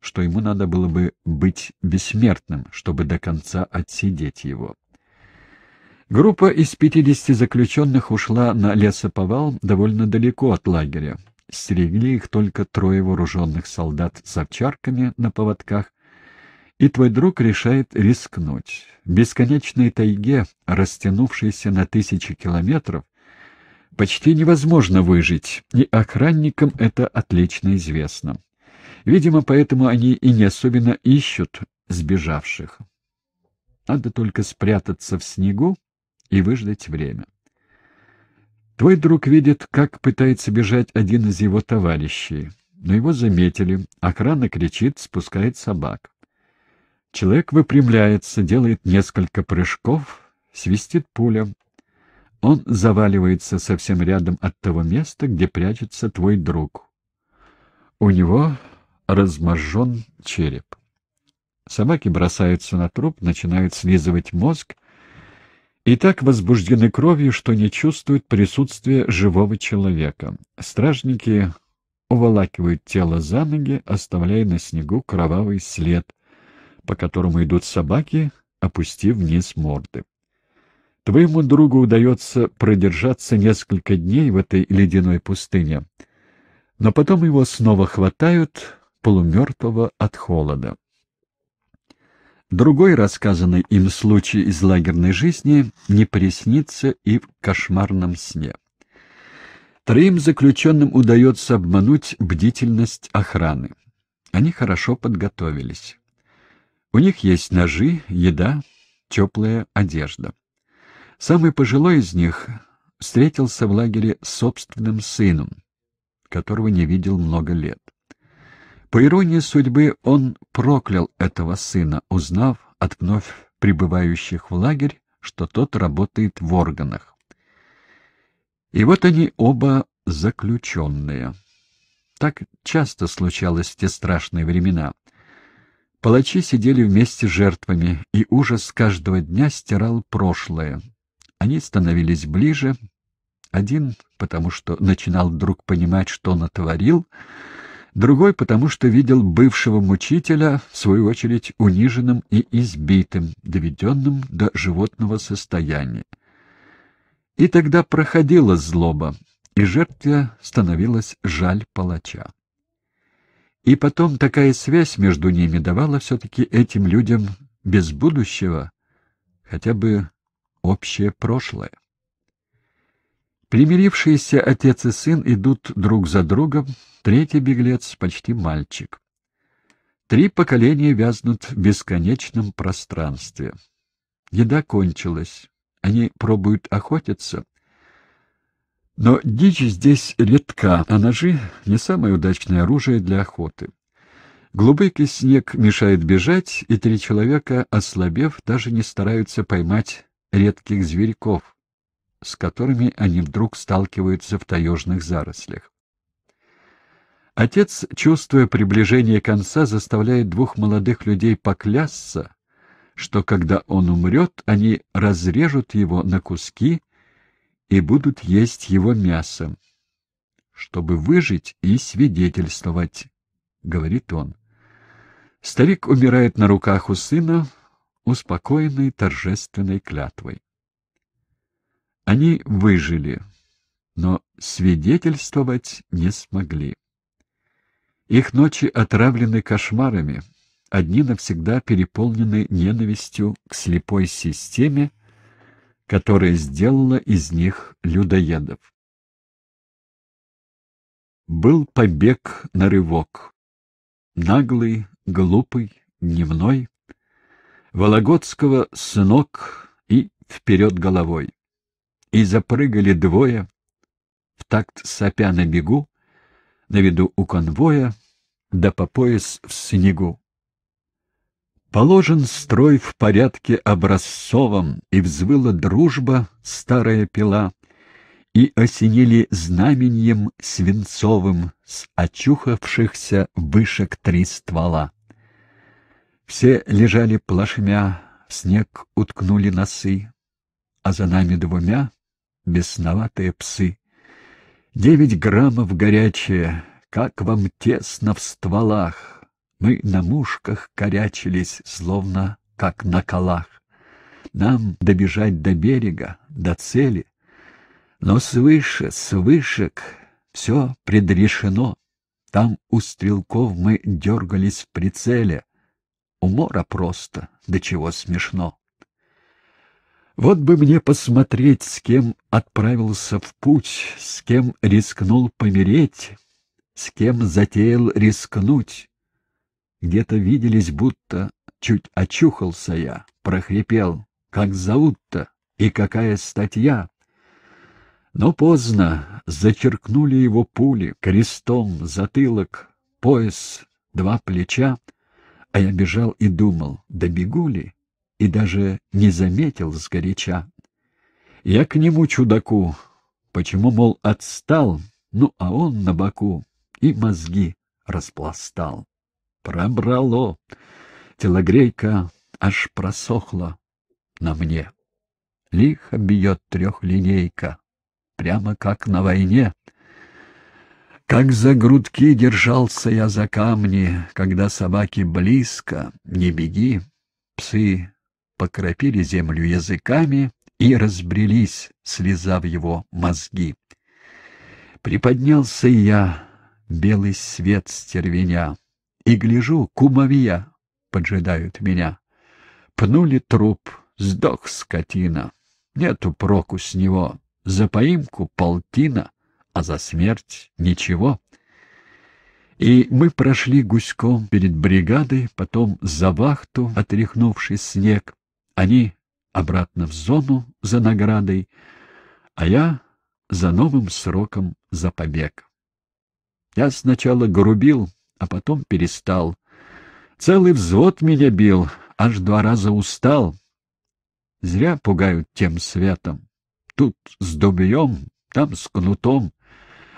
что ему надо было бы быть бессмертным, чтобы до конца отсидеть его. Группа из 50 заключенных ушла на лесоповал довольно далеко от лагеря стерегли их только трое вооруженных солдат с овчарками на поводках, и твой друг решает рискнуть. В бесконечной тайге, растянувшейся на тысячи километров, почти невозможно выжить, и охранникам это отлично известно. Видимо, поэтому они и не особенно ищут сбежавших. Надо только спрятаться в снегу и выждать время. Твой друг видит, как пытается бежать один из его товарищей. Но его заметили. Охрана кричит, спускает собак. Человек выпрямляется, делает несколько прыжков, свистит пуля. Он заваливается совсем рядом от того места, где прячется твой друг. У него разможжен череп. Собаки бросаются на труп, начинают слизывать мозг — и так возбуждены кровью, что не чувствуют присутствия живого человека. Стражники уволакивают тело за ноги, оставляя на снегу кровавый след, по которому идут собаки, опустив вниз морды. Твоему другу удается продержаться несколько дней в этой ледяной пустыне, но потом его снова хватают полумертвого от холода. Другой рассказанный им случай из лагерной жизни не приснится и в кошмарном сне. Троим заключенным удается обмануть бдительность охраны. Они хорошо подготовились. У них есть ножи, еда, теплая одежда. Самый пожилой из них встретился в лагере с собственным сыном, которого не видел много лет. По иронии судьбы, он проклял этого сына, узнав от вновь прибывающих в лагерь, что тот работает в органах. И вот они оба заключенные. Так часто случалось в те страшные времена. Палачи сидели вместе с жертвами, и ужас каждого дня стирал прошлое. Они становились ближе. Один, потому что начинал вдруг понимать, что натворил, другой потому, что видел бывшего мучителя, в свою очередь, униженным и избитым, доведенным до животного состояния. И тогда проходила злоба, и жертве становилась жаль палача. И потом такая связь между ними давала все-таки этим людям без будущего хотя бы общее прошлое. Примирившиеся отец и сын идут друг за другом, Третий беглец — почти мальчик. Три поколения вязнут в бесконечном пространстве. Еда кончилась. Они пробуют охотиться. Но дичь здесь редка, а ножи — не самое удачное оружие для охоты. Глубокий снег мешает бежать, и три человека, ослабев, даже не стараются поймать редких зверьков, с которыми они вдруг сталкиваются в таежных зарослях. Отец, чувствуя приближение конца, заставляет двух молодых людей поклясться, что когда он умрет, они разрежут его на куски и будут есть его мясо, чтобы выжить и свидетельствовать, — говорит он. Старик умирает на руках у сына, успокоенный торжественной клятвой. Они выжили, но свидетельствовать не смогли. Их ночи отравлены кошмарами, одни навсегда переполнены ненавистью к слепой системе, которая сделала из них людоедов. Был побег на рывок. Наглый, глупый, дневной. Вологодского сынок и вперед головой. И запрыгали двое, в такт сопя на бегу, на виду у конвоя, да по пояс в снегу. Положен строй в порядке образцовом, и взвыла дружба старая пила, и осенили знаменьем свинцовым с очухавшихся вышек три ствола. Все лежали плашмя, снег уткнули носы, а за нами двумя бесноватые псы. Девять граммов горячее, как вам тесно в стволах. Мы на мушках корячились, словно как на колах. Нам добежать до берега, до цели. Но свыше, свышек, все предрешено. Там у стрелков мы дергались в прицеле. Умора просто, до чего смешно. Вот бы мне посмотреть, с кем отправился в путь, с кем рискнул помереть, с кем затеял рискнуть. Где-то виделись, будто чуть очухался я, прохрипел. Как зовут-то и какая статья? Но поздно зачеркнули его пули, крестом, затылок, пояс, два плеча, а я бежал и думал, добегу ли? и даже не заметил сгоряча. Я к нему, чудаку, почему, мол, отстал, ну, а он на боку и мозги распластал. Пробрало. Телогрейка аж просохла на мне. Лихо бьет трехлинейка, прямо как на войне. Как за грудки держался я за камни, когда собаки близко, не беги, псы покропили землю языками и разбрелись, слезав его мозги. Приподнялся я, белый свет стервеня, и гляжу, кумовья поджидают меня. Пнули труп, сдох скотина, нету проку с него, за поимку полтина, а за смерть ничего. И мы прошли гуськом перед бригадой, потом за вахту, отряхнувший снег, они обратно в зону за наградой, а я за новым сроком за побег. Я сначала грубил, а потом перестал. Целый взвод меня бил, аж два раза устал. Зря пугают тем светом. Тут с дубьем, там с кнутом.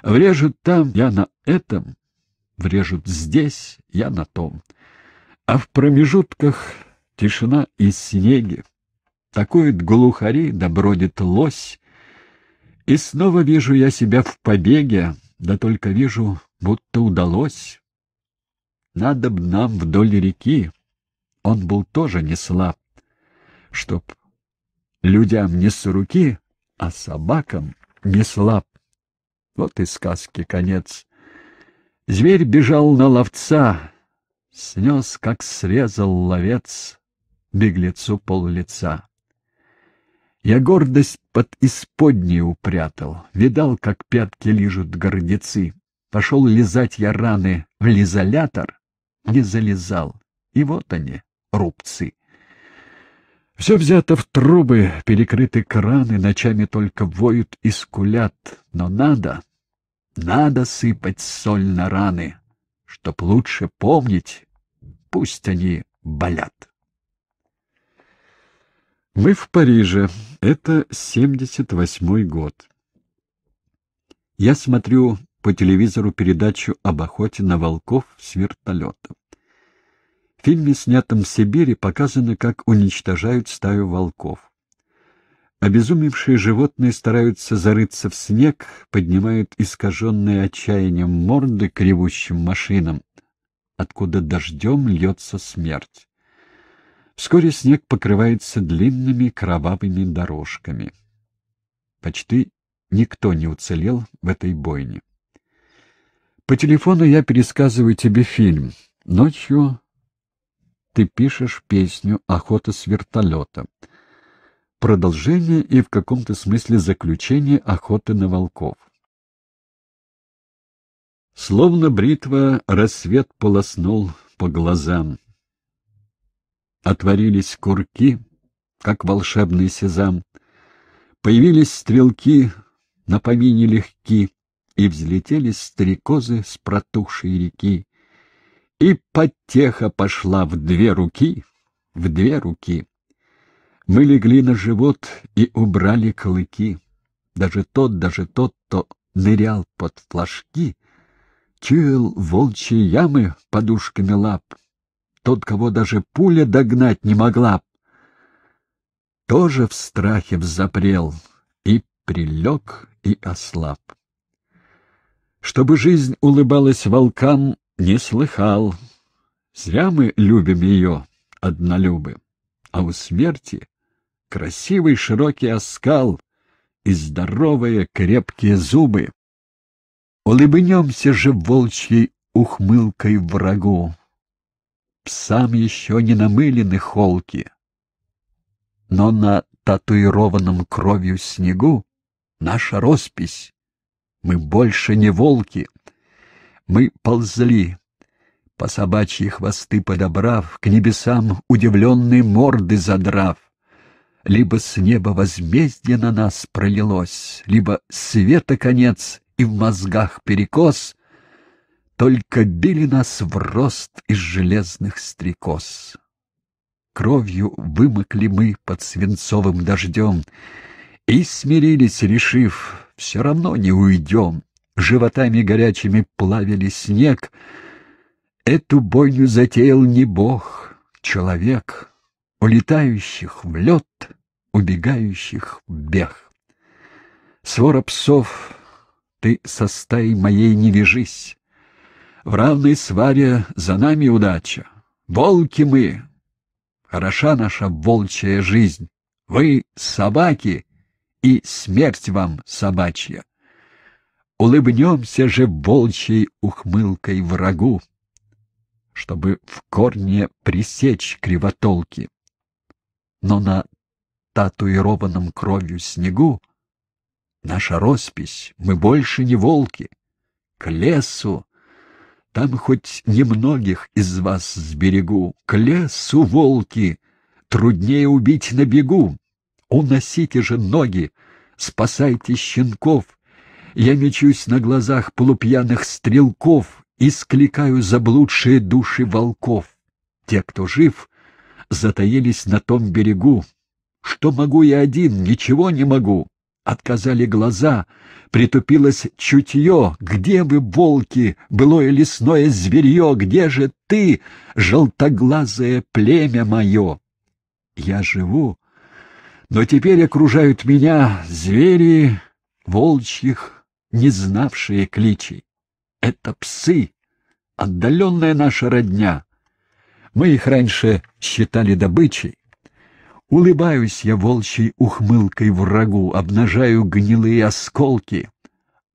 Врежут там, я на этом. Врежут здесь, я на том. А в промежутках Тишина и снеги. Такуют глухари, да лось. И снова вижу я себя в побеге, да только вижу, будто удалось. Надо б нам вдоль реки, он был тоже не слаб, чтоб людям не с руки, а собакам не слаб. Вот и сказки конец. Зверь бежал на ловца, снес, как срезал ловец, беглецу пол лица. Я гордость под исподней упрятал, видал, как пятки лижут гордецы. Пошел лизать я раны в лизолятор, не залезал, и вот они, рубцы. Все взято в трубы, перекрыты краны, ночами только воют и скулят, но надо, надо сыпать соль на раны, чтоб лучше помнить, пусть они болят. Мы в Париже. Это 78-й год. Я смотрю по телевизору передачу об охоте на волков с вертолетом. В фильме, снятом в Сибири, показано, как уничтожают стаю волков. Обезумевшие животные стараются зарыться в снег, поднимают искаженные отчаянием морды кривущим машинам, откуда дождем льется смерть. Вскоре снег покрывается длинными кровавыми дорожками. Почти никто не уцелел в этой бойне. По телефону я пересказываю тебе фильм. Ночью ты пишешь песню «Охота с вертолета». Продолжение и в каком-то смысле заключение охоты на волков. Словно бритва рассвет полоснул по глазам. Отворились курки, как волшебный сезам. Появились стрелки на помине легки, И взлетели стрекозы с протухшей реки. И потеха пошла в две руки, в две руки. Мы легли на живот и убрали клыки. Даже тот, даже тот, кто нырял под флажки, Чуял волчьи ямы подушками лап, тот, кого даже пуля догнать не могла, тоже в страхе взапрел и прилег и ослаб. Чтобы жизнь улыбалась волкам, не слыхал. Зря мы любим ее, однолюбы. А у смерти красивый широкий оскал и здоровые крепкие зубы. Улыбнемся же волчьей ухмылкой врагу псам еще не намылены холки. Но на татуированном кровью снегу наша роспись. Мы больше не волки. Мы ползли, по собачьи хвосты подобрав, к небесам удивленные морды задрав. Либо с неба возмездие на нас пролилось, либо света конец и в мозгах перекос — только били нас в рост из железных стрекоз. Кровью вымокли мы под свинцовым дождем И смирились, решив, все равно не уйдем. Животами горячими плавили снег. Эту бойню затеял не бог, человек, Улетающих в лед, убегающих в бег. Свора псов, ты со стаей моей не вяжись. В равной сваре за нами удача. Волки мы. Хороша наша волчья жизнь. Вы собаки, и смерть вам собачья. Улыбнемся же волчьей ухмылкой врагу, чтобы в корне пресечь кривотолки. Но на татуированном кровью снегу наша роспись, мы больше не волки, к лесу там хоть немногих из вас сберегу. К лесу, волки, труднее убить на бегу. Уносите же ноги, спасайте щенков. Я мечусь на глазах полупьяных стрелков и скликаю заблудшие души волков. Те, кто жив, затаились на том берегу. Что могу я один, ничего не могу. Отказали глаза — притупилось чутье. Где вы, волки, былое лесное зверье, где же ты, желтоглазое племя мое? Я живу, но теперь окружают меня звери волчьих, не знавшие кличей. Это псы, отдаленная наша родня. Мы их раньше считали добычей. Улыбаюсь я волчьей ухмылкой врагу, обнажаю гнилые осколки,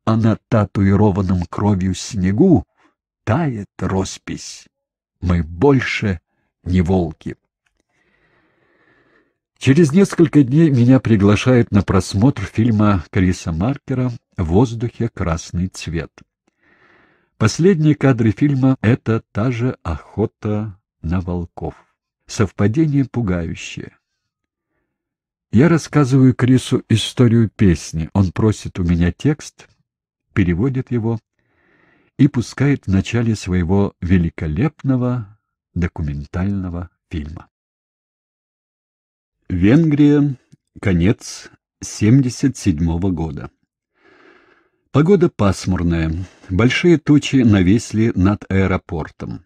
а на татуированном кровью снегу тает роспись. Мы больше не волки. Через несколько дней меня приглашают на просмотр фильма Криса Маркера «В воздухе красный цвет». Последние кадры фильма — это та же охота на волков. Совпадение пугающее. Я рассказываю Крису историю песни. Он просит у меня текст, переводит его и пускает в начале своего великолепного документального фильма. Венгрия, конец 77 -го года. Погода пасмурная, большие тучи нависли над аэропортом.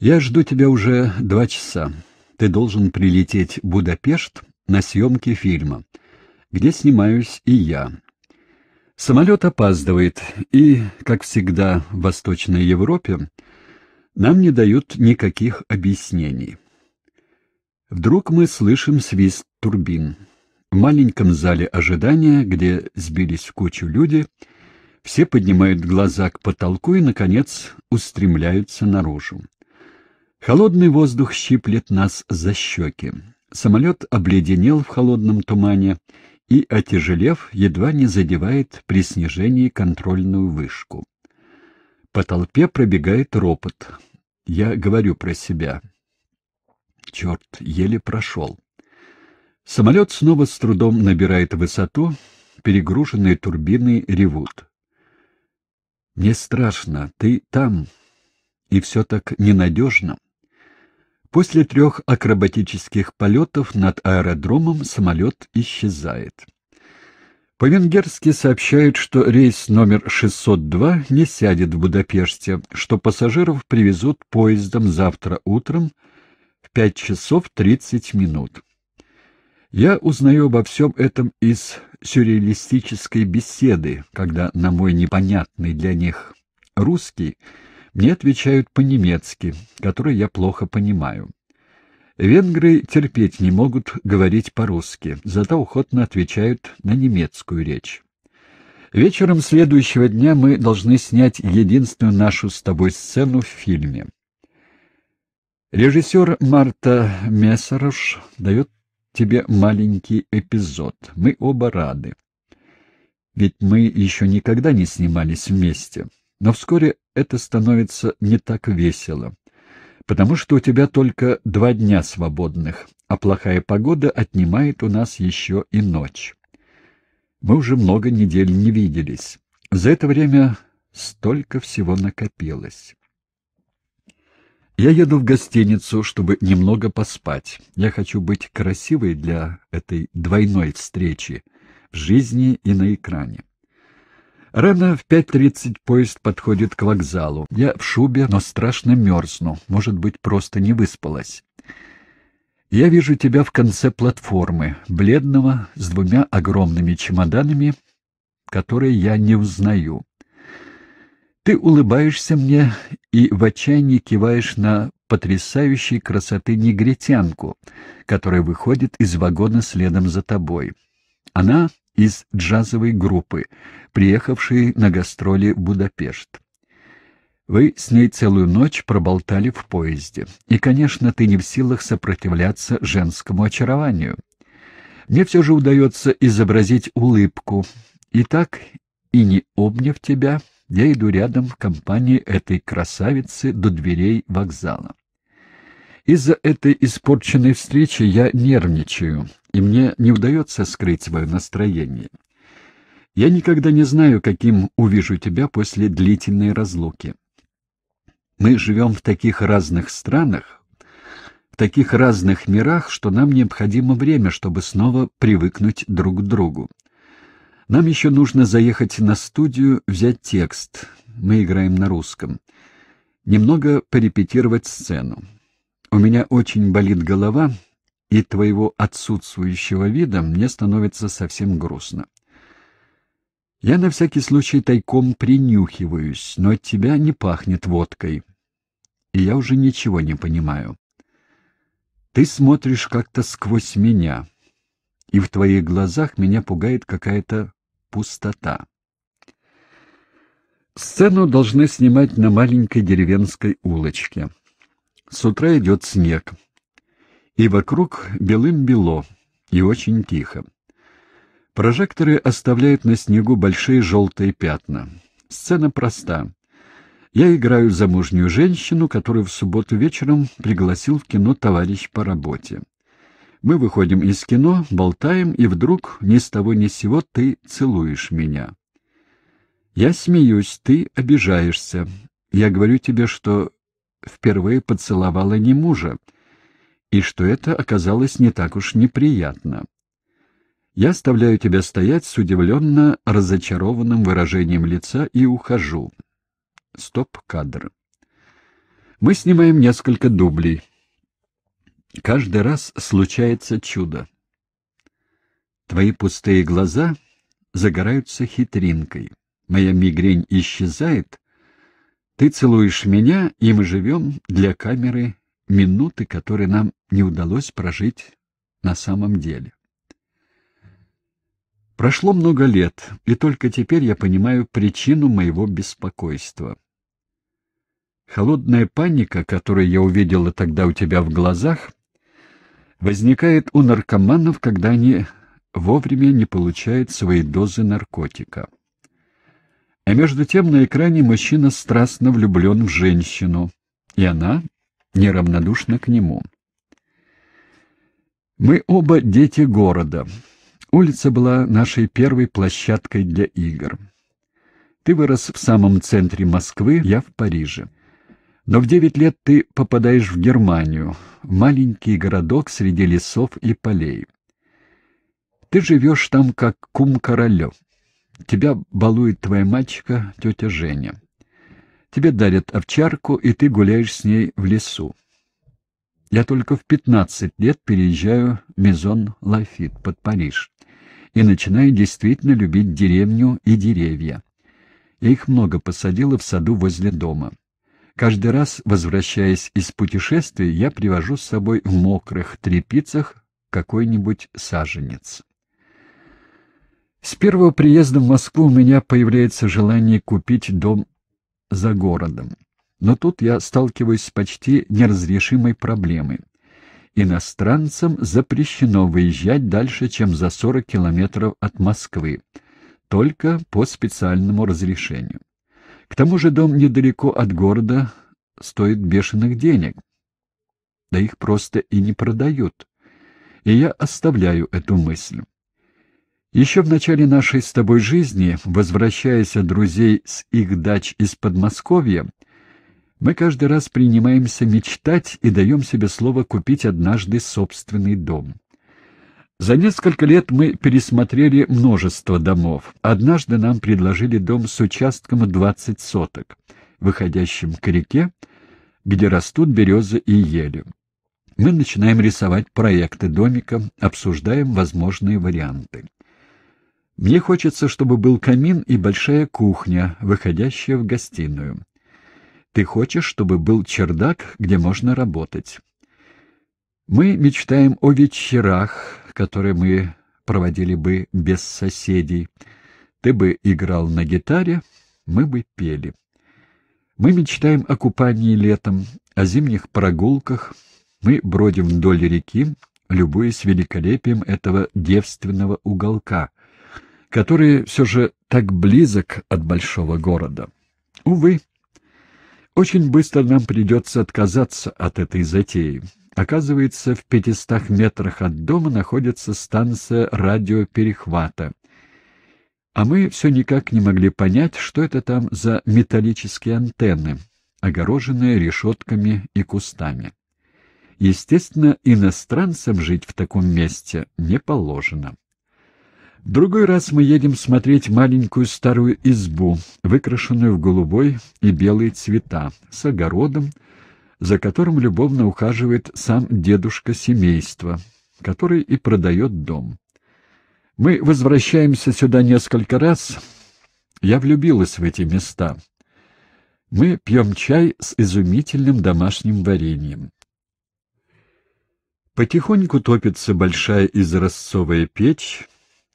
Я жду тебя уже два часа. Ты должен прилететь в Будапешт на съемке фильма, где снимаюсь и я. Самолет опаздывает, и, как всегда в Восточной Европе, нам не дают никаких объяснений. Вдруг мы слышим свист турбин. В маленьком зале ожидания, где сбились в кучу люди, все поднимают глаза к потолку и, наконец, устремляются наружу. Холодный воздух щиплет нас за щеки. Самолет обледенел в холодном тумане и, отяжелев, едва не задевает при снижении контрольную вышку. По толпе пробегает ропот. Я говорю про себя. Черт, еле прошел. Самолет снова с трудом набирает высоту, перегруженные турбины ревут. «Мне страшно, ты там, и все так ненадежно». После трех акробатических полетов над аэродромом самолет исчезает. По-венгерски сообщают, что рейс номер 602 не сядет в Будапеште, что пассажиров привезут поездом завтра утром в 5 часов 30 минут. Я узнаю обо всем этом из сюрреалистической беседы, когда на мой непонятный для них русский – мне отвечают по-немецки, который я плохо понимаю. Венгры терпеть не могут говорить по-русски, зато охотно отвечают на немецкую речь. Вечером следующего дня мы должны снять единственную нашу с тобой сцену в фильме. Режиссер Марта Мессарош дает тебе маленький эпизод. Мы оба рады. Ведь мы еще никогда не снимались вместе. Но вскоре это становится не так весело, потому что у тебя только два дня свободных, а плохая погода отнимает у нас еще и ночь. Мы уже много недель не виделись. За это время столько всего накопилось. Я еду в гостиницу, чтобы немного поспать. Я хочу быть красивой для этой двойной встречи в жизни и на экране. Рано в 5.30 поезд подходит к вокзалу. Я в шубе, но страшно мерзну. Может быть, просто не выспалась. Я вижу тебя в конце платформы, бледного, с двумя огромными чемоданами, которые я не узнаю. Ты улыбаешься мне и в отчаянии киваешь на потрясающей красоты негритянку, которая выходит из вагона следом за тобой. Она из джазовой группы, приехавшей на гастроли в Будапешт. Вы с ней целую ночь проболтали в поезде. И, конечно, ты не в силах сопротивляться женскому очарованию. Мне все же удается изобразить улыбку. И так, и не обняв тебя, я иду рядом в компании этой красавицы до дверей вокзала. Из-за этой испорченной встречи я нервничаю, и мне не удается скрыть свое настроение. Я никогда не знаю, каким увижу тебя после длительной разлуки. Мы живем в таких разных странах, в таких разных мирах, что нам необходимо время, чтобы снова привыкнуть друг к другу. Нам еще нужно заехать на студию, взять текст. Мы играем на русском. Немного порепетировать сцену. У меня очень болит голова, и твоего отсутствующего вида мне становится совсем грустно. Я на всякий случай тайком принюхиваюсь, но от тебя не пахнет водкой. И я уже ничего не понимаю. Ты смотришь как-то сквозь меня, и в твоих глазах меня пугает какая-то пустота. Сцену должны снимать на маленькой деревенской улочке. С утра идет снег. И вокруг белым-бело, и очень тихо. Прожекторы оставляют на снегу большие желтые пятна. Сцена проста. Я играю замужнюю женщину, которую в субботу вечером пригласил в кино товарищ по работе. Мы выходим из кино, болтаем, и вдруг ни с того ни с сего ты целуешь меня. Я смеюсь, ты обижаешься. Я говорю тебе, что впервые поцеловала не мужа, и что это оказалось не так уж неприятно. Я оставляю тебя стоять с удивленно разочарованным выражением лица и ухожу. Стоп-кадр. Мы снимаем несколько дублей. Каждый раз случается чудо. Твои пустые глаза загораются хитринкой. Моя мигрень исчезает, ты целуешь меня, и мы живем для камеры минуты, которые нам не удалось прожить на самом деле. Прошло много лет, и только теперь я понимаю причину моего беспокойства. Холодная паника, которую я увидела тогда у тебя в глазах, возникает у наркоманов, когда они вовремя не получают свои дозы наркотика. А между тем на экране мужчина страстно влюблен в женщину, и она неравнодушна к нему. Мы оба дети города. Улица была нашей первой площадкой для игр. Ты вырос в самом центре Москвы, я в Париже. Но в девять лет ты попадаешь в Германию, в маленький городок среди лесов и полей. Ты живешь там как кум королев. Тебя балует твоя мальчика, тетя Женя. Тебе дарят овчарку, и ты гуляешь с ней в лесу. Я только в 15 лет переезжаю в Мизон-Лафит под Париж и начинаю действительно любить деревню и деревья. Я их много посадила в саду возле дома. Каждый раз, возвращаясь из путешествий, я привожу с собой в мокрых трепицах какой-нибудь саженец. С первого приезда в Москву у меня появляется желание купить дом за городом. Но тут я сталкиваюсь с почти неразрешимой проблемой. Иностранцам запрещено выезжать дальше, чем за 40 километров от Москвы, только по специальному разрешению. К тому же дом недалеко от города стоит бешеных денег. Да их просто и не продают. И я оставляю эту мысль. Еще в начале нашей с тобой жизни, возвращаясь от друзей с их дач из Подмосковья, мы каждый раз принимаемся мечтать и даем себе слово купить однажды собственный дом. За несколько лет мы пересмотрели множество домов. Однажды нам предложили дом с участком 20 соток, выходящим к реке, где растут березы и ели. Мы начинаем рисовать проекты домика, обсуждаем возможные варианты. Мне хочется, чтобы был камин и большая кухня, выходящая в гостиную. Ты хочешь, чтобы был чердак, где можно работать. Мы мечтаем о вечерах, которые мы проводили бы без соседей. Ты бы играл на гитаре, мы бы пели. Мы мечтаем о купании летом, о зимних прогулках. Мы бродим вдоль реки, любуясь великолепием этого девственного уголка — который все же так близок от большого города. Увы, очень быстро нам придется отказаться от этой затеи. Оказывается, в 500 метрах от дома находится станция радиоперехвата. А мы все никак не могли понять, что это там за металлические антенны, огороженные решетками и кустами. Естественно, иностранцам жить в таком месте не положено другой раз мы едем смотреть маленькую старую избу, выкрашенную в голубой и белые цвета, с огородом, за которым любовно ухаживает сам дедушка семейства, который и продает дом. Мы возвращаемся сюда несколько раз. Я влюбилась в эти места. Мы пьем чай с изумительным домашним вареньем. Потихоньку топится большая изразцовая печь,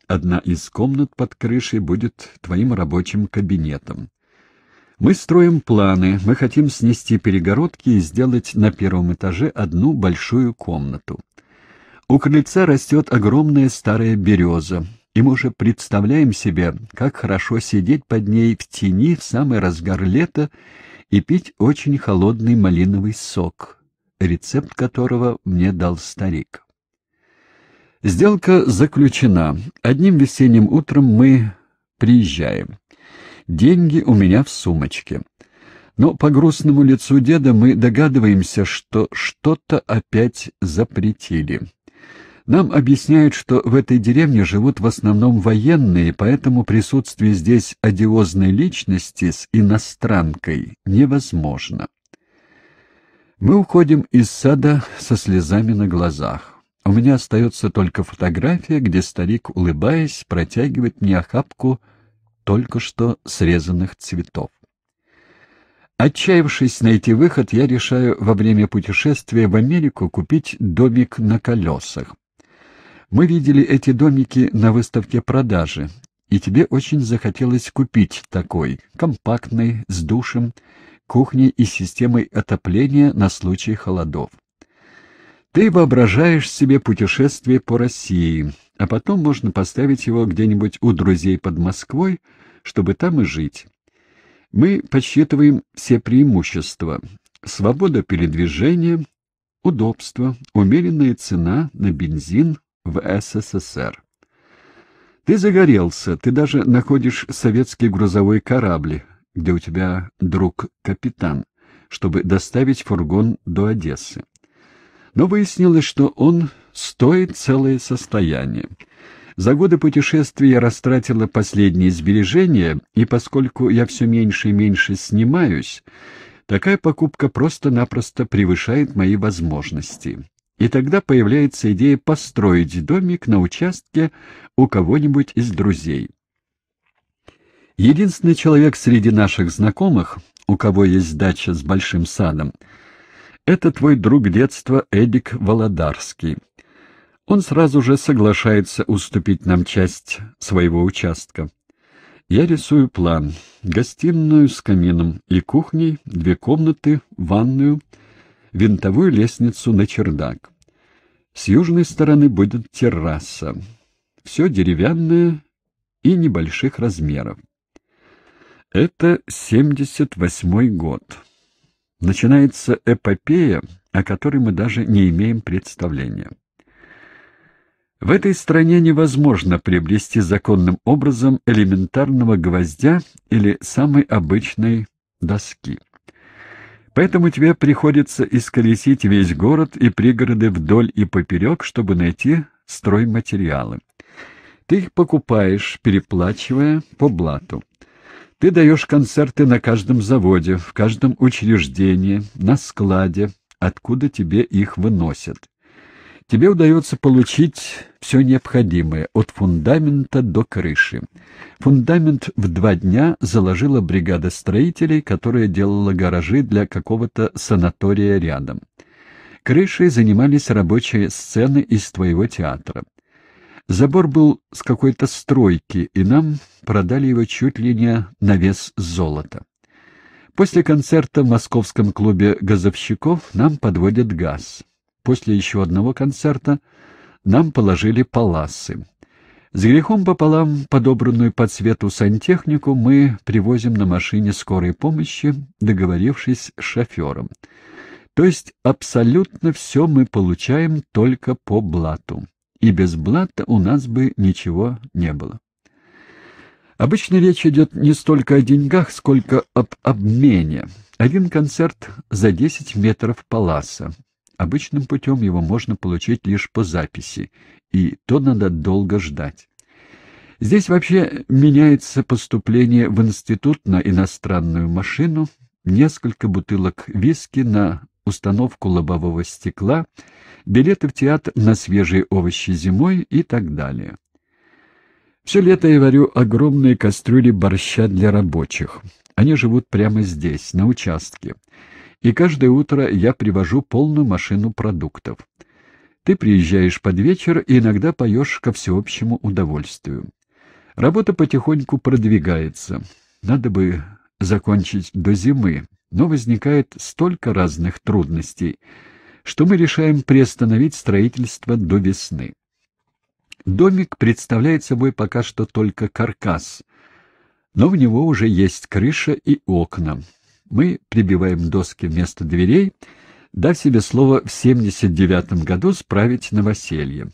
Одна из комнат под крышей будет твоим рабочим кабинетом. Мы строим планы, мы хотим снести перегородки и сделать на первом этаже одну большую комнату. У крыльца растет огромная старая береза, и мы уже представляем себе, как хорошо сидеть под ней в тени в самый разгар лета и пить очень холодный малиновый сок, рецепт которого мне дал старик. Сделка заключена. Одним весенним утром мы приезжаем. Деньги у меня в сумочке. Но по грустному лицу деда мы догадываемся, что что-то опять запретили. Нам объясняют, что в этой деревне живут в основном военные, поэтому присутствие здесь одиозной личности с иностранкой невозможно. Мы уходим из сада со слезами на глазах. У меня остается только фотография, где старик, улыбаясь, протягивает мне охапку только что срезанных цветов. Отчаявшись найти выход, я решаю во время путешествия в Америку купить домик на колесах. Мы видели эти домики на выставке продажи, и тебе очень захотелось купить такой, компактный, с душем, кухней и системой отопления на случай холодов. Ты воображаешь себе путешествие по России, а потом можно поставить его где-нибудь у друзей под Москвой, чтобы там и жить. Мы подсчитываем все преимущества. Свобода передвижения, удобство, умеренная цена на бензин в СССР. Ты загорелся, ты даже находишь советский грузовой корабль, где у тебя друг-капитан, чтобы доставить фургон до Одессы но выяснилось, что он стоит целое состояние. За годы путешествия я растратила последние сбережения, и поскольку я все меньше и меньше снимаюсь, такая покупка просто-напросто превышает мои возможности. И тогда появляется идея построить домик на участке у кого-нибудь из друзей. Единственный человек среди наших знакомых, у кого есть дача с большим садом — это твой друг детства Эдик Володарский. Он сразу же соглашается уступить нам часть своего участка. Я рисую план. Гостиную с камином и кухней, две комнаты, ванную, винтовую лестницу на чердак. С южной стороны будет терраса. Все деревянное и небольших размеров. Это 78 год начинается эпопея, о которой мы даже не имеем представления. В этой стране невозможно приобрести законным образом элементарного гвоздя или самой обычной доски. Поэтому тебе приходится исколесить весь город и пригороды вдоль и поперек, чтобы найти стройматериалы. Ты их покупаешь, переплачивая по блату. Ты даешь концерты на каждом заводе, в каждом учреждении, на складе, откуда тебе их выносят. Тебе удается получить все необходимое, от фундамента до крыши. Фундамент в два дня заложила бригада строителей, которая делала гаражи для какого-то санатория рядом. Крышей занимались рабочие сцены из твоего театра. Забор был с какой-то стройки, и нам продали его чуть ли не на вес золота. После концерта в московском клубе газовщиков нам подводят газ. После еще одного концерта нам положили паласы. С грехом пополам подобранную под цвету сантехнику мы привозим на машине скорой помощи, договорившись с шофером. То есть абсолютно все мы получаем только по блату и без блата у нас бы ничего не было. Обычно речь идет не столько о деньгах, сколько об обмене. Один концерт за 10 метров паласа. Обычным путем его можно получить лишь по записи, и то надо долго ждать. Здесь вообще меняется поступление в институт на иностранную машину, несколько бутылок виски на установку лобового стекла, билеты в театр на свежие овощи зимой и так далее. Все лето я варю огромные кастрюли борща для рабочих. Они живут прямо здесь, на участке. И каждое утро я привожу полную машину продуктов. Ты приезжаешь под вечер и иногда поешь ко всеобщему удовольствию. Работа потихоньку продвигается. Надо бы закончить до зимы, но возникает столько разных трудностей, что мы решаем приостановить строительство до весны. Домик представляет собой пока что только каркас, но в него уже есть крыша и окна. Мы прибиваем доски вместо дверей, дав себе слово в 79 году справить новоселье.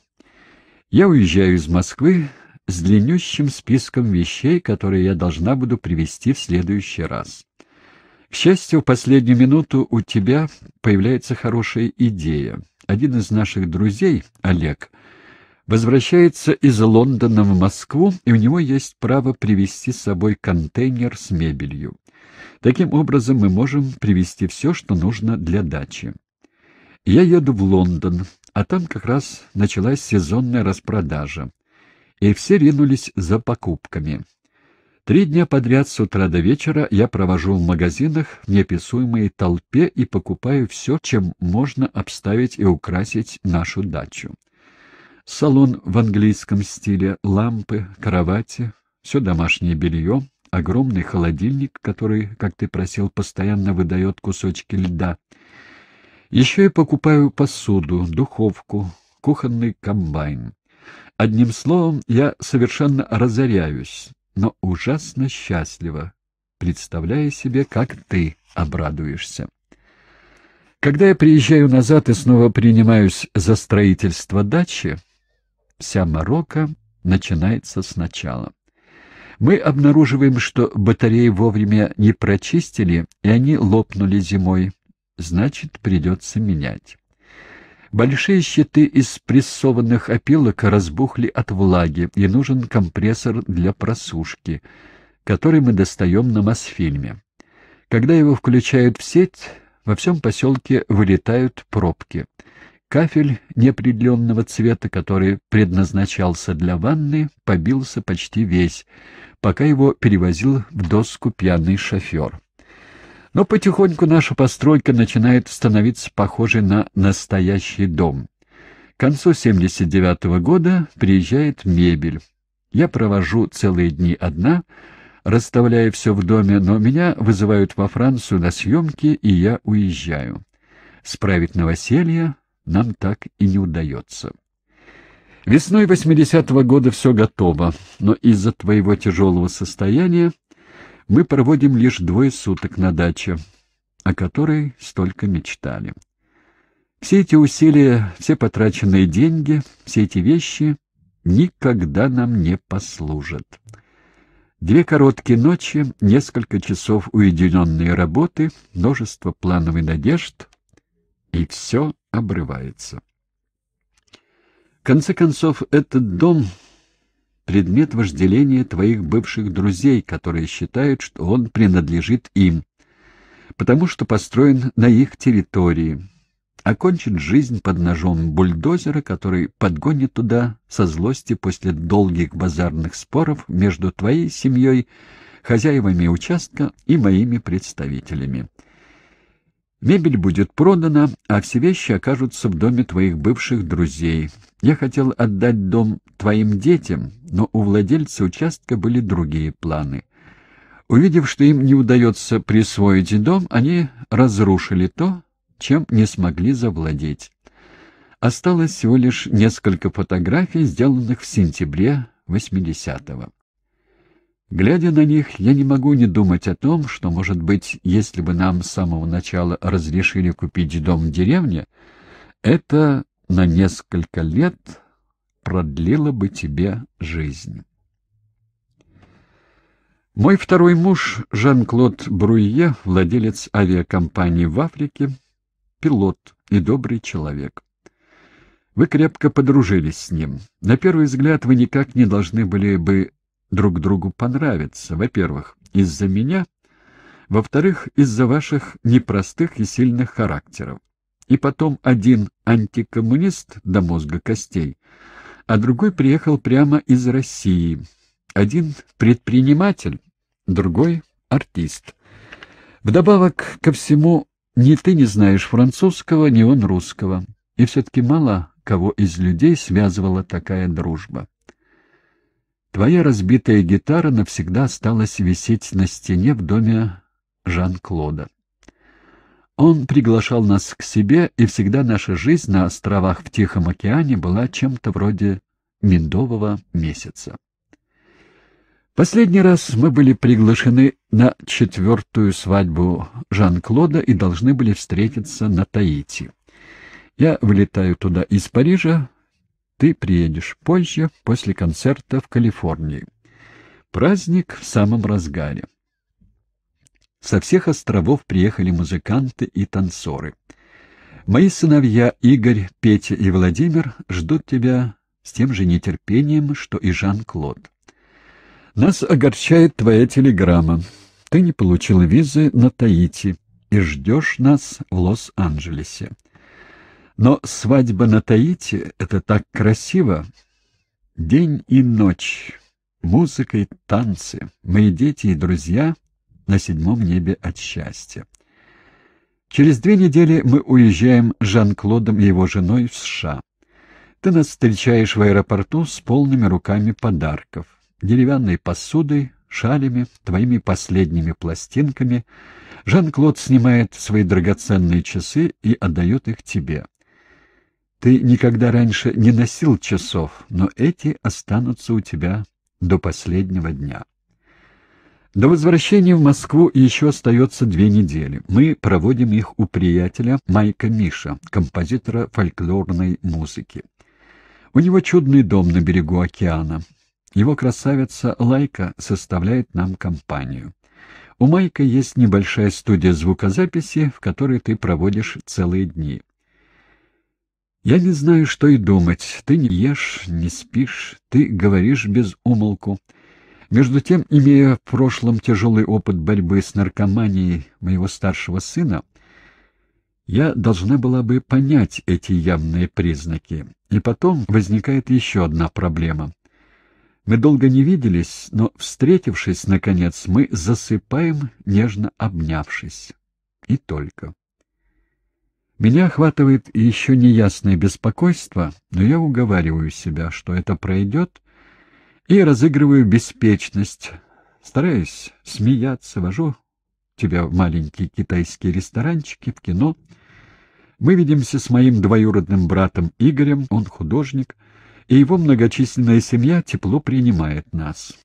Я уезжаю из Москвы с длиннющим списком вещей, которые я должна буду привезти в следующий раз. К счастью, в последнюю минуту у тебя появляется хорошая идея. Один из наших друзей, Олег, возвращается из Лондона в Москву, и у него есть право привезти с собой контейнер с мебелью. Таким образом, мы можем привезти все, что нужно для дачи. Я еду в Лондон, а там как раз началась сезонная распродажа, и все ринулись за покупками. Три дня подряд с утра до вечера я провожу в магазинах в неописуемой толпе и покупаю все, чем можно обставить и украсить нашу дачу. Салон в английском стиле, лампы, кровати, все домашнее белье, огромный холодильник, который, как ты просил, постоянно выдает кусочки льда. Еще я покупаю посуду, духовку, кухонный комбайн. Одним словом, я совершенно разоряюсь, но ужасно счастлива, представляя себе, как ты обрадуешься. Когда я приезжаю назад и снова принимаюсь за строительство дачи, вся морока начинается сначала. Мы обнаруживаем, что батареи вовремя не прочистили, и они лопнули зимой. Значит, придется менять. Большие щиты из прессованных опилок разбухли от влаги, и нужен компрессор для просушки, который мы достаем на Мосфильме. Когда его включают в сеть, во всем поселке вылетают пробки. Кафель неопределенного цвета, который предназначался для ванны, побился почти весь, пока его перевозил в доску пьяный шофер. Но потихоньку наша постройка начинает становиться похожей на настоящий дом. К концу 79 -го года приезжает мебель. Я провожу целые дни одна, расставляя все в доме, но меня вызывают во Францию на съемки, и я уезжаю. Справить новоселье нам так и не удается. Весной 80-го года все готово, но из-за твоего тяжелого состояния мы проводим лишь двое суток на даче, о которой столько мечтали. Все эти усилия, все потраченные деньги, все эти вещи никогда нам не послужат. Две короткие ночи, несколько часов уединенной работы, множество планов и надежд, и все обрывается. В конце концов, этот дом предмет вожделения твоих бывших друзей, которые считают, что он принадлежит им, потому что построен на их территории, окончит жизнь под ножом бульдозера, который подгонит туда со злости после долгих базарных споров между твоей семьей, хозяевами участка и моими представителями. Мебель будет продана, а все вещи окажутся в доме твоих бывших друзей. Я хотел отдать дом твоим детям, но у владельца участка были другие планы. Увидев, что им не удается присвоить дом, они разрушили то, чем не смогли завладеть. Осталось всего лишь несколько фотографий, сделанных в сентябре 80-го. Глядя на них, я не могу не думать о том, что, может быть, если бы нам с самого начала разрешили купить дом в деревне, это на несколько лет продлило бы тебе жизнь. Мой второй муж, Жан-Клод Бруйе, владелец авиакомпании в Африке, пилот и добрый человек. Вы крепко подружились с ним. На первый взгляд вы никак не должны были бы друг другу понравиться. Во-первых, из-за меня. Во-вторых, из-за ваших непростых и сильных характеров. И потом один антикоммунист до мозга костей, а другой приехал прямо из России. Один предприниматель, другой артист. Вдобавок ко всему, ни ты не знаешь французского, ни он русского. И все-таки мало кого из людей связывала такая дружба. Твоя разбитая гитара навсегда осталась висеть на стене в доме Жан-Клода. Он приглашал нас к себе, и всегда наша жизнь на островах в Тихом океане была чем-то вроде миндового месяца. Последний раз мы были приглашены на четвертую свадьбу Жан-Клода и должны были встретиться на Таити. Я вылетаю туда из Парижа, ты приедешь позже, после концерта в Калифорнии. Праздник в самом разгаре. Со всех островов приехали музыканты и танцоры. Мои сыновья Игорь, Петя и Владимир ждут тебя с тем же нетерпением, что и Жан-Клод. Нас огорчает твоя телеграмма. Ты не получил визы на Таити и ждешь нас в Лос-Анджелесе. Но свадьба на Таити — это так красиво. День и ночь, музыка и танцы, мои дети и друзья на седьмом небе от счастья. Через две недели мы уезжаем с Жан-Клодом и его женой в США. Ты нас встречаешь в аэропорту с полными руками подарков, деревянной посудой, шалями, твоими последними пластинками. Жан-Клод снимает свои драгоценные часы и отдает их тебе. Ты никогда раньше не носил часов, но эти останутся у тебя до последнего дня. До возвращения в Москву еще остается две недели. Мы проводим их у приятеля Майка Миша, композитора фольклорной музыки. У него чудный дом на берегу океана. Его красавица Лайка составляет нам компанию. У Майка есть небольшая студия звукозаписи, в которой ты проводишь целые дни. Я не знаю, что и думать. Ты не ешь, не спишь, ты говоришь без умолку. Между тем, имея в прошлом тяжелый опыт борьбы с наркоманией моего старшего сына, я должна была бы понять эти явные признаки. И потом возникает еще одна проблема. Мы долго не виделись, но, встретившись, наконец, мы засыпаем, нежно обнявшись. И только. Меня охватывает еще неясное беспокойство, но я уговариваю себя, что это пройдет, и разыгрываю беспечность, стараюсь смеяться, вожу тебя в маленькие китайские ресторанчики, в кино. Мы видимся с моим двоюродным братом Игорем, он художник, и его многочисленная семья тепло принимает нас.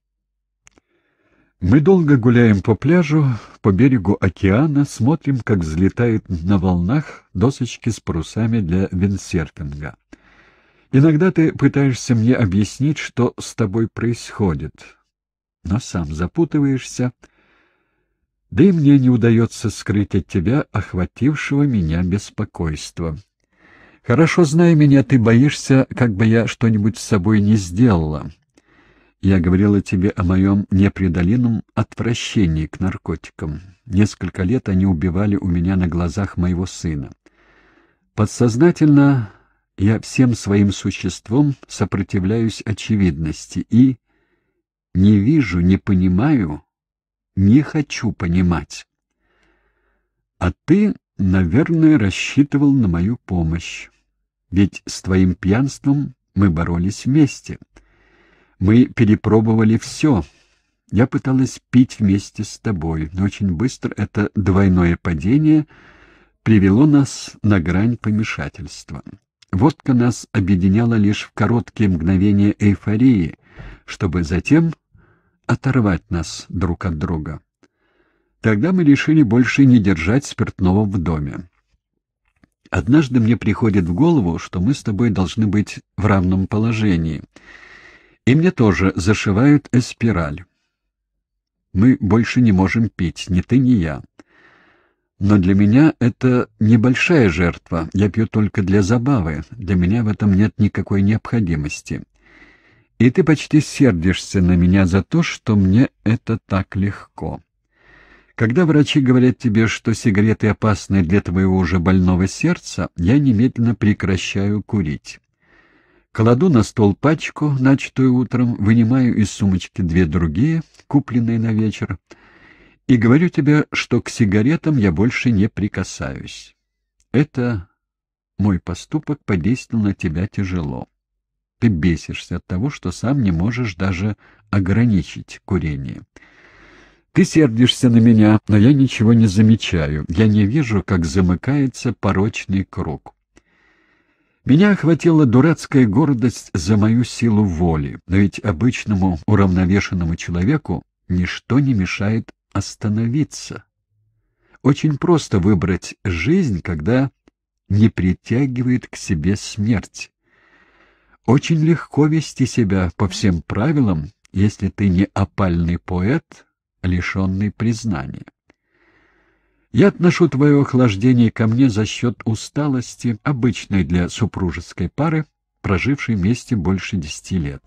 Мы долго гуляем по пляжу, по берегу океана, смотрим, как взлетают на волнах досочки с парусами для винсерфинга. Иногда ты пытаешься мне объяснить, что с тобой происходит, но сам запутываешься, да и мне не удается скрыть от тебя охватившего меня беспокойство. Хорошо зная меня, ты боишься, как бы я что-нибудь с собой не сделала, я говорила тебе о моем непреодолимом отвращении к наркотикам. Несколько лет они убивали у меня на глазах моего сына. Подсознательно я всем своим существом сопротивляюсь очевидности и не вижу, не понимаю, не хочу понимать. А ты, наверное, рассчитывал на мою помощь. Ведь с твоим пьянством мы боролись вместе. — мы перепробовали все. Я пыталась пить вместе с тобой, но очень быстро это двойное падение привело нас на грань помешательства. Водка нас объединяла лишь в короткие мгновения эйфории, чтобы затем оторвать нас друг от друга. Тогда мы решили больше не держать спиртного в доме. Однажды мне приходит в голову, что мы с тобой должны быть в равном положении — и мне тоже зашивают эспираль. Мы больше не можем пить, ни ты, ни я. Но для меня это небольшая жертва. Я пью только для забавы. Для меня в этом нет никакой необходимости. И ты почти сердишься на меня за то, что мне это так легко. Когда врачи говорят тебе, что сигареты опасны для твоего уже больного сердца, я немедленно прекращаю курить. Кладу на стол пачку, начатую утром, вынимаю из сумочки две другие, купленные на вечер, и говорю тебе, что к сигаретам я больше не прикасаюсь. Это мой поступок подействовал на тебя тяжело. Ты бесишься от того, что сам не можешь даже ограничить курение. Ты сердишься на меня, но я ничего не замечаю. Я не вижу, как замыкается порочный круг. Меня охватила дурацкая гордость за мою силу воли, но ведь обычному уравновешенному человеку ничто не мешает остановиться. Очень просто выбрать жизнь, когда не притягивает к себе смерть. Очень легко вести себя по всем правилам, если ты не опальный поэт, лишенный признания. Я отношу твое охлаждение ко мне за счет усталости, обычной для супружеской пары, прожившей вместе больше десяти лет.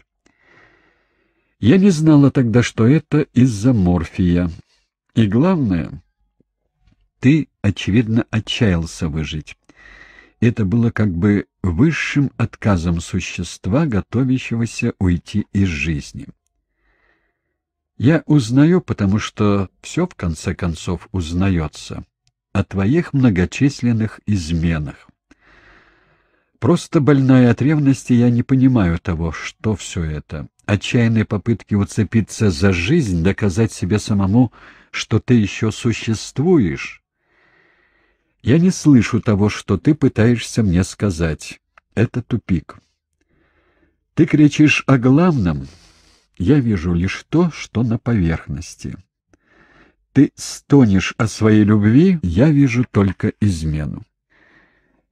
Я не знала тогда, что это из-за морфия. И главное, ты, очевидно, отчаялся выжить. Это было как бы высшим отказом существа, готовящегося уйти из жизни. Я узнаю, потому что все, в конце концов, узнается. О твоих многочисленных изменах. Просто больная от ревности, я не понимаю того, что все это. Отчаянные попытки уцепиться за жизнь, доказать себе самому, что ты еще существуешь. Я не слышу того, что ты пытаешься мне сказать. Это тупик. Ты кричишь о главном, я вижу лишь то, что на поверхности. Ты стонешь о своей любви, я вижу только измену.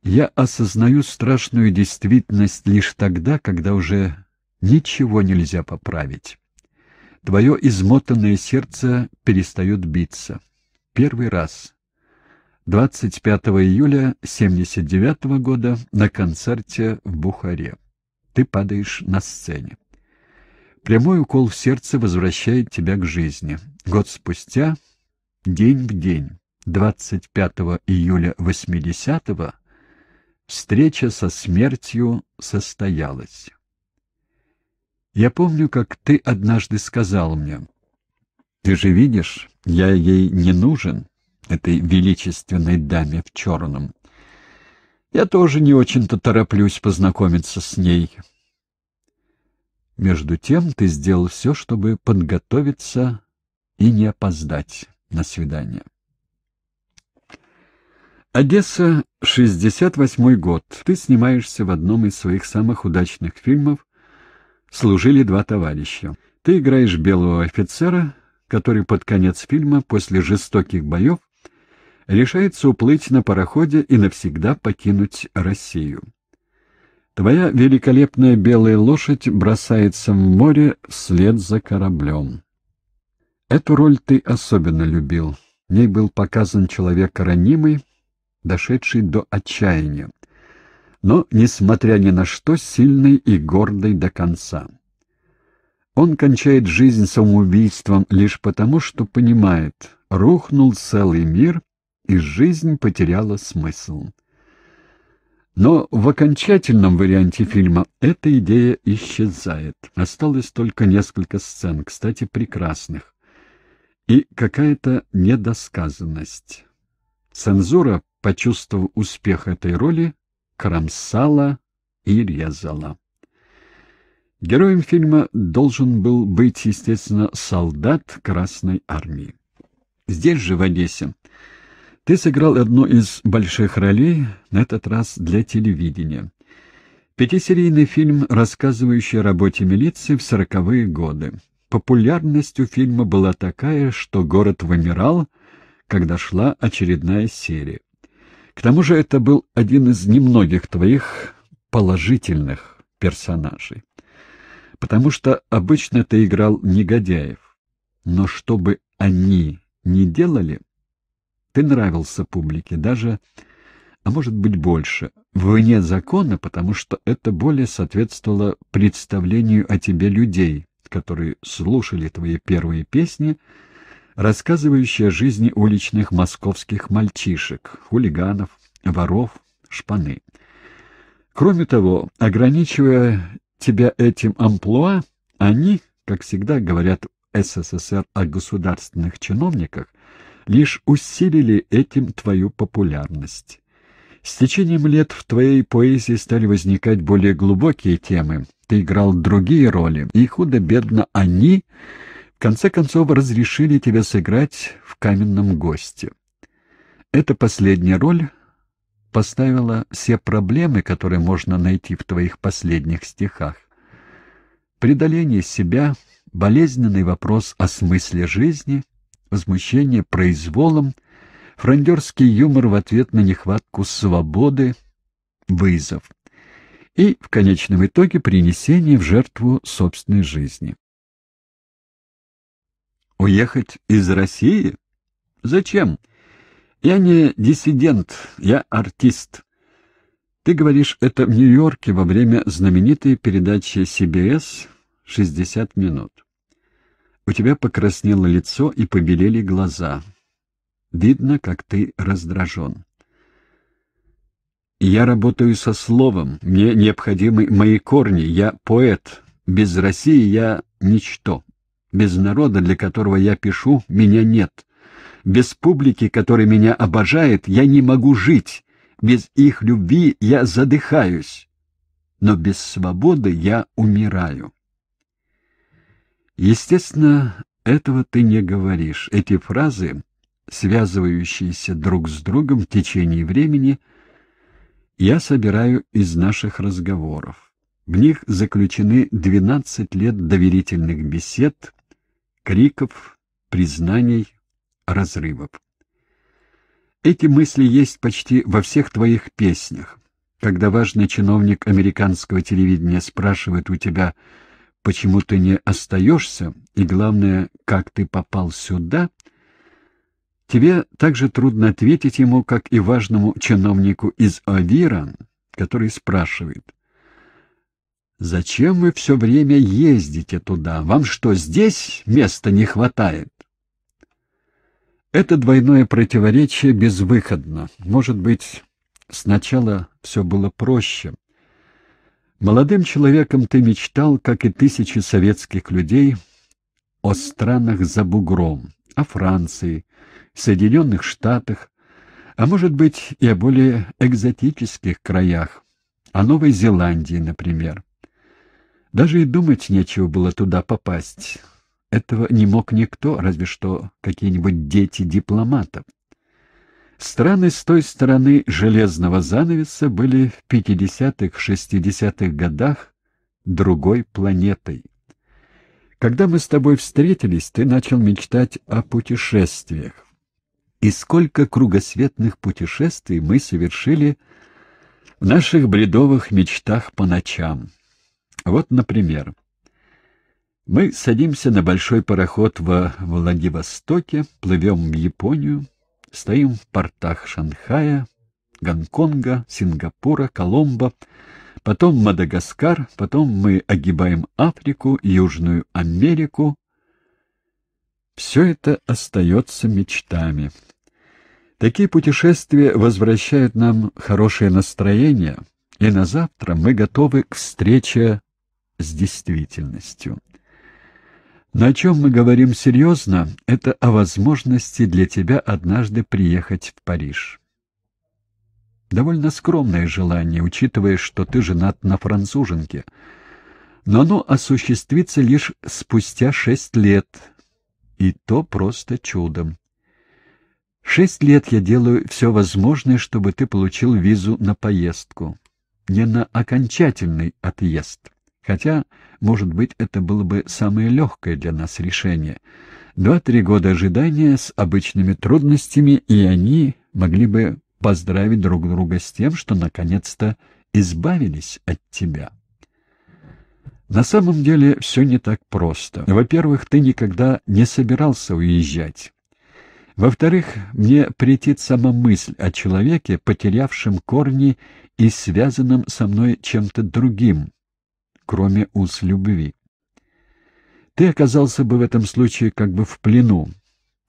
Я осознаю страшную действительность лишь тогда, когда уже ничего нельзя поправить. Твое измотанное сердце перестает биться. Первый раз. 25 июля 79 -го года на концерте в Бухаре. Ты падаешь на сцене. Прямой укол в сердце возвращает тебя к жизни. Год спустя, день в день, 25 июля 80-го, встреча со смертью состоялась. Я помню, как ты однажды сказал мне, «Ты же видишь, я ей не нужен, этой величественной даме в черном. Я тоже не очень-то тороплюсь познакомиться с ней». Между тем ты сделал все, чтобы подготовиться и не опоздать на свидание. Одесса, 68 год. Ты снимаешься в одном из своих самых удачных фильмов «Служили два товарища». Ты играешь белого офицера, который под конец фильма, после жестоких боев, решается уплыть на пароходе и навсегда покинуть Россию. Твоя великолепная белая лошадь бросается в море вслед за кораблем. Эту роль ты особенно любил. В ней был показан человек ранимый, дошедший до отчаяния, но, несмотря ни на что, сильный и гордый до конца. Он кончает жизнь самоубийством лишь потому, что понимает, рухнул целый мир, и жизнь потеряла смысл. Но в окончательном варианте фильма эта идея исчезает. Осталось только несколько сцен, кстати, прекрасных. И какая-то недосказанность. Цензура, почувствовав успех этой роли, кромсала и резала. Героем фильма должен был быть, естественно, солдат Красной Армии. Здесь же, в Одессе, ты сыграл одну из больших ролей, на этот раз для телевидения. Пятисерийный фильм, рассказывающий о работе милиции в сороковые годы. Популярность у фильма была такая, что город вымирал, когда шла очередная серия. К тому же это был один из немногих твоих положительных персонажей. Потому что обычно ты играл негодяев. Но чтобы они не делали, ты нравился публике, даже, а может быть больше, вне закона, потому что это более соответствовало представлению о тебе людей, которые слушали твои первые песни, рассказывающие о жизни уличных московских мальчишек, хулиганов, воров, шпаны. Кроме того, ограничивая тебя этим амплуа, они, как всегда говорят СССР о государственных чиновниках, лишь усилили этим твою популярность. С течением лет в твоей поэзии стали возникать более глубокие темы, ты играл другие роли, и худо-бедно они, в конце концов, разрешили тебя сыграть в «Каменном госте». Эта последняя роль поставила все проблемы, которые можно найти в твоих последних стихах. Преодоление себя, болезненный вопрос о смысле жизни — возмущение произволом, франдерский юмор в ответ на нехватку свободы, вызов и, в конечном итоге, принесение в жертву собственной жизни. Уехать из России? Зачем? Я не диссидент, я артист. Ты говоришь это в Нью-Йорке во время знаменитой передачи CBS «60 минут». У тебя покраснело лицо и побелели глаза. Видно, как ты раздражен. Я работаю со словом, мне необходимы мои корни, я поэт. Без России я ничто. Без народа, для которого я пишу, меня нет. Без публики, которая меня обожает, я не могу жить. Без их любви я задыхаюсь. Но без свободы я умираю. Естественно, этого ты не говоришь. Эти фразы, связывающиеся друг с другом в течение времени, я собираю из наших разговоров. В них заключены 12 лет доверительных бесед, криков, признаний, разрывов. Эти мысли есть почти во всех твоих песнях. Когда важный чиновник американского телевидения спрашивает у тебя, почему ты не остаешься, и главное, как ты попал сюда, тебе также трудно ответить ему, как и важному чиновнику из Авира, который спрашивает. «Зачем вы все время ездите туда? Вам что, здесь места не хватает?» Это двойное противоречие безвыходно. Может быть, сначала все было проще, Молодым человеком ты мечтал, как и тысячи советских людей, о странах за бугром, о Франции, Соединенных Штатах, а может быть и о более экзотических краях, о Новой Зеландии, например. Даже и думать нечего было туда попасть. Этого не мог никто, разве что какие-нибудь дети дипломатов. Страны с той стороны железного занавеса были в 50-х-60-х годах другой планетой. Когда мы с тобой встретились, ты начал мечтать о путешествиях. И сколько кругосветных путешествий мы совершили в наших бредовых мечтах по ночам. Вот, например, мы садимся на большой пароход во Владивостоке, плывем в Японию, Стоим в портах Шанхая, Гонконга, Сингапура, Коломбо, потом Мадагаскар, потом мы огибаем Африку, Южную Америку. Все это остается мечтами. Такие путешествия возвращают нам хорошее настроение, и на завтра мы готовы к встрече с действительностью. На чем мы говорим серьезно, это о возможности для тебя однажды приехать в Париж. Довольно скромное желание, учитывая, что ты женат на француженке. Но оно осуществится лишь спустя шесть лет, и то просто чудом. Шесть лет я делаю все возможное, чтобы ты получил визу на поездку. Не на окончательный отъезд. Хотя, может быть, это было бы самое легкое для нас решение. Два-три года ожидания с обычными трудностями, и они могли бы поздравить друг друга с тем, что наконец-то избавились от тебя. На самом деле все не так просто. Во-первых, ты никогда не собирался уезжать. Во-вторых, мне претит сама мысль о человеке, потерявшем корни и связанном со мной чем-то другим, кроме уз любви. Ты оказался бы в этом случае как бы в плену.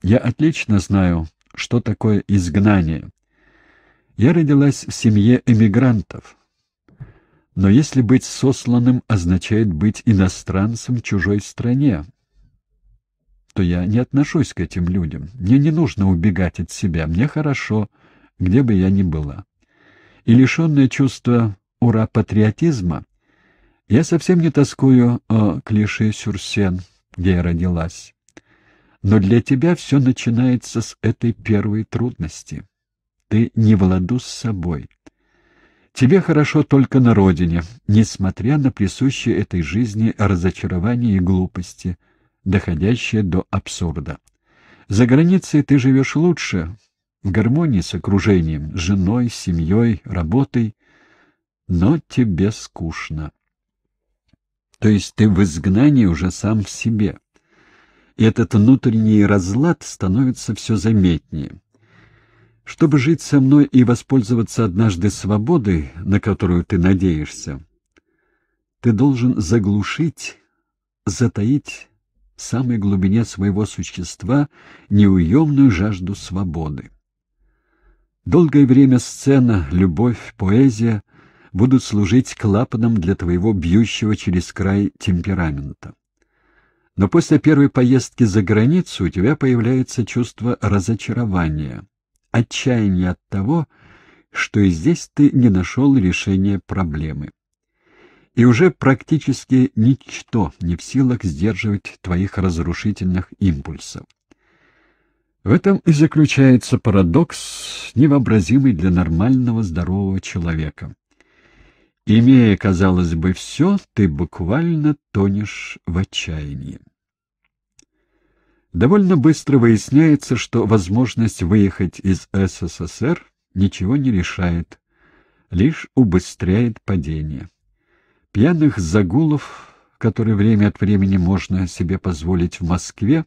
Я отлично знаю, что такое изгнание. Я родилась в семье эмигрантов. Но если быть сосланным означает быть иностранцем в чужой стране, то я не отношусь к этим людям. Мне не нужно убегать от себя, мне хорошо, где бы я ни была. И лишенное чувство ура-патриотизма я совсем не тоскую о клише Сюрсен, где я родилась. Но для тебя все начинается с этой первой трудности. Ты не в с собой. Тебе хорошо только на родине, несмотря на присущие этой жизни разочарования и глупости, доходящие до абсурда. За границей ты живешь лучше, в гармонии с окружением, женой, семьей, работой, но тебе скучно. То есть ты в изгнании уже сам в себе. И этот внутренний разлад становится все заметнее. Чтобы жить со мной и воспользоваться однажды свободой, на которую ты надеешься, ты должен заглушить, затаить в самой глубине своего существа неуемную жажду свободы. Долгое время сцена, любовь, поэзия будут служить клапаном для твоего бьющего через край темперамента. Но после первой поездки за границу у тебя появляется чувство разочарования, отчаяния от того, что и здесь ты не нашел решения проблемы. И уже практически ничто не в силах сдерживать твоих разрушительных импульсов. В этом и заключается парадокс, невообразимый для нормального здорового человека. Имея, казалось бы, все, ты буквально тонешь в отчаянии. Довольно быстро выясняется, что возможность выехать из СССР ничего не решает, лишь убыстряет падение. Пьяных загулов, которые время от времени можно себе позволить в Москве,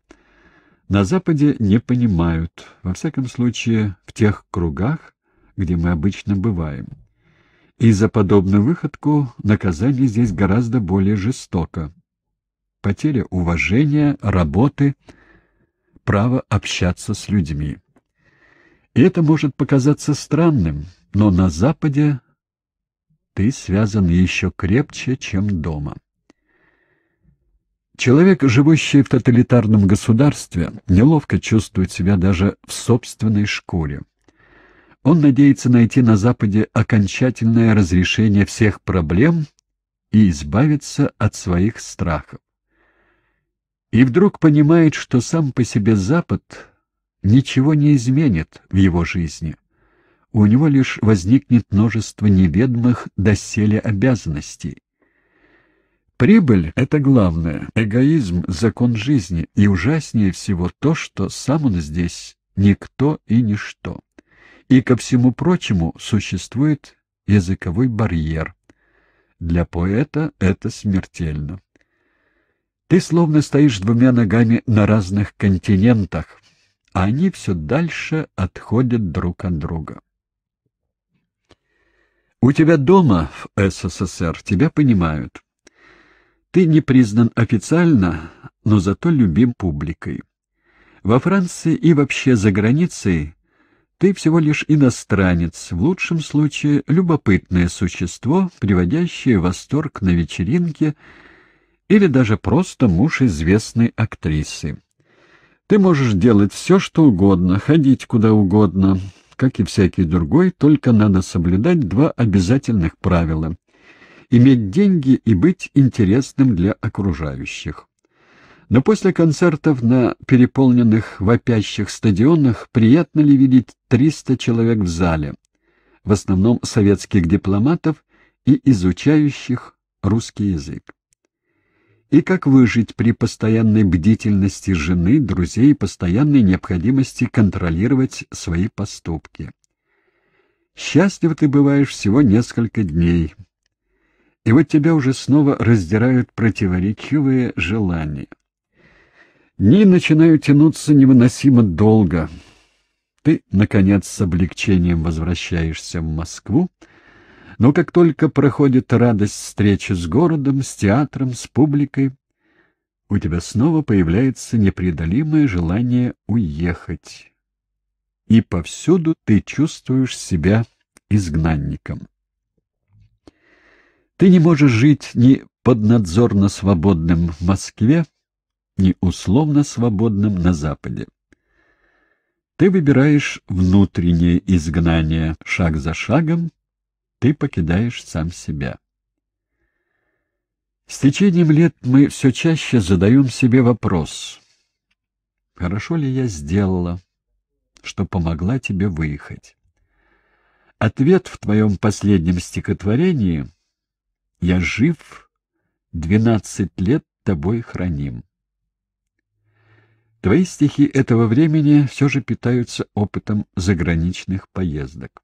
на Западе не понимают, во всяком случае в тех кругах, где мы обычно бываем. И за подобную выходку наказание здесь гораздо более жестоко. Потеря уважения, работы, права общаться с людьми. И это может показаться странным, но на Западе ты связан еще крепче, чем дома. Человек, живущий в тоталитарном государстве, неловко чувствует себя даже в собственной шкуре. Он надеется найти на Западе окончательное разрешение всех проблем и избавиться от своих страхов. И вдруг понимает, что сам по себе Запад ничего не изменит в его жизни. У него лишь возникнет множество неведомых доселе обязанностей. Прибыль — это главное, эгоизм — закон жизни, и ужаснее всего то, что сам он здесь никто и ничто. И, ко всему прочему, существует языковой барьер. Для поэта это смертельно. Ты словно стоишь двумя ногами на разных континентах, а они все дальше отходят друг от друга. У тебя дома в СССР тебя понимают. Ты не признан официально, но зато любим публикой. Во Франции и вообще за границей ты всего лишь иностранец, в лучшем случае любопытное существо, приводящее восторг на вечеринке или даже просто муж известной актрисы. Ты можешь делать все, что угодно, ходить куда угодно, как и всякий другой, только надо соблюдать два обязательных правила — иметь деньги и быть интересным для окружающих. Но после концертов на переполненных вопящих стадионах приятно ли видеть 300 человек в зале, в основном советских дипломатов и изучающих русский язык? И как выжить при постоянной бдительности жены, друзей, постоянной необходимости контролировать свои поступки? Счастлив ты бываешь всего несколько дней. И вот тебя уже снова раздирают противоречивые желания. Дни начинают тянуться невыносимо долго. Ты, наконец, с облегчением возвращаешься в Москву, но как только проходит радость встречи с городом, с театром, с публикой, у тебя снова появляется непреодолимое желание уехать. И повсюду ты чувствуешь себя изгнанником. Ты не можешь жить ни поднадзорно свободным в Москве, не условно свободным на Западе. Ты выбираешь внутреннее изгнание шаг за шагом, ты покидаешь сам себя. С течением лет мы все чаще задаем себе вопрос, хорошо ли я сделала, что помогла тебе выехать. Ответ в твоем последнем стихотворении «Я жив, двенадцать лет тобой храним». Твои стихи этого времени все же питаются опытом заграничных поездок.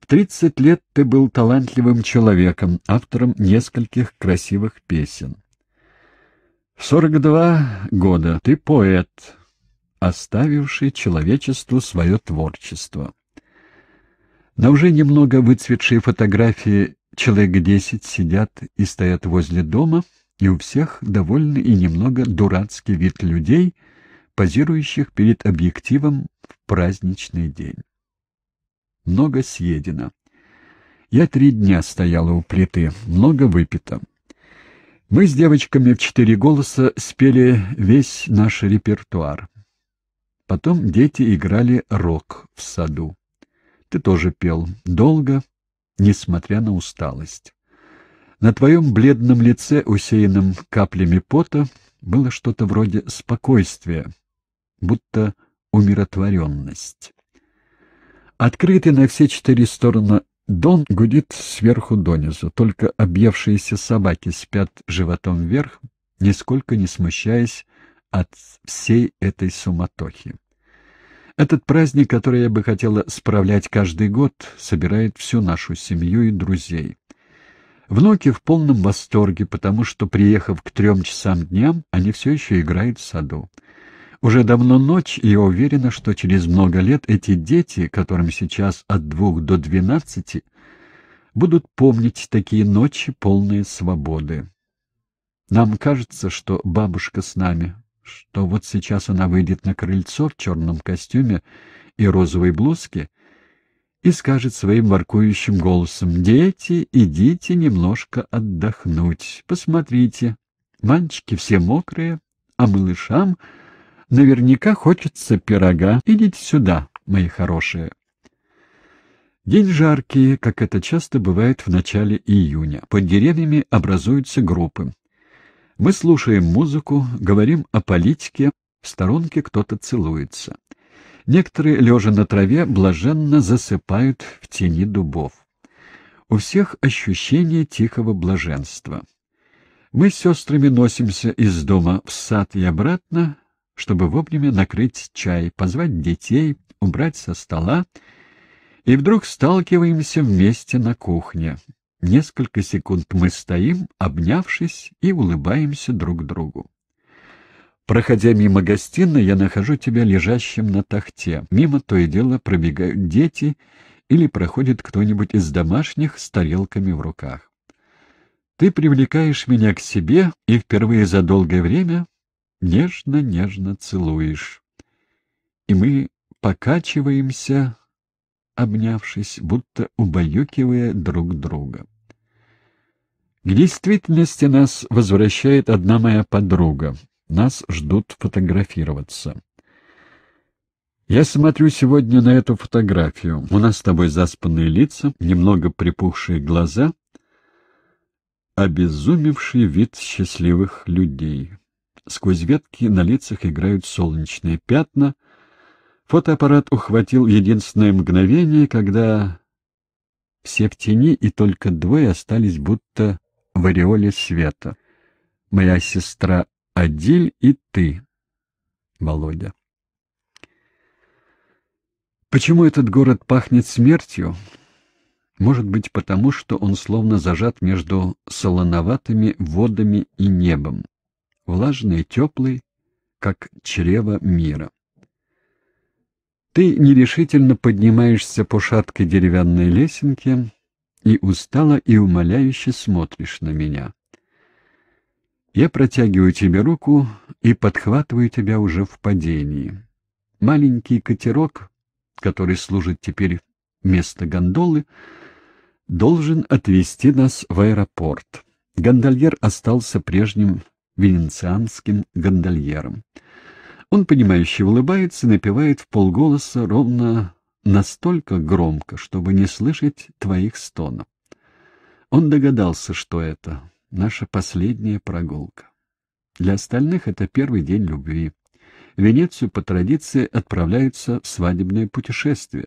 В 30 лет ты был талантливым человеком, автором нескольких красивых песен. В 42 года ты поэт, оставивший человечеству свое творчество. На уже немного выцветшие фотографии человек десять сидят и стоят возле дома — и у всех довольно и немного дурацкий вид людей, позирующих перед объективом в праздничный день. Много съедено. Я три дня стояла у плиты, много выпито. Мы с девочками в четыре голоса спели весь наш репертуар. Потом дети играли рок в саду. Ты тоже пел долго, несмотря на усталость. На твоем бледном лице, усеянном каплями пота, было что-то вроде спокойствия, будто умиротворенность. Открытый на все четыре стороны дон гудит сверху донизу, только объевшиеся собаки спят животом вверх, нисколько не смущаясь от всей этой суматохи. Этот праздник, который я бы хотела справлять каждый год, собирает всю нашу семью и друзей. Внуки в полном восторге, потому что, приехав к трем часам дня, они все еще играют в саду. Уже давно ночь, и я уверена, что через много лет эти дети, которым сейчас от двух до двенадцати, будут помнить такие ночи, полные свободы. Нам кажется, что бабушка с нами, что вот сейчас она выйдет на крыльцо в черном костюме и розовой блузке, и скажет своим воркующим голосом, «Дети, идите немножко отдохнуть. Посмотрите, мальчики все мокрые, а малышам наверняка хочется пирога. Идите сюда, мои хорошие». День жаркий, как это часто бывает в начале июня. Под деревьями образуются группы. Мы слушаем музыку, говорим о политике, в сторонке кто-то целуется. Некоторые, лежа на траве, блаженно засыпают в тени дубов. У всех ощущение тихого блаженства. Мы с сестрами носимся из дома в сад и обратно, чтобы вовремя накрыть чай, позвать детей, убрать со стола, и вдруг сталкиваемся вместе на кухне. Несколько секунд мы стоим, обнявшись, и улыбаемся друг другу. Проходя мимо гостиной, я нахожу тебя лежащим на тахте. Мимо то и дело пробегают дети или проходит кто-нибудь из домашних с тарелками в руках. Ты привлекаешь меня к себе и впервые за долгое время нежно-нежно целуешь. И мы покачиваемся, обнявшись, будто убаюкивая друг друга. К действительности нас возвращает одна моя подруга, нас ждут фотографироваться. Я смотрю сегодня на эту фотографию. У нас с тобой заспанные лица, немного припухшие глаза, обезумевший вид счастливых людей. Сквозь ветки на лицах играют солнечные пятна. Фотоаппарат ухватил единственное мгновение, когда все в тени, и только двое остались будто в ореоле света. Моя сестра Адиль и ты, Володя. Почему этот город пахнет смертью? Может быть, потому что он словно зажат между солоноватыми водами и небом, влажный и теплый, как чрево мира. Ты нерешительно поднимаешься по шаткой деревянной лесенке и устало и умоляюще смотришь на меня. Я протягиваю тебе руку и подхватываю тебя уже в падении. Маленький катерок, который служит теперь вместо гондолы, должен отвезти нас в аэропорт. Гондольер остался прежним венецианским гондольером. Он, понимающе улыбается, напевает в полголоса ровно настолько громко, чтобы не слышать твоих стонов. Он догадался, что это наша последняя прогулка. Для остальных это первый день любви. В Венецию по традиции отправляются в свадебное путешествие.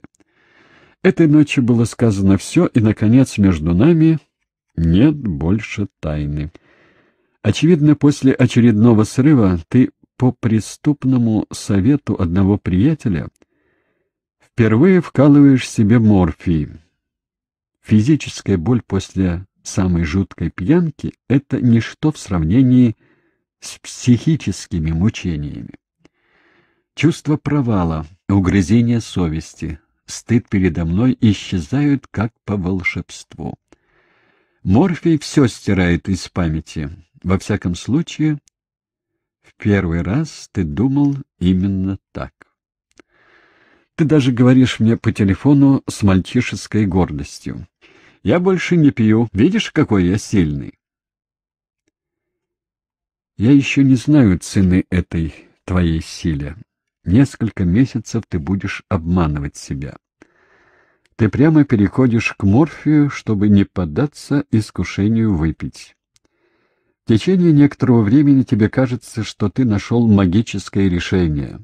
Этой ночью было сказано все, и, наконец, между нами нет больше тайны. Очевидно, после очередного срыва ты по преступному совету одного приятеля впервые вкалываешь себе морфий. Физическая боль после самой жуткой пьянки — это ничто в сравнении с психическими мучениями. Чувство провала, угрызение совести, стыд передо мной исчезают как по волшебству. Морфий все стирает из памяти. Во всяком случае, в первый раз ты думал именно так. Ты даже говоришь мне по телефону с мальчишеской гордостью. Я больше не пью. Видишь, какой я сильный? Я еще не знаю цены этой твоей силе. Несколько месяцев ты будешь обманывать себя. Ты прямо переходишь к морфию, чтобы не поддаться искушению выпить. В течение некоторого времени тебе кажется, что ты нашел магическое решение.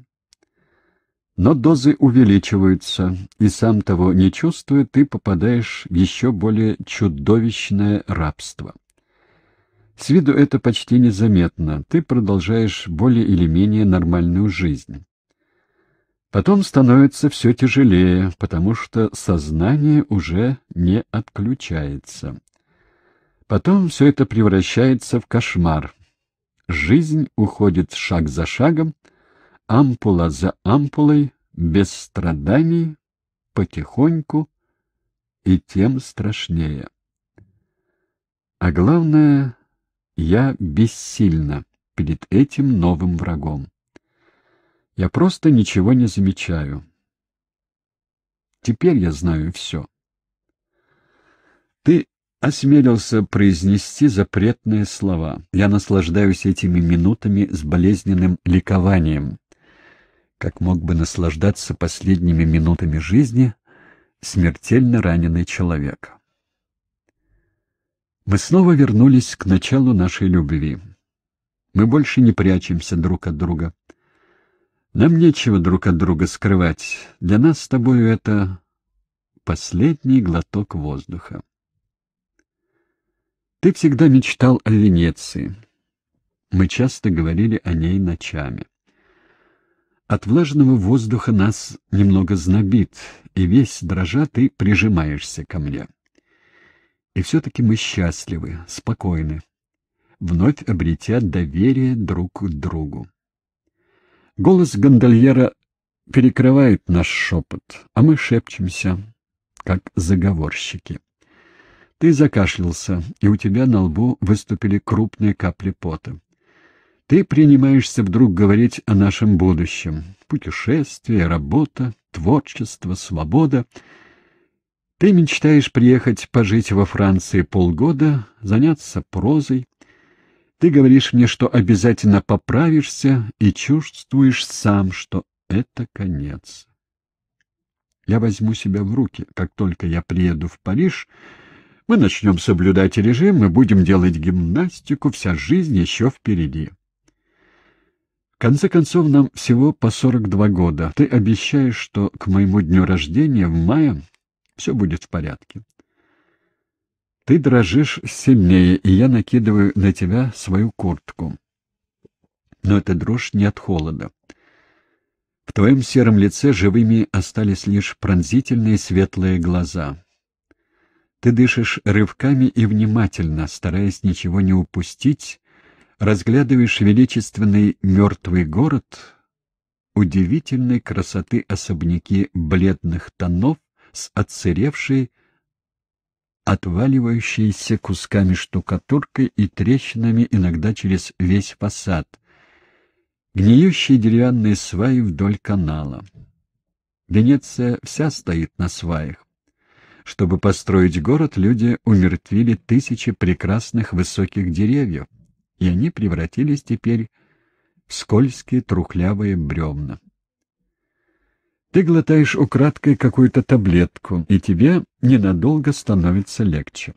Но дозы увеличиваются, и сам того не чувствуя, ты попадаешь в еще более чудовищное рабство. С виду это почти незаметно, ты продолжаешь более или менее нормальную жизнь. Потом становится все тяжелее, потому что сознание уже не отключается. Потом все это превращается в кошмар. Жизнь уходит шаг за шагом, ампула за ампулой, без страданий, потихоньку и тем страшнее. А главное, я бессильна перед этим новым врагом. Я просто ничего не замечаю. Теперь я знаю все. Ты осмелился произнести запретные слова. Я наслаждаюсь этими минутами с болезненным ликованием, как мог бы наслаждаться последними минутами жизни смертельно раненый человек. Мы снова вернулись к началу нашей любви. Мы больше не прячемся друг от друга. Нам нечего друг от друга скрывать. Для нас с тобою это последний глоток воздуха. Ты всегда мечтал о Венеции. Мы часто говорили о ней ночами. От влажного воздуха нас немного знобит, и весь дрожа ты прижимаешься ко мне. И все-таки мы счастливы, спокойны, вновь обретя доверие друг к другу. Голос гондольера перекрывает наш шепот, а мы шепчемся, как заговорщики. Ты закашлялся, и у тебя на лбу выступили крупные капли пота. Ты принимаешься вдруг говорить о нашем будущем. Путешествие, работа, творчество, свобода. Ты мечтаешь приехать пожить во Франции полгода, заняться прозой. Ты говоришь мне, что обязательно поправишься, и чувствуешь сам, что это конец. Я возьму себя в руки. Как только я приеду в Париж, мы начнем соблюдать режим, мы будем делать гимнастику, вся жизнь еще впереди конце концов, нам всего по 42 года. Ты обещаешь, что к моему дню рождения в мае все будет в порядке. Ты дрожишь сильнее, и я накидываю на тебя свою куртку. Но эта дрожь не от холода. В твоем сером лице живыми остались лишь пронзительные светлые глаза. Ты дышишь рывками и внимательно, стараясь ничего не упустить, разглядываешь величественный мертвый город, удивительной красоты особняки бледных тонов с отсыревшей, отваливающейся кусками штукатуркой и трещинами иногда через весь фасад, гниющие деревянные сваи вдоль канала. Венеция вся стоит на сваях. Чтобы построить город, люди умертвили тысячи прекрасных высоких деревьев, и они превратились теперь в скользкие трухлявые бревна. Ты глотаешь украдкой какую-то таблетку, и тебе ненадолго становится легче.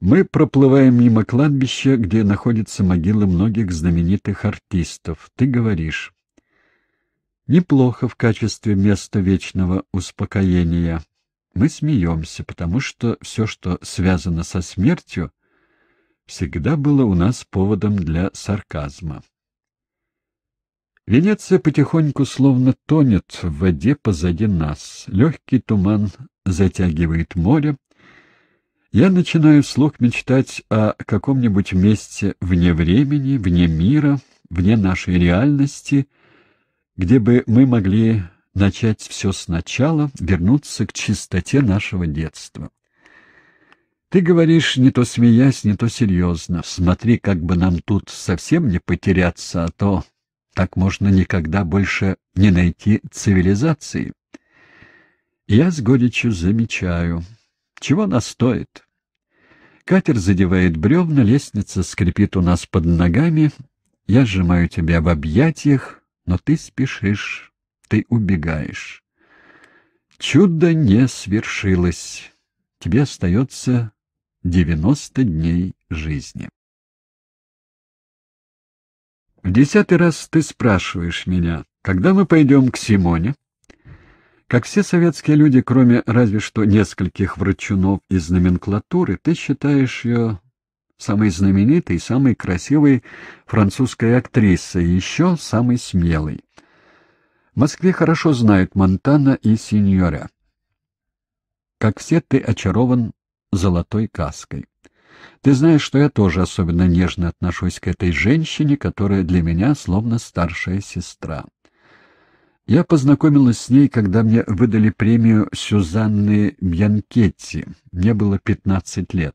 Мы проплываем мимо кладбища, где находятся могилы многих знаменитых артистов. Ты говоришь, неплохо в качестве места вечного успокоения. Мы смеемся, потому что все, что связано со смертью, всегда было у нас поводом для сарказма. Венеция потихоньку словно тонет в воде позади нас. Легкий туман затягивает море. Я начинаю вслух мечтать о каком-нибудь месте вне времени, вне мира, вне нашей реальности, где бы мы могли начать все сначала, вернуться к чистоте нашего детства. Ты говоришь не то смеясь, не то серьезно. Смотри, как бы нам тут совсем не потеряться, а то так можно никогда больше не найти цивилизации. Я с горечью замечаю. Чего она стоит? Катер задевает бревна, лестница скрипит у нас под ногами. Я сжимаю тебя в объятиях, но ты спешишь, ты убегаешь. Чудо не свершилось. Тебе остается 90 дней жизни. В десятый раз ты спрашиваешь меня, когда мы пойдем к Симоне? Как все советские люди, кроме разве что нескольких врачунов из номенклатуры, ты считаешь ее самой знаменитой, самой красивой французской актрисой, еще самой смелой. В Москве хорошо знают Монтана и Синьора. Как все, ты очарован золотой каской. Ты знаешь, что я тоже особенно нежно отношусь к этой женщине, которая для меня словно старшая сестра. Я познакомилась с ней, когда мне выдали премию Сюзанны Бьянкетти. Мне было 15 лет.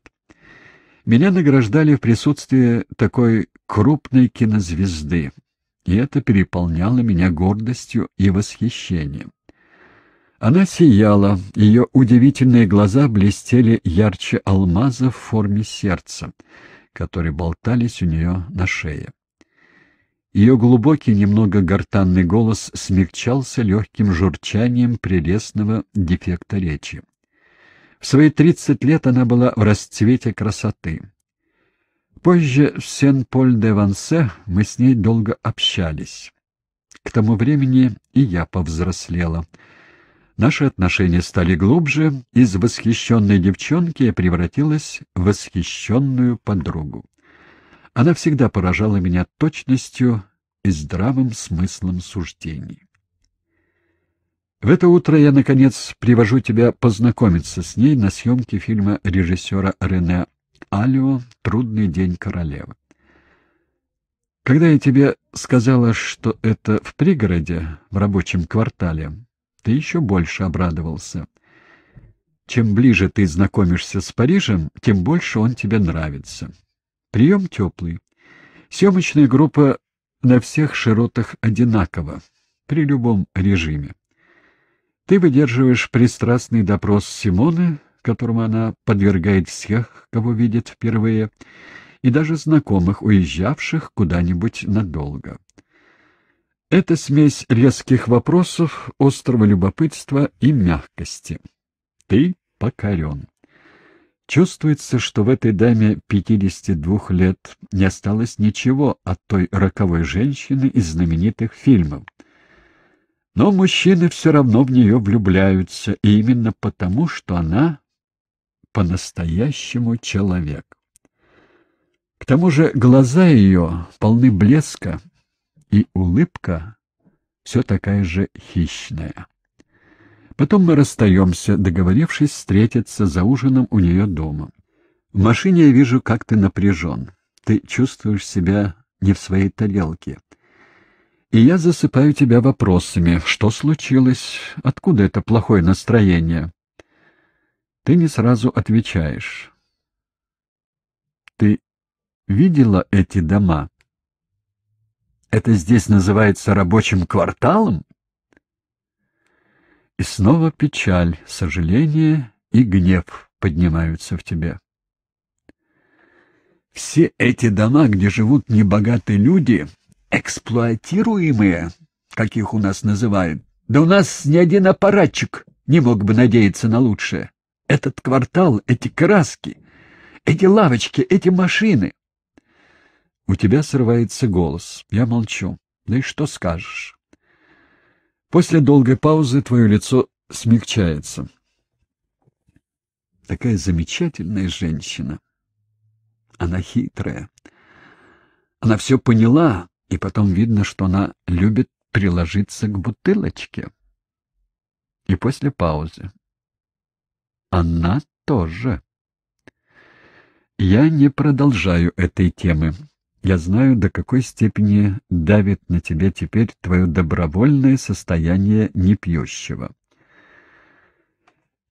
Меня награждали в присутствии такой крупной кинозвезды, и это переполняло меня гордостью и восхищением. Она сияла, ее удивительные глаза блестели ярче алмаза в форме сердца, которые болтались у нее на шее. Ее глубокий, немного гортанный голос смягчался легким журчанием прелестного дефекта речи. В свои тридцать лет она была в расцвете красоты. Позже в Сен-Поль-де-Вансе мы с ней долго общались. К тому времени и я повзрослела — Наши отношения стали глубже, из восхищенной девчонки я превратилась в восхищенную подругу. Она всегда поражала меня точностью и здравым смыслом суждений. В это утро я, наконец, привожу тебя познакомиться с ней на съемке фильма режиссера Рене Алио «Трудный день королевы». Когда я тебе сказала, что это в пригороде, в рабочем квартале, ты еще больше обрадовался. Чем ближе ты знакомишься с Парижем, тем больше он тебе нравится. Прием теплый. Съемочная группа на всех широтах одинакова, при любом режиме. Ты выдерживаешь пристрастный допрос Симоны, которому она подвергает всех, кого видит впервые, и даже знакомых, уезжавших куда-нибудь надолго. Это смесь резких вопросов, острого любопытства и мягкости. Ты покорен. Чувствуется, что в этой даме 52 лет не осталось ничего от той роковой женщины из знаменитых фильмов. Но мужчины все равно в нее влюбляются, и именно потому, что она по-настоящему человек. К тому же глаза ее полны блеска, и улыбка все такая же хищная. Потом мы расстаемся, договорившись встретиться за ужином у нее дома. В машине я вижу, как ты напряжен. Ты чувствуешь себя не в своей тарелке. И я засыпаю тебя вопросами. Что случилось? Откуда это плохое настроение? Ты не сразу отвечаешь. Ты видела эти дома? Это здесь называется рабочим кварталом? И снова печаль, сожаление и гнев поднимаются в тебе. Все эти дома, где живут небогатые люди, эксплуатируемые, как их у нас называют, да у нас ни один аппаратчик не мог бы надеяться на лучшее. Этот квартал, эти краски, эти лавочки, эти машины. У тебя срывается голос. Я молчу. Да ну и что скажешь? После долгой паузы твое лицо смягчается. Такая замечательная женщина. Она хитрая. Она все поняла, и потом видно, что она любит приложиться к бутылочке. И после паузы. Она тоже. Я не продолжаю этой темы. Я знаю, до какой степени давит на тебя теперь твое добровольное состояние непьющего.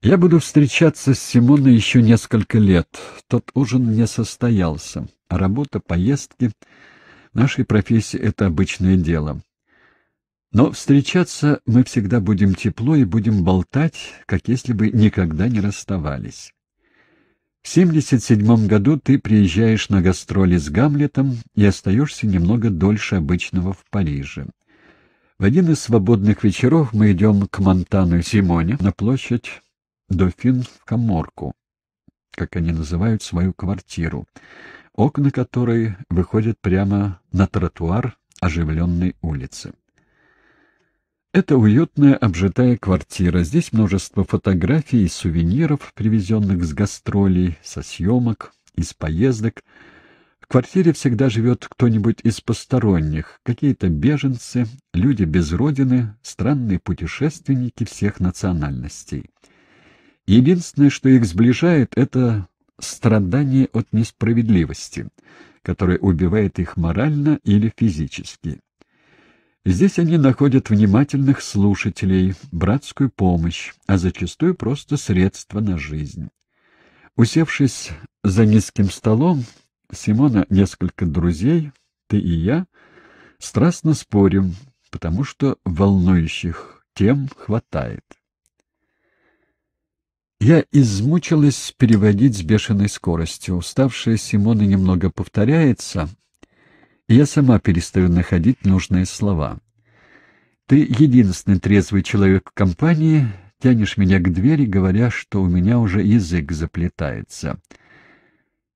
Я буду встречаться с Симоной еще несколько лет. Тот ужин не состоялся, а работа, поездки — нашей профессии это обычное дело. Но встречаться мы всегда будем тепло и будем болтать, как если бы никогда не расставались. В 77 году ты приезжаешь на гастроли с Гамлетом и остаешься немного дольше обычного в Париже. В один из свободных вечеров мы идем к Монтану и Симоне на площадь Дофин в Каморку, как они называют свою квартиру, окна которой выходят прямо на тротуар оживленной улицы. Это уютная обжитая квартира. Здесь множество фотографий и сувениров, привезенных с гастролей, со съемок, из поездок. В квартире всегда живет кто-нибудь из посторонних, какие-то беженцы, люди без родины, странные путешественники всех национальностей. Единственное, что их сближает, это страдание от несправедливости, которое убивает их морально или физически. Здесь они находят внимательных слушателей, братскую помощь, а зачастую просто средства на жизнь. Усевшись за низким столом, Симона, несколько друзей, ты и я, страстно спорим, потому что волнующих тем хватает. Я измучилась переводить с бешеной скоростью. Уставшая Симона немного повторяется, я сама перестаю находить нужные слова. Ты единственный трезвый человек в компании, тянешь меня к двери, говоря, что у меня уже язык заплетается.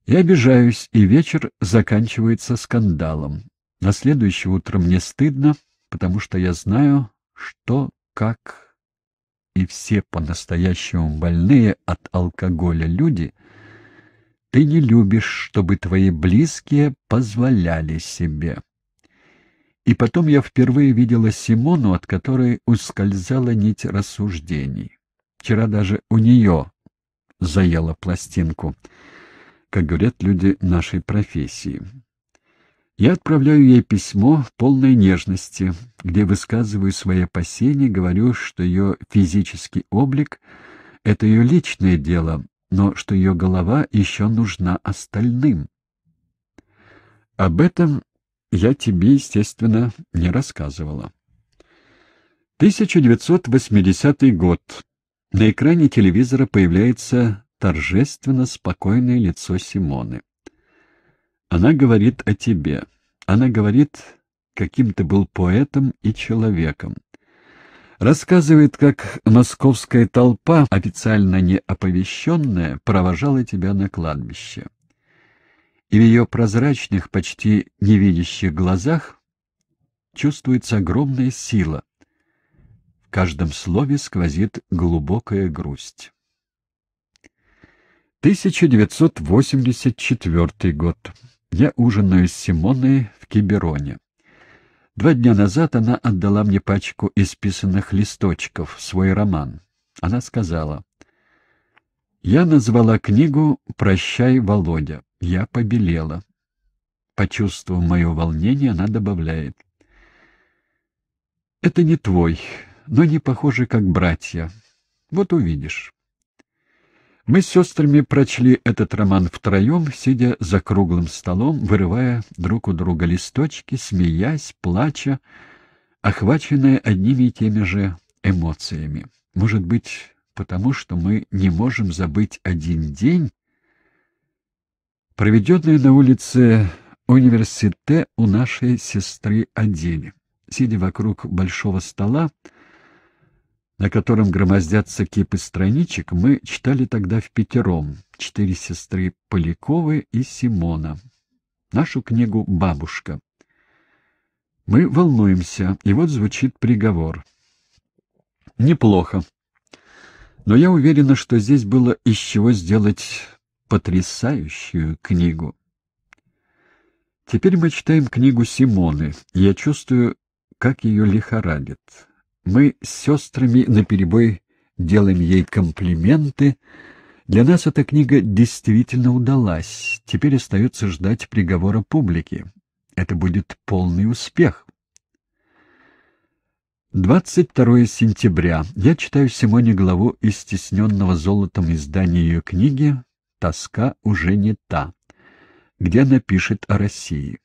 Я обижаюсь, и вечер заканчивается скандалом. На следующее утро мне стыдно, потому что я знаю, что, как и все по-настоящему больные от алкоголя люди ты не любишь, чтобы твои близкие позволяли себе. И потом я впервые видела Симону, от которой ускользала нить рассуждений. Вчера даже у нее заела пластинку, как говорят люди нашей профессии. Я отправляю ей письмо в полной нежности, где высказываю свои опасения, говорю, что ее физический облик — это ее личное дело, но что ее голова еще нужна остальным. Об этом я тебе, естественно, не рассказывала. 1980 год. На экране телевизора появляется торжественно спокойное лицо Симоны. Она говорит о тебе. Она говорит, каким ты был поэтом и человеком. Рассказывает, как московская толпа, официально не оповещенная, провожала тебя на кладбище. И в ее прозрачных, почти невидящих глазах чувствуется огромная сила. В каждом слове сквозит глубокая грусть. 1984 год. Я ужинаю с Симоной в Кибероне. Два дня назад она отдала мне пачку исписанных листочков, свой роман. Она сказала, «Я назвала книгу «Прощай, Володя». Я побелела». Почувствовав мое волнение, она добавляет, «Это не твой, но не похоже как братья. Вот увидишь». Мы с сестрами прочли этот роман втроем, сидя за круглым столом, вырывая друг у друга листочки, смеясь, плача, охваченные одними и теми же эмоциями. Может быть, потому что мы не можем забыть один день, проведенный на улице университета у нашей сестры Адели. Сидя вокруг большого стола, на котором громоздятся кипы страничек, мы читали тогда в пятером, четыре сестры Поляковы и Симона. Нашу книгу «Бабушка». Мы волнуемся, и вот звучит приговор. Неплохо. Но я уверена, что здесь было из чего сделать потрясающую книгу. Теперь мы читаем книгу Симоны, и я чувствую, как ее лихорадит. Мы с сестрами наперебой делаем ей комплименты. Для нас эта книга действительно удалась. Теперь остается ждать приговора публики. Это будет полный успех. 22 сентября. Я читаю Симоне главу из стесненного золотом издания ее книги «Тоска уже не та», где она пишет о России.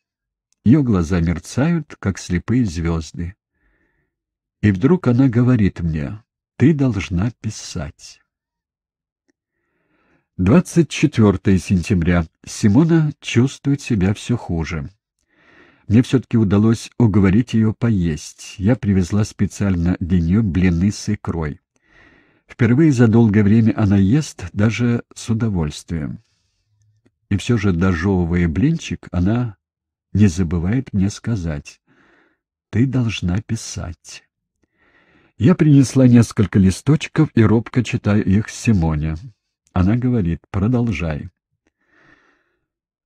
Ее глаза мерцают, как слепые звезды. И вдруг она говорит мне, ты должна писать. 24 сентября. Симона чувствует себя все хуже. Мне все-таки удалось уговорить ее поесть. Я привезла специально для нее блины с икрой. Впервые за долгое время она ест даже с удовольствием. И все же, дожевывая блинчик, она не забывает мне сказать «Ты должна писать». Я принесла несколько листочков и робко читаю их Симоне. Она говорит, продолжай.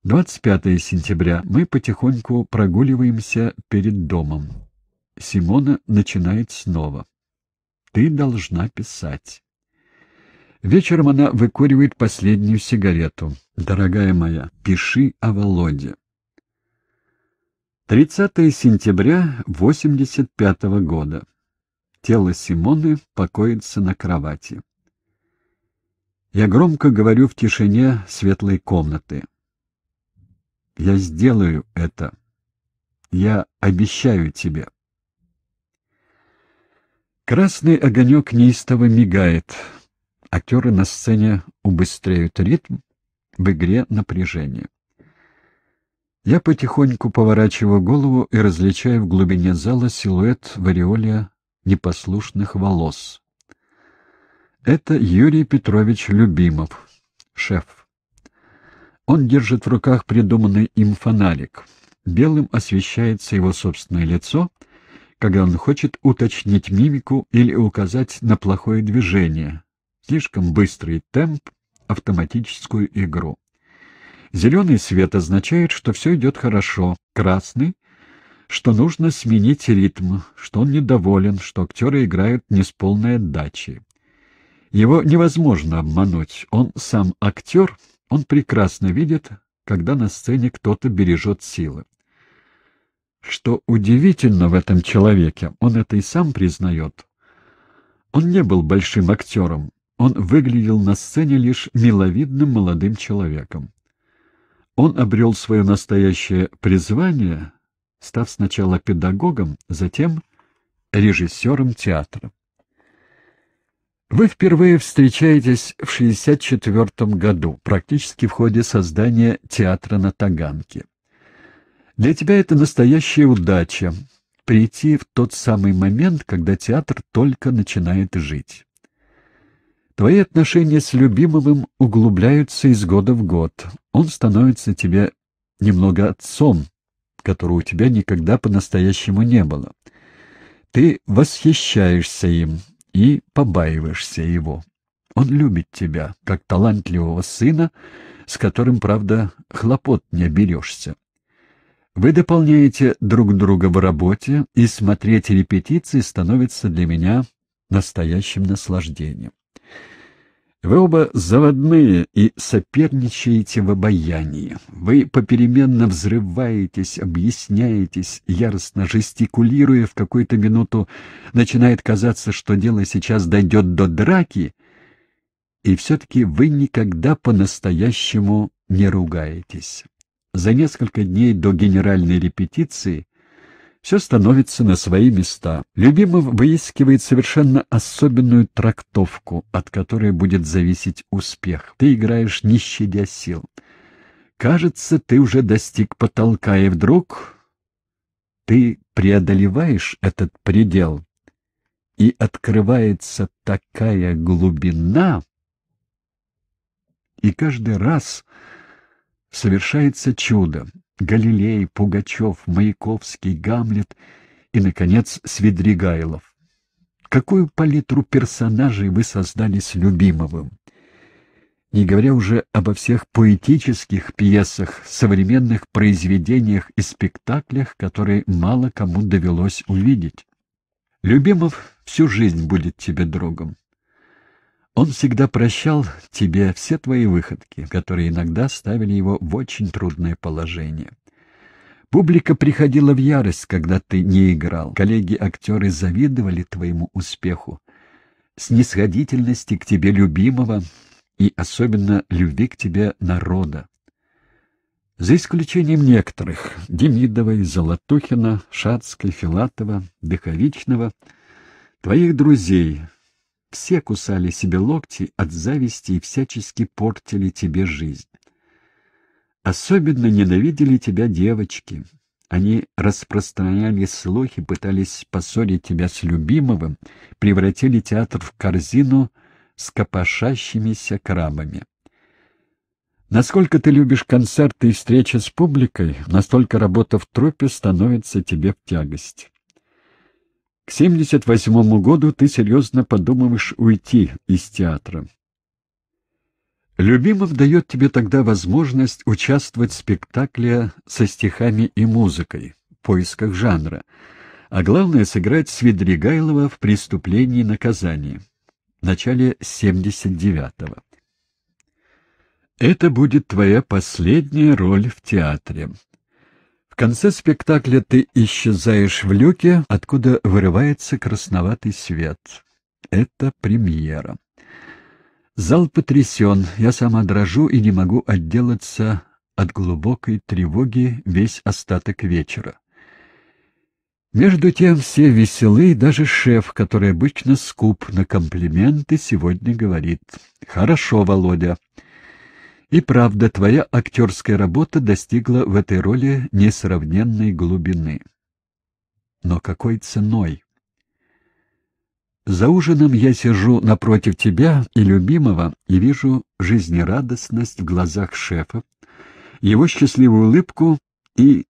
25 сентября. Мы потихоньку прогуливаемся перед домом. Симона начинает снова. Ты должна писать. Вечером она выкуривает последнюю сигарету. Дорогая моя, пиши о Володе. 30 сентября 85 -го года. Тело Симоны покоится на кровати. Я громко говорю в тишине светлой комнаты. Я сделаю это. Я обещаю тебе. Красный огонек неистово мигает. Актеры на сцене убыстряют ритм, в игре напряжение. Я потихоньку поворачиваю голову и различаю в глубине зала силуэт в ореоле непослушных волос. Это Юрий Петрович Любимов, шеф. Он держит в руках придуманный им фонарик. Белым освещается его собственное лицо, когда он хочет уточнить мимику или указать на плохое движение, слишком быстрый темп, автоматическую игру. Зеленый свет означает, что все идет хорошо, красный что нужно сменить ритм, что он недоволен, что актеры играют не с полной отдачей. Его невозможно обмануть. Он сам актер, он прекрасно видит, когда на сцене кто-то бережет силы. Что удивительно в этом человеке, он это и сам признает. Он не был большим актером, он выглядел на сцене лишь миловидным молодым человеком. Он обрел свое настоящее призвание став сначала педагогом, затем режиссером театра. Вы впервые встречаетесь в 1964 году, практически в ходе создания театра на Таганке. Для тебя это настоящая удача — прийти в тот самый момент, когда театр только начинает жить. Твои отношения с Любимовым углубляются из года в год. Он становится тебе немного отцом, которого у тебя никогда по-настоящему не было. Ты восхищаешься им и побаиваешься его. Он любит тебя, как талантливого сына, с которым, правда, хлопот не оберешься. Вы дополняете друг друга в работе, и смотреть репетиции становится для меня настоящим наслаждением. Вы оба заводные и соперничаете в обаянии. Вы попеременно взрываетесь, объясняетесь, яростно жестикулируя, в какую-то минуту начинает казаться, что дело сейчас дойдет до драки, и все-таки вы никогда по-настоящему не ругаетесь. За несколько дней до генеральной репетиции все становится на свои места. Любимов выискивает совершенно особенную трактовку, от которой будет зависеть успех. Ты играешь, не щадя сил. Кажется, ты уже достиг потолка, и вдруг ты преодолеваешь этот предел, и открывается такая глубина, и каждый раз совершается чудо. Галилей, Пугачев, Маяковский, Гамлет и, наконец, Свидригайлов. Какую палитру персонажей вы создали с Любимовым? Не говоря уже обо всех поэтических пьесах, современных произведениях и спектаклях, которые мало кому довелось увидеть. Любимов всю жизнь будет тебе другом. Он всегда прощал тебе все твои выходки, которые иногда ставили его в очень трудное положение. Публика приходила в ярость, когда ты не играл. Коллеги-актеры завидовали твоему успеху, снисходительности к тебе любимого и особенно любви к тебе народа. За исключением некоторых — Демидовой, Золотухина, Шацкой, Филатова, Дыховичного — твоих друзей — все кусали себе локти от зависти и всячески портили тебе жизнь. Особенно ненавидели тебя девочки. Они распространяли слухи, пытались поссорить тебя с любимым, превратили театр в корзину с копошащимися крабами. Насколько ты любишь концерты и встречи с публикой, настолько работа в трупе становится тебе в тягость. К 78 му году ты серьезно подумываешь уйти из театра. Любимов дает тебе тогда возможность участвовать в спектакле со стихами и музыкой, в поисках жанра, а главное — сыграть Свидригайлова в «Преступлении и наказании» в начале 79-го. Это будет твоя последняя роль в театре. В конце спектакля ты исчезаешь в люке, откуда вырывается красноватый свет. Это премьера. Зал потрясен, я сама дрожу и не могу отделаться от глубокой тревоги весь остаток вечера. Между тем все веселы, даже шеф, который обычно скуп на комплименты, сегодня говорит «Хорошо, Володя». И правда, твоя актерская работа достигла в этой роли несравненной глубины. Но какой ценой? За ужином я сижу напротив тебя и любимого и вижу жизнерадостность в глазах шефа, его счастливую улыбку и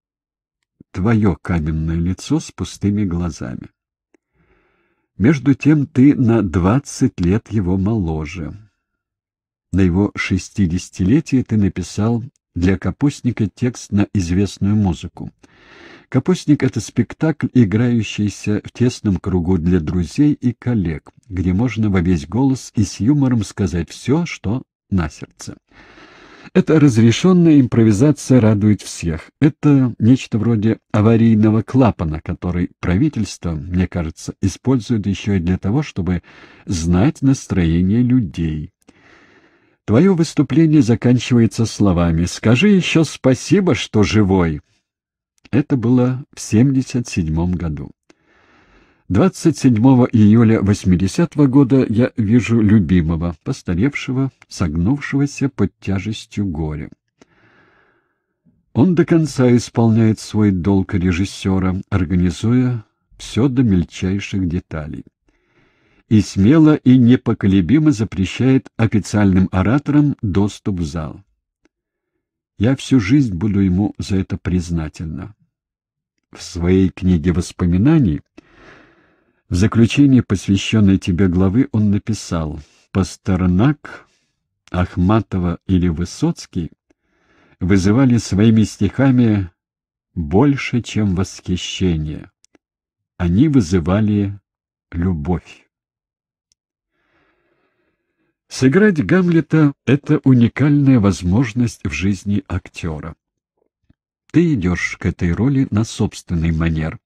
твое каменное лицо с пустыми глазами. Между тем ты на двадцать лет его моложе на его шестидесятилетие ты написал для «Капустника» текст на известную музыку. «Капустник» — это спектакль, играющийся в тесном кругу для друзей и коллег, где можно во весь голос и с юмором сказать все, что на сердце. Эта разрешенная импровизация радует всех. Это нечто вроде аварийного клапана, который правительство, мне кажется, использует еще и для того, чтобы знать настроение людей. Твое выступление заканчивается словами «Скажи еще спасибо, что живой». Это было в 1977 году. 27 июля 80 -го года я вижу любимого, постаревшего, согнувшегося под тяжестью горя. Он до конца исполняет свой долг режиссера, организуя все до мельчайших деталей и смело и непоколебимо запрещает официальным ораторам доступ в зал. Я всю жизнь буду ему за это признательна. В своей книге воспоминаний, в заключении посвященной тебе главы, он написал «Пастернак, Ахматова или Высоцкий вызывали своими стихами больше, чем восхищение. Они вызывали любовь. Сыграть Гамлета — это уникальная возможность в жизни актера. Ты идешь к этой роли на собственный манер,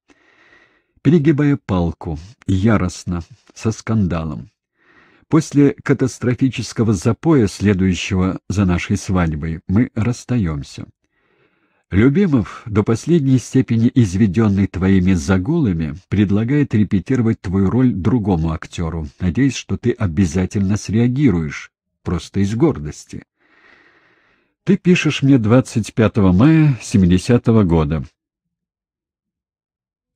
перегибая палку, яростно, со скандалом. После катастрофического запоя, следующего за нашей свадьбой, мы расстаемся. Любимов, до последней степени изведенный твоими загулами, предлагает репетировать твою роль другому актеру, надеясь, что ты обязательно среагируешь, просто из гордости. Ты пишешь мне 25 мая 70 -го года.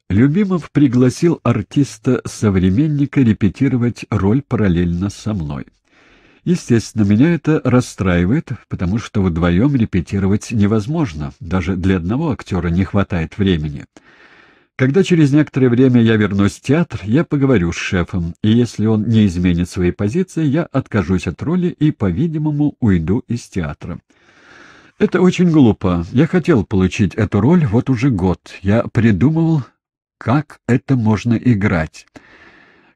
Любимов пригласил артиста-современника репетировать роль параллельно со мной. Естественно, меня это расстраивает, потому что вдвоем репетировать невозможно, даже для одного актера не хватает времени. Когда через некоторое время я вернусь в театр, я поговорю с шефом, и если он не изменит своей позиции, я откажусь от роли и, по-видимому, уйду из театра. Это очень глупо. Я хотел получить эту роль вот уже год. Я придумывал, как это можно играть.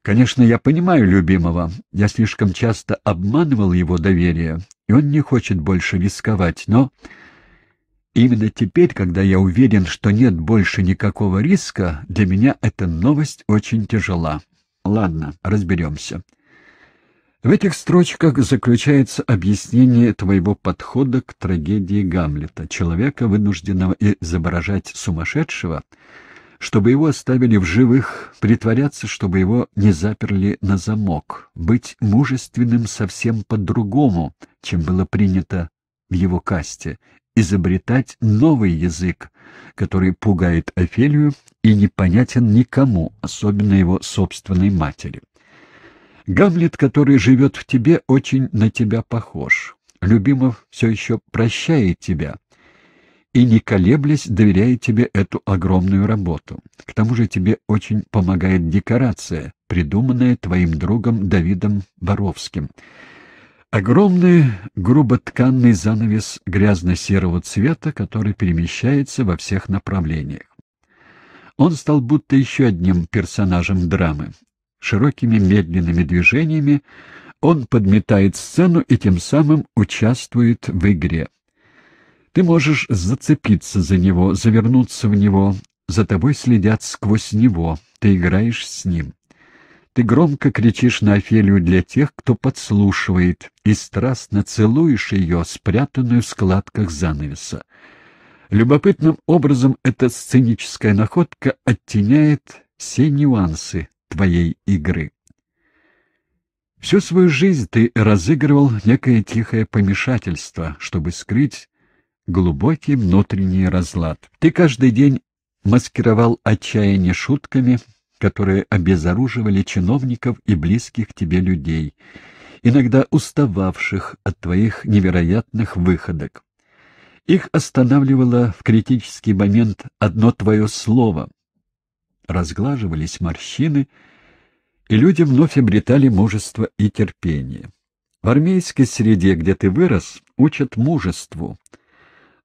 Конечно, я понимаю любимого. Я слишком часто обманывал его доверие, и он не хочет больше рисковать, но... Именно теперь, когда я уверен, что нет больше никакого риска, для меня эта новость очень тяжела. Ладно, разберемся. В этих строчках заключается объяснение твоего подхода к трагедии Гамлета, человека, вынужденного изображать сумасшедшего, чтобы его оставили в живых, притворяться, чтобы его не заперли на замок, быть мужественным совсем по-другому, чем было принято в его касте, изобретать новый язык, который пугает Офелию и непонятен никому, особенно его собственной матери. Гамлет, который живет в тебе, очень на тебя похож. Любимов все еще прощает тебя, и, не колеблясь, доверяет тебе эту огромную работу. К тому же тебе очень помогает декорация, придуманная твоим другом Давидом Боровским. Огромный груботканный занавес грязно-серого цвета, который перемещается во всех направлениях. Он стал будто еще одним персонажем драмы. Широкими медленными движениями он подметает сцену и тем самым участвует в игре. Ты можешь зацепиться за него, завернуться в него, за тобой следят сквозь него, ты играешь с ним. Ты громко кричишь на Офелию для тех, кто подслушивает, и страстно целуешь ее, спрятанную в складках занавеса. Любопытным образом эта сценическая находка оттеняет все нюансы твоей игры. Всю свою жизнь ты разыгрывал некое тихое помешательство, чтобы скрыть глубокий внутренний разлад. Ты каждый день маскировал отчаяние шутками, которые обезоруживали чиновников и близких тебе людей, иногда устававших от твоих невероятных выходок. Их останавливало в критический момент одно твое слово. Разглаживались морщины, и люди вновь обретали мужество и терпение. В армейской среде, где ты вырос, учат мужеству —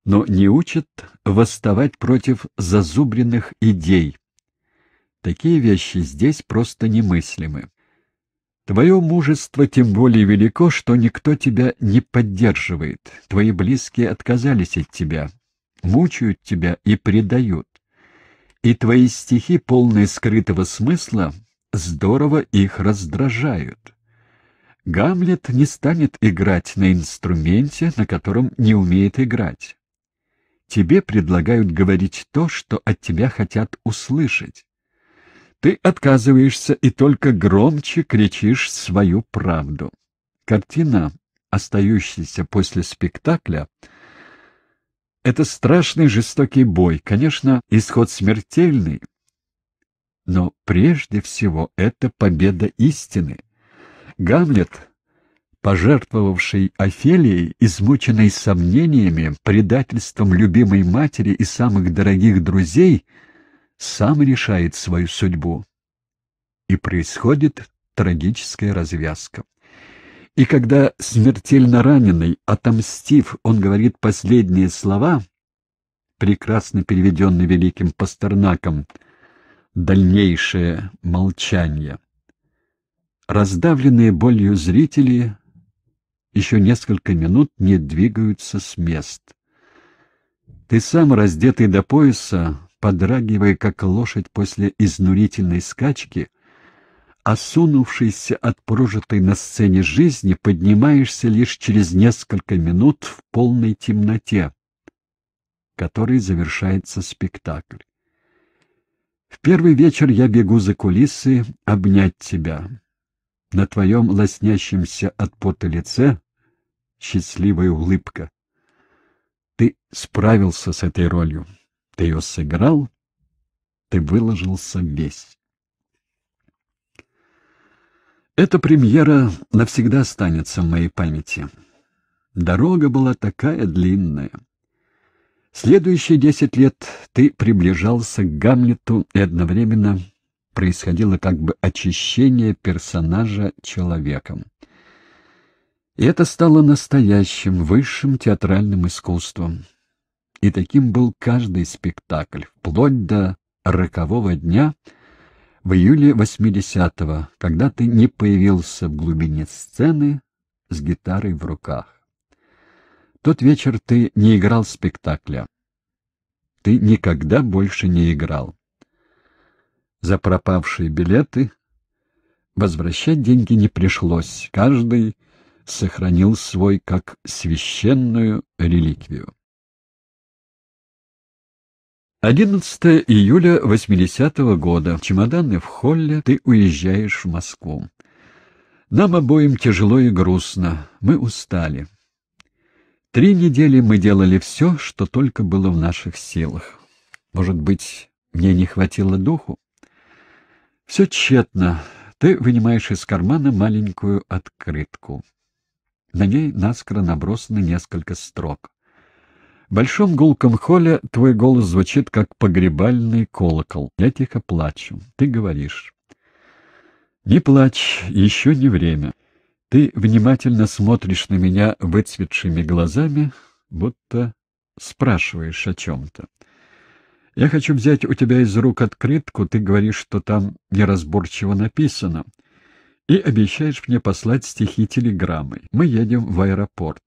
но не учат восставать против зазубренных идей. Такие вещи здесь просто немыслимы. Твое мужество тем более велико, что никто тебя не поддерживает. Твои близкие отказались от тебя, мучают тебя и предают. И твои стихи, полные скрытого смысла, здорово их раздражают. Гамлет не станет играть на инструменте, на котором не умеет играть тебе предлагают говорить то, что от тебя хотят услышать. Ты отказываешься и только громче кричишь свою правду. Картина, остающаяся после спектакля, это страшный жестокий бой, конечно, исход смертельный, но прежде всего это победа истины. Гамлет пожертвовавший Офелией, измученной сомнениями, предательством любимой матери и самых дорогих друзей, сам решает свою судьбу. И происходит трагическая развязка. И когда смертельно раненый, отомстив, он говорит последние слова, прекрасно переведенные великим Пастернаком, «дальнейшее молчание». Раздавленные болью зрители еще несколько минут не двигаются с мест. Ты сам, раздетый до пояса, подрагивая, как лошадь после изнурительной скачки, осунувшийся от прожитой на сцене жизни, поднимаешься лишь через несколько минут в полной темноте, которой завершается спектакль. В первый вечер я бегу за кулисы обнять тебя. На твоем лоснящемся от пота лице счастливая улыбка. Ты справился с этой ролью. Ты ее сыграл, ты выложился весь. Эта премьера навсегда останется в моей памяти. Дорога была такая длинная. Следующие десять лет ты приближался к Гамлету, и одновременно происходило как бы очищение персонажа человеком. И это стало настоящим, высшим театральным искусством. И таким был каждый спектакль, вплоть до рокового дня в июле 80-го, когда ты не появился в глубине сцены с гитарой в руках. Тот вечер ты не играл спектакля. Ты никогда больше не играл. За пропавшие билеты возвращать деньги не пришлось. Каждый сохранил свой как священную реликвию. 11 июля 80 -го года. Чемоданы в холле, ты уезжаешь в Москву. Нам обоим тяжело и грустно. Мы устали. Три недели мы делали все, что только было в наших силах. Может быть, мне не хватило духу? Все тщетно. Ты вынимаешь из кармана маленькую открытку. На ней наскоро набросаны несколько строк. В большом гулком холле твой голос звучит, как погребальный колокол. Я тихо плачу. Ты говоришь. Не плачь, еще не время. Ты внимательно смотришь на меня выцветшими глазами, будто спрашиваешь о чем-то. Я хочу взять у тебя из рук открытку, ты говоришь, что там неразборчиво написано и обещаешь мне послать стихи телеграммой. Мы едем в аэропорт.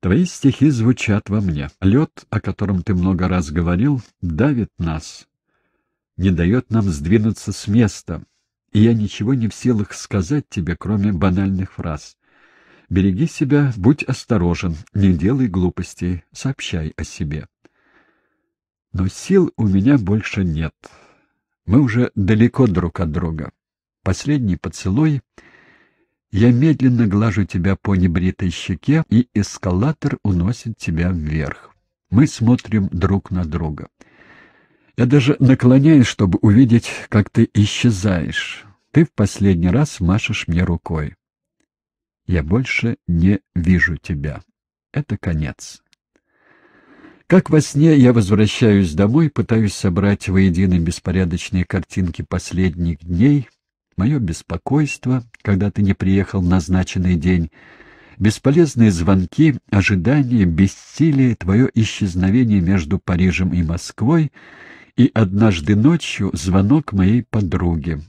Твои стихи звучат во мне. Лед, о котором ты много раз говорил, давит нас, не дает нам сдвинуться с места, и я ничего не в силах сказать тебе, кроме банальных фраз. Береги себя, будь осторожен, не делай глупостей, сообщай о себе. Но сил у меня больше нет. Мы уже далеко друг от друга. Последний поцелуй. Я медленно глажу тебя по небритой щеке, и эскалатор уносит тебя вверх. Мы смотрим друг на друга. Я даже наклоняюсь, чтобы увидеть, как ты исчезаешь. Ты в последний раз машешь мне рукой. Я больше не вижу тебя. Это конец. Как во сне я возвращаюсь домой, пытаюсь собрать воедино беспорядочные картинки последних дней — мое беспокойство, когда ты не приехал в назначенный день, бесполезные звонки, ожидания, бессилие, твое исчезновение между Парижем и Москвой и однажды ночью звонок моей подруге.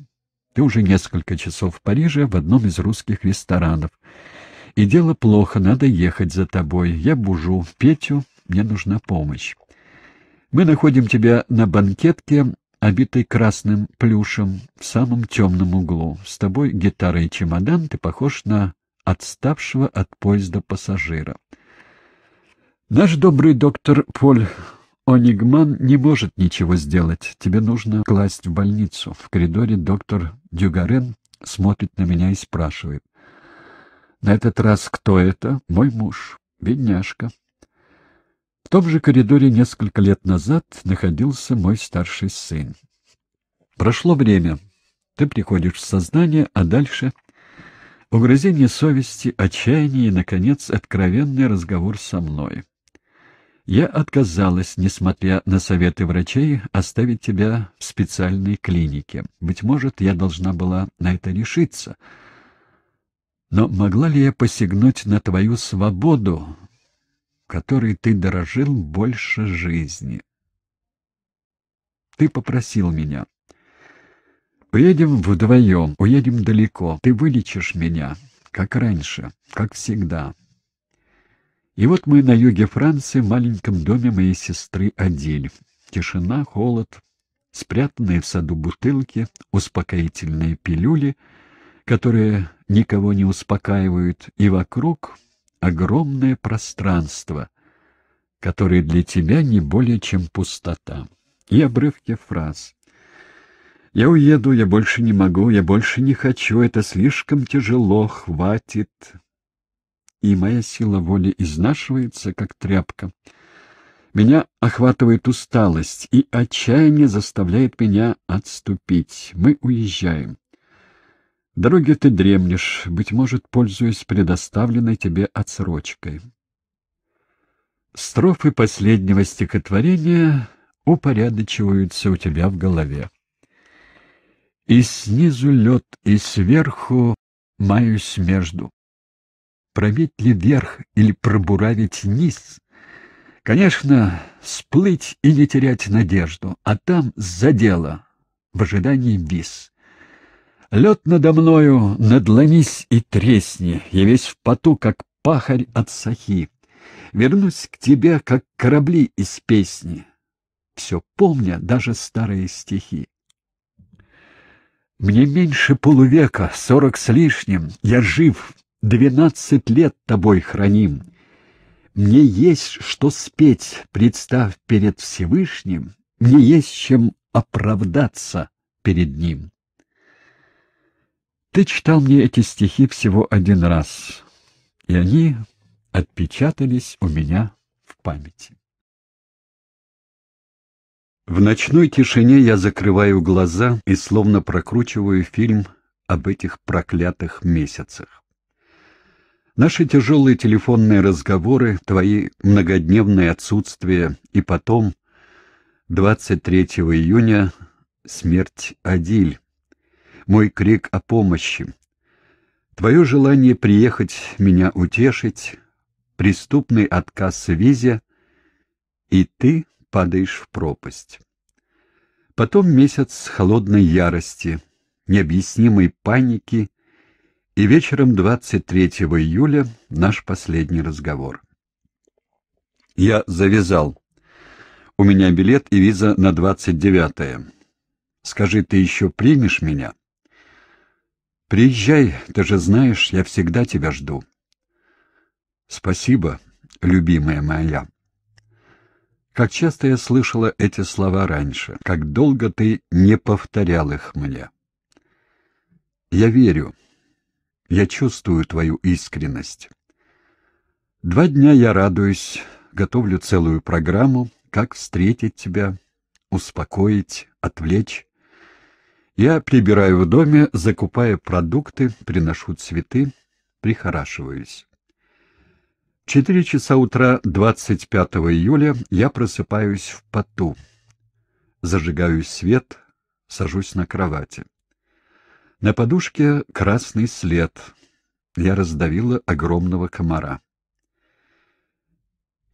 Ты уже несколько часов в Париже в одном из русских ресторанов. И дело плохо, надо ехать за тобой. Я бужу Петю, мне нужна помощь. Мы находим тебя на банкетке обитой красным плюшем, в самом темном углу. С тобой гитара и чемодан, ты похож на отставшего от поезда пассажира. Наш добрый доктор Поль Онигман не может ничего сделать. Тебе нужно класть в больницу. В коридоре доктор Дюгарен смотрит на меня и спрашивает. На этот раз кто это? Мой муж. Бедняжка. В том же коридоре несколько лет назад находился мой старший сын. Прошло время. Ты приходишь в сознание, а дальше — угрызение совести, отчаяние и, наконец, откровенный разговор со мной. Я отказалась, несмотря на советы врачей, оставить тебя в специальной клинике. Быть может, я должна была на это решиться. Но могла ли я посягнуть на твою свободу, которой ты дорожил больше жизни. Ты попросил меня. Уедем вдвоем, уедем далеко. Ты вылечишь меня, как раньше, как всегда. И вот мы на юге Франции, в маленьком доме моей сестры Адиль. Тишина, холод, спрятанные в саду бутылки, успокоительные пилюли, которые никого не успокаивают, и вокруг огромное пространство, которое для тебя не более чем пустота. И обрывки фраз. «Я уеду, я больше не могу, я больше не хочу, это слишком тяжело, хватит». И моя сила воли изнашивается, как тряпка. Меня охватывает усталость, и отчаяние заставляет меня отступить. Мы уезжаем. Дороги ты дремлешь, быть может, пользуясь предоставленной тебе отсрочкой. Строфы последнего стихотворения упорядочиваются у тебя в голове. И снизу лед, и сверху маюсь между. Пробить ли верх или пробуравить низ? Конечно, сплыть и не терять надежду, а там за дело, в ожидании бис. Лед надо мною, надломись и тресни, я весь в поту, как пахарь от сахи. Вернусь к тебе, как корабли из песни, все помня, даже старые стихи. Мне меньше полувека, сорок с лишним, я жив, двенадцать лет тобой храним. Мне есть что спеть, представ перед Всевышним, мне есть чем оправдаться перед Ним. Ты читал мне эти стихи всего один раз, и они отпечатались у меня в памяти. В ночной тишине я закрываю глаза и словно прокручиваю фильм об этих проклятых месяцах. Наши тяжелые телефонные разговоры, твои многодневные отсутствия и потом, 23 июня, смерть Адиль, мой крик о помощи. Твое желание приехать меня утешить, преступный отказ в визе, и ты падаешь в пропасть. Потом месяц холодной ярости, необъяснимой паники, и вечером 23 июля наш последний разговор. Я завязал. У меня билет и виза на 29-е. Скажи, ты еще примешь меня?» Приезжай, ты же знаешь, я всегда тебя жду. Спасибо, любимая моя. Как часто я слышала эти слова раньше, как долго ты не повторял их мне. Я верю. Я чувствую твою искренность. Два дня я радуюсь, готовлю целую программу, как встретить тебя, успокоить, отвлечь. Я прибираю в доме, закупаю продукты, приношу цветы, прихорашиваюсь. В 4 часа утра 25 июля я просыпаюсь в поту. Зажигаю свет, сажусь на кровати. На подушке красный след. Я раздавила огромного комара.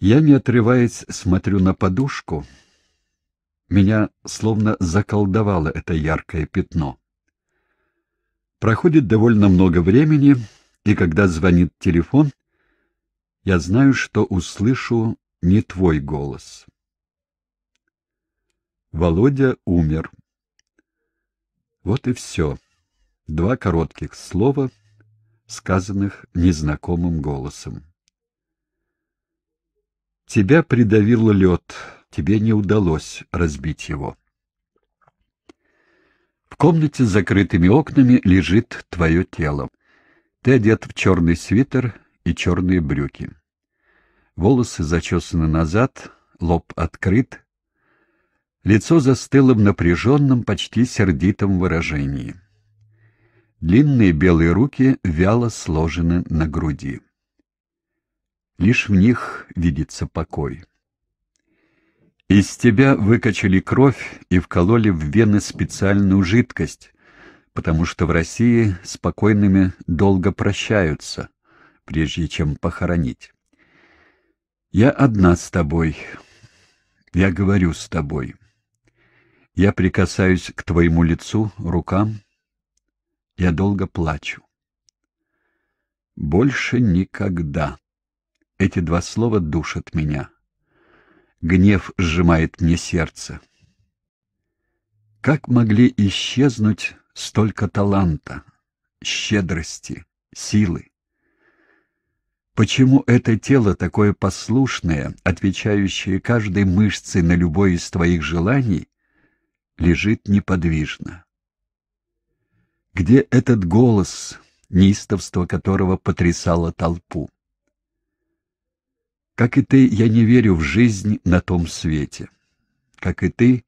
Я, не отрываясь, смотрю на подушку — меня словно заколдовало это яркое пятно. Проходит довольно много времени, и когда звонит телефон, я знаю, что услышу не твой голос. Володя умер. Вот и все. Два коротких слова, сказанных незнакомым голосом. Тебя придавил лед, тебе не удалось разбить его. В комнате с закрытыми окнами лежит твое тело. Ты одет в черный свитер и черные брюки. Волосы зачесаны назад, лоб открыт. Лицо застыло в напряженном, почти сердитом выражении. Длинные белые руки вяло сложены на груди. Лишь в них видится покой. Из тебя выкачали кровь и вкололи в вены специальную жидкость, потому что в России спокойными долго прощаются, прежде чем похоронить. Я одна с тобой. Я говорю с тобой. Я прикасаюсь к твоему лицу, рукам. Я долго плачу. Больше никогда. Эти два слова душат меня. Гнев сжимает мне сердце. Как могли исчезнуть столько таланта, щедрости, силы? Почему это тело такое послушное, отвечающее каждой мышце на любое из твоих желаний, лежит неподвижно? Где этот голос, неистовство которого потрясало толпу? Как и ты, я не верю в жизнь на том свете. Как и ты,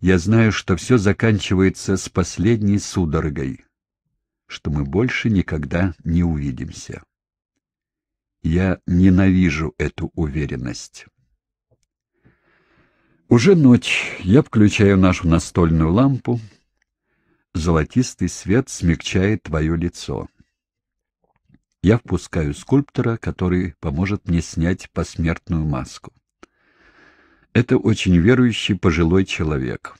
я знаю, что все заканчивается с последней судорогой, что мы больше никогда не увидимся. Я ненавижу эту уверенность. Уже ночь. Я включаю нашу настольную лампу. Золотистый свет смягчает твое лицо я впускаю скульптора, который поможет мне снять посмертную маску. Это очень верующий пожилой человек.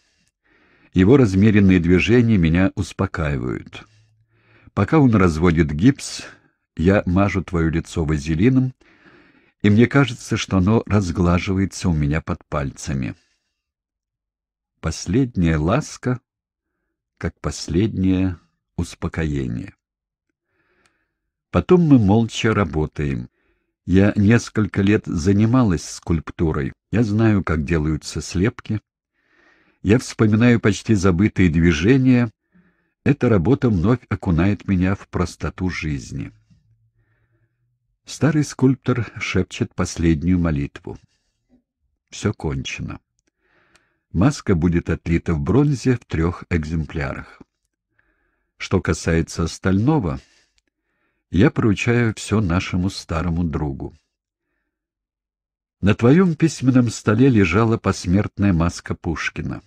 Его размеренные движения меня успокаивают. Пока он разводит гипс, я мажу твое лицо вазелином, и мне кажется, что оно разглаживается у меня под пальцами. Последняя ласка, как последнее успокоение. Потом мы молча работаем. Я несколько лет занималась скульптурой. Я знаю, как делаются слепки. Я вспоминаю почти забытые движения. Эта работа вновь окунает меня в простоту жизни. Старый скульптор шепчет последнюю молитву. Все кончено. Маска будет отлита в бронзе в трех экземплярах. Что касается остального, я поручаю все нашему старому другу. На твоем письменном столе лежала посмертная маска Пушкина.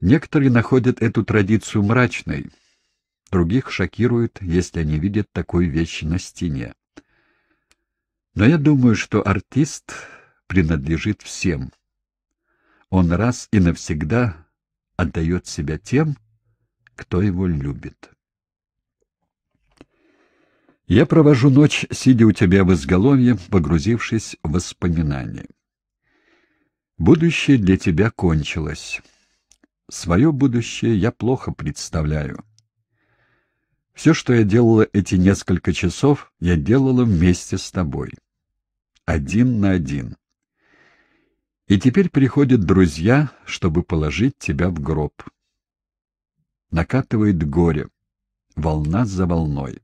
Некоторые находят эту традицию мрачной, других шокирует, если они видят такую вещь на стене. Но я думаю, что артист принадлежит всем. Он раз и навсегда отдает себя тем, кто его любит. Я провожу ночь, сидя у тебя в изголовье, погрузившись в воспоминания. Будущее для тебя кончилось. Свое будущее я плохо представляю. Все, что я делала эти несколько часов, я делала вместе с тобой. Один на один. И теперь приходят друзья, чтобы положить тебя в гроб. Накатывает горе, волна за волной.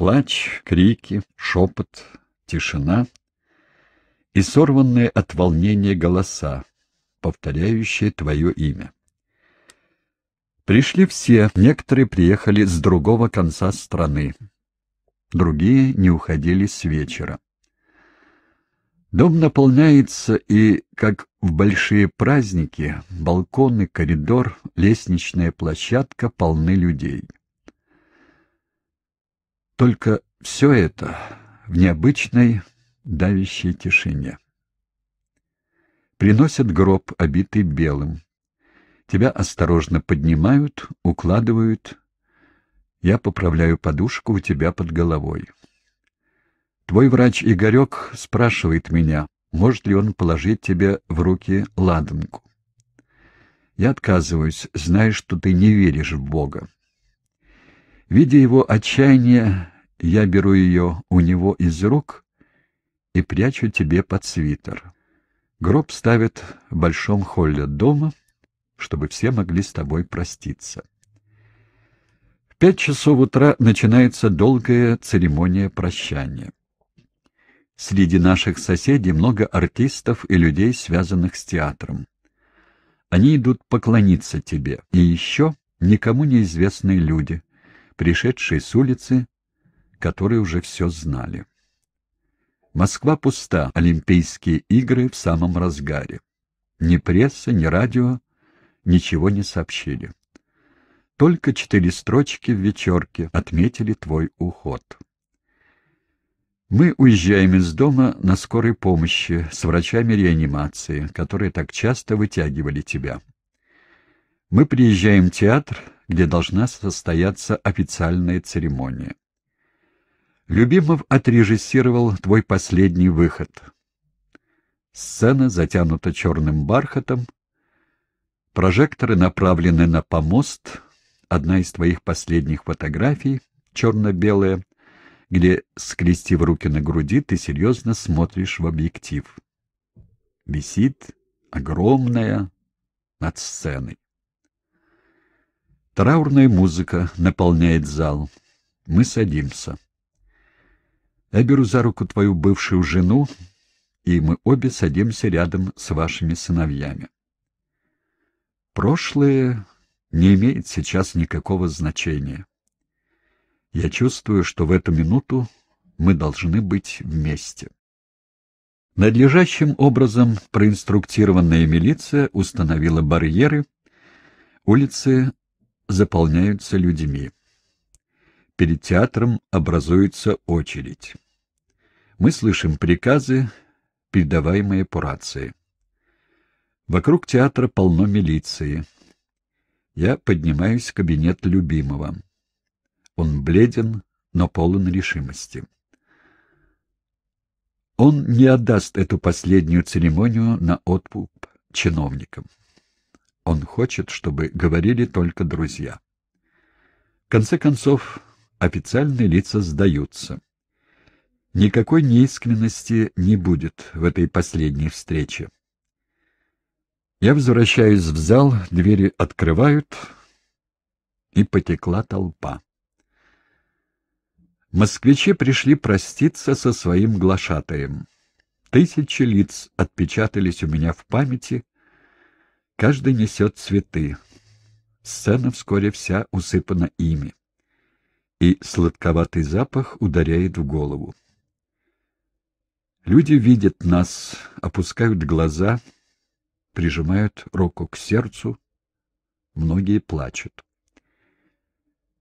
Плач, крики, шепот, тишина и сорванные от волнения голоса, повторяющие твое имя. Пришли все, некоторые приехали с другого конца страны, другие не уходили с вечера. Дом наполняется, и, как в большие праздники, балконы, коридор, лестничная площадка полны людей. Только все это в необычной давящей тишине. Приносят гроб, обитый белым. Тебя осторожно поднимают, укладывают. Я поправляю подушку у тебя под головой. Твой врач Игорек спрашивает меня, может ли он положить тебе в руки ладанку. Я отказываюсь, зная, что ты не веришь в Бога. Видя его отчаяние, я беру ее у него из рук и прячу тебе под свитер. Гроб ставят в большом холле дома, чтобы все могли с тобой проститься. В пять часов утра начинается долгая церемония прощания. Среди наших соседей много артистов и людей, связанных с театром. Они идут поклониться тебе, и еще никому неизвестные люди — пришедшие с улицы, которые уже все знали. Москва пуста, Олимпийские игры в самом разгаре. Ни пресса, ни радио ничего не сообщили. Только четыре строчки в вечерке отметили твой уход. Мы уезжаем из дома на скорой помощи с врачами реанимации, которые так часто вытягивали тебя. Мы приезжаем в театр, где должна состояться официальная церемония. Любимов отрежиссировал твой последний выход. Сцена затянута черным бархатом, прожекторы направлены на помост, одна из твоих последних фотографий, черно-белая, где, скрестив руки на груди, ты серьезно смотришь в объектив. Висит огромная над сценой. Траурная музыка наполняет зал. Мы садимся. Я беру за руку твою бывшую жену, и мы обе садимся рядом с вашими сыновьями. Прошлое не имеет сейчас никакого значения. Я чувствую, что в эту минуту мы должны быть вместе. Надлежащим образом проинструктированная милиция установила барьеры, улицы заполняются людьми. Перед театром образуется очередь. Мы слышим приказы, передаваемые по рации. Вокруг театра полно милиции. Я поднимаюсь в кабинет любимого. Он бледен, но полон решимости. Он не отдаст эту последнюю церемонию на отпуск чиновникам. Он хочет, чтобы говорили только друзья. В конце концов, официальные лица сдаются. Никакой неискренности не будет в этой последней встрече. Я возвращаюсь в зал, двери открывают, и потекла толпа. Москвичи пришли проститься со своим глашатаем. Тысячи лиц отпечатались у меня в памяти, Каждый несет цветы. Сцена вскоре вся усыпана ими. И сладковатый запах ударяет в голову. Люди видят нас, опускают глаза, прижимают руку к сердцу, многие плачут.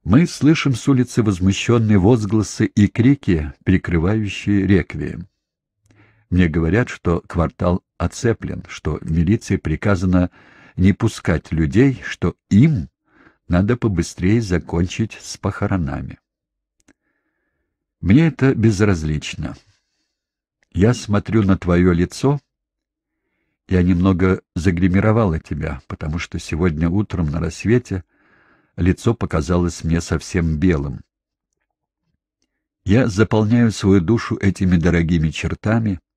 Мы слышим с улицы возмущенные возгласы и крики, перекрывающие реквием. Мне говорят, что квартал оцеплен, что милиции приказано не пускать людей, что им надо побыстрее закончить с похоронами. Мне это безразлично. Я смотрю на твое лицо. Я немного загримировала тебя, потому что сегодня утром на рассвете лицо показалось мне совсем белым. Я заполняю свою душу этими дорогими чертами —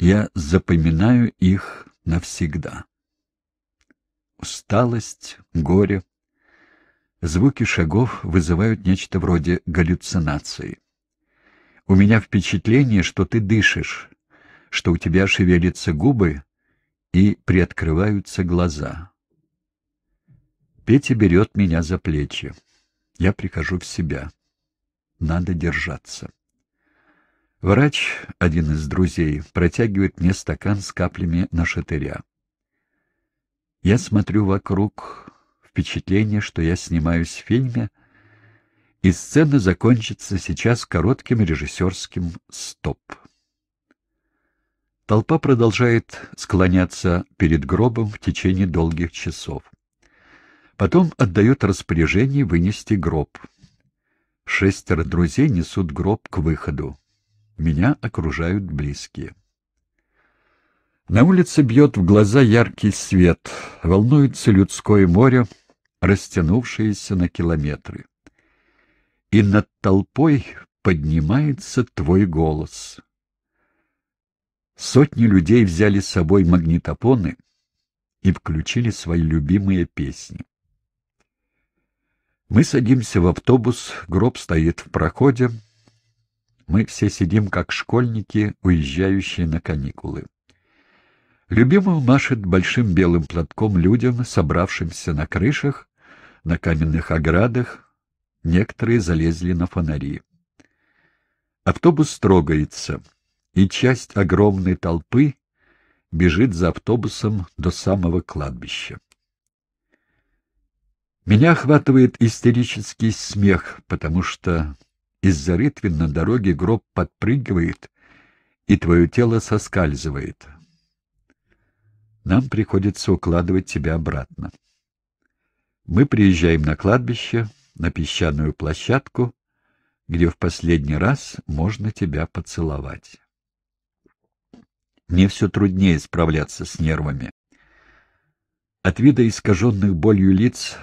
я запоминаю их навсегда. Усталость, горе. Звуки шагов вызывают нечто вроде галлюцинации. У меня впечатление, что ты дышишь, что у тебя шевелятся губы и приоткрываются глаза. Петя берет меня за плечи. Я прихожу в себя. Надо держаться. Врач, один из друзей, протягивает мне стакан с каплями на шатыря. Я смотрю вокруг, впечатление, что я снимаюсь в фильме, и сцена закончится сейчас коротким режиссерским «стоп». Толпа продолжает склоняться перед гробом в течение долгих часов. Потом отдает распоряжение вынести гроб. Шестеро друзей несут гроб к выходу. Меня окружают близкие. На улице бьет в глаза яркий свет, волнуется людское море, растянувшееся на километры. И над толпой поднимается твой голос. Сотни людей взяли с собой магнитофоны и включили свои любимые песни. Мы садимся в автобус, гроб стоит в проходе, мы все сидим, как школьники, уезжающие на каникулы. Любимов машет большим белым платком людям, собравшимся на крышах, на каменных оградах. Некоторые залезли на фонари. Автобус трогается, и часть огромной толпы бежит за автобусом до самого кладбища. Меня охватывает истерический смех, потому что из-за рытвин на дороге гроб подпрыгивает, и твое тело соскальзывает. Нам приходится укладывать тебя обратно. Мы приезжаем на кладбище, на песчаную площадку, где в последний раз можно тебя поцеловать. Мне все труднее справляться с нервами. От вида искаженных болью лиц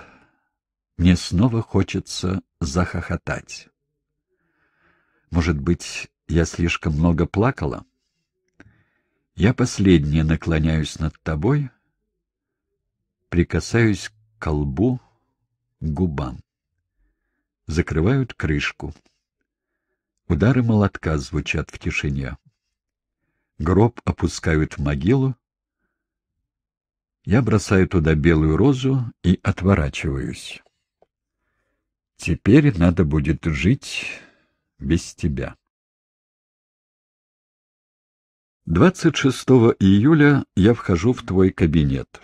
мне снова хочется захохотать. Может быть, я слишком много плакала? Я последнее наклоняюсь над тобой, прикасаюсь к колбу, к губам. Закрывают крышку. Удары молотка звучат в тишине. Гроб опускают в могилу. Я бросаю туда белую розу и отворачиваюсь. Теперь надо будет жить без тебя. 26 июля я вхожу в твой кабинет.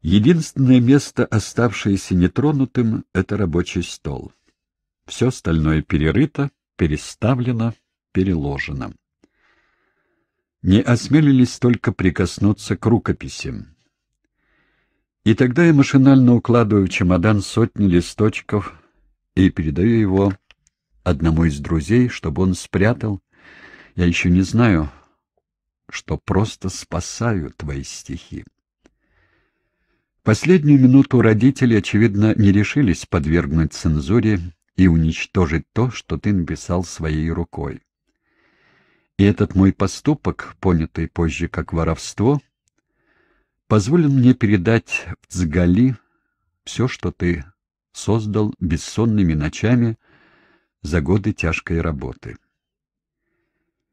Единственное место, оставшееся нетронутым, — это рабочий стол. Все остальное перерыто, переставлено, переложено. Не осмелились только прикоснуться к рукописи. И тогда я машинально укладываю в чемодан сотни листочков и передаю его одному из друзей, чтобы он спрятал. Я еще не знаю, что просто спасаю твои стихи. Последнюю минуту родители, очевидно, не решились подвергнуть цензуре и уничтожить то, что ты написал своей рукой. И этот мой поступок, понятый позже как воровство, позволил мне передать в Цгали все, что ты создал бессонными ночами, за годы тяжкой работы.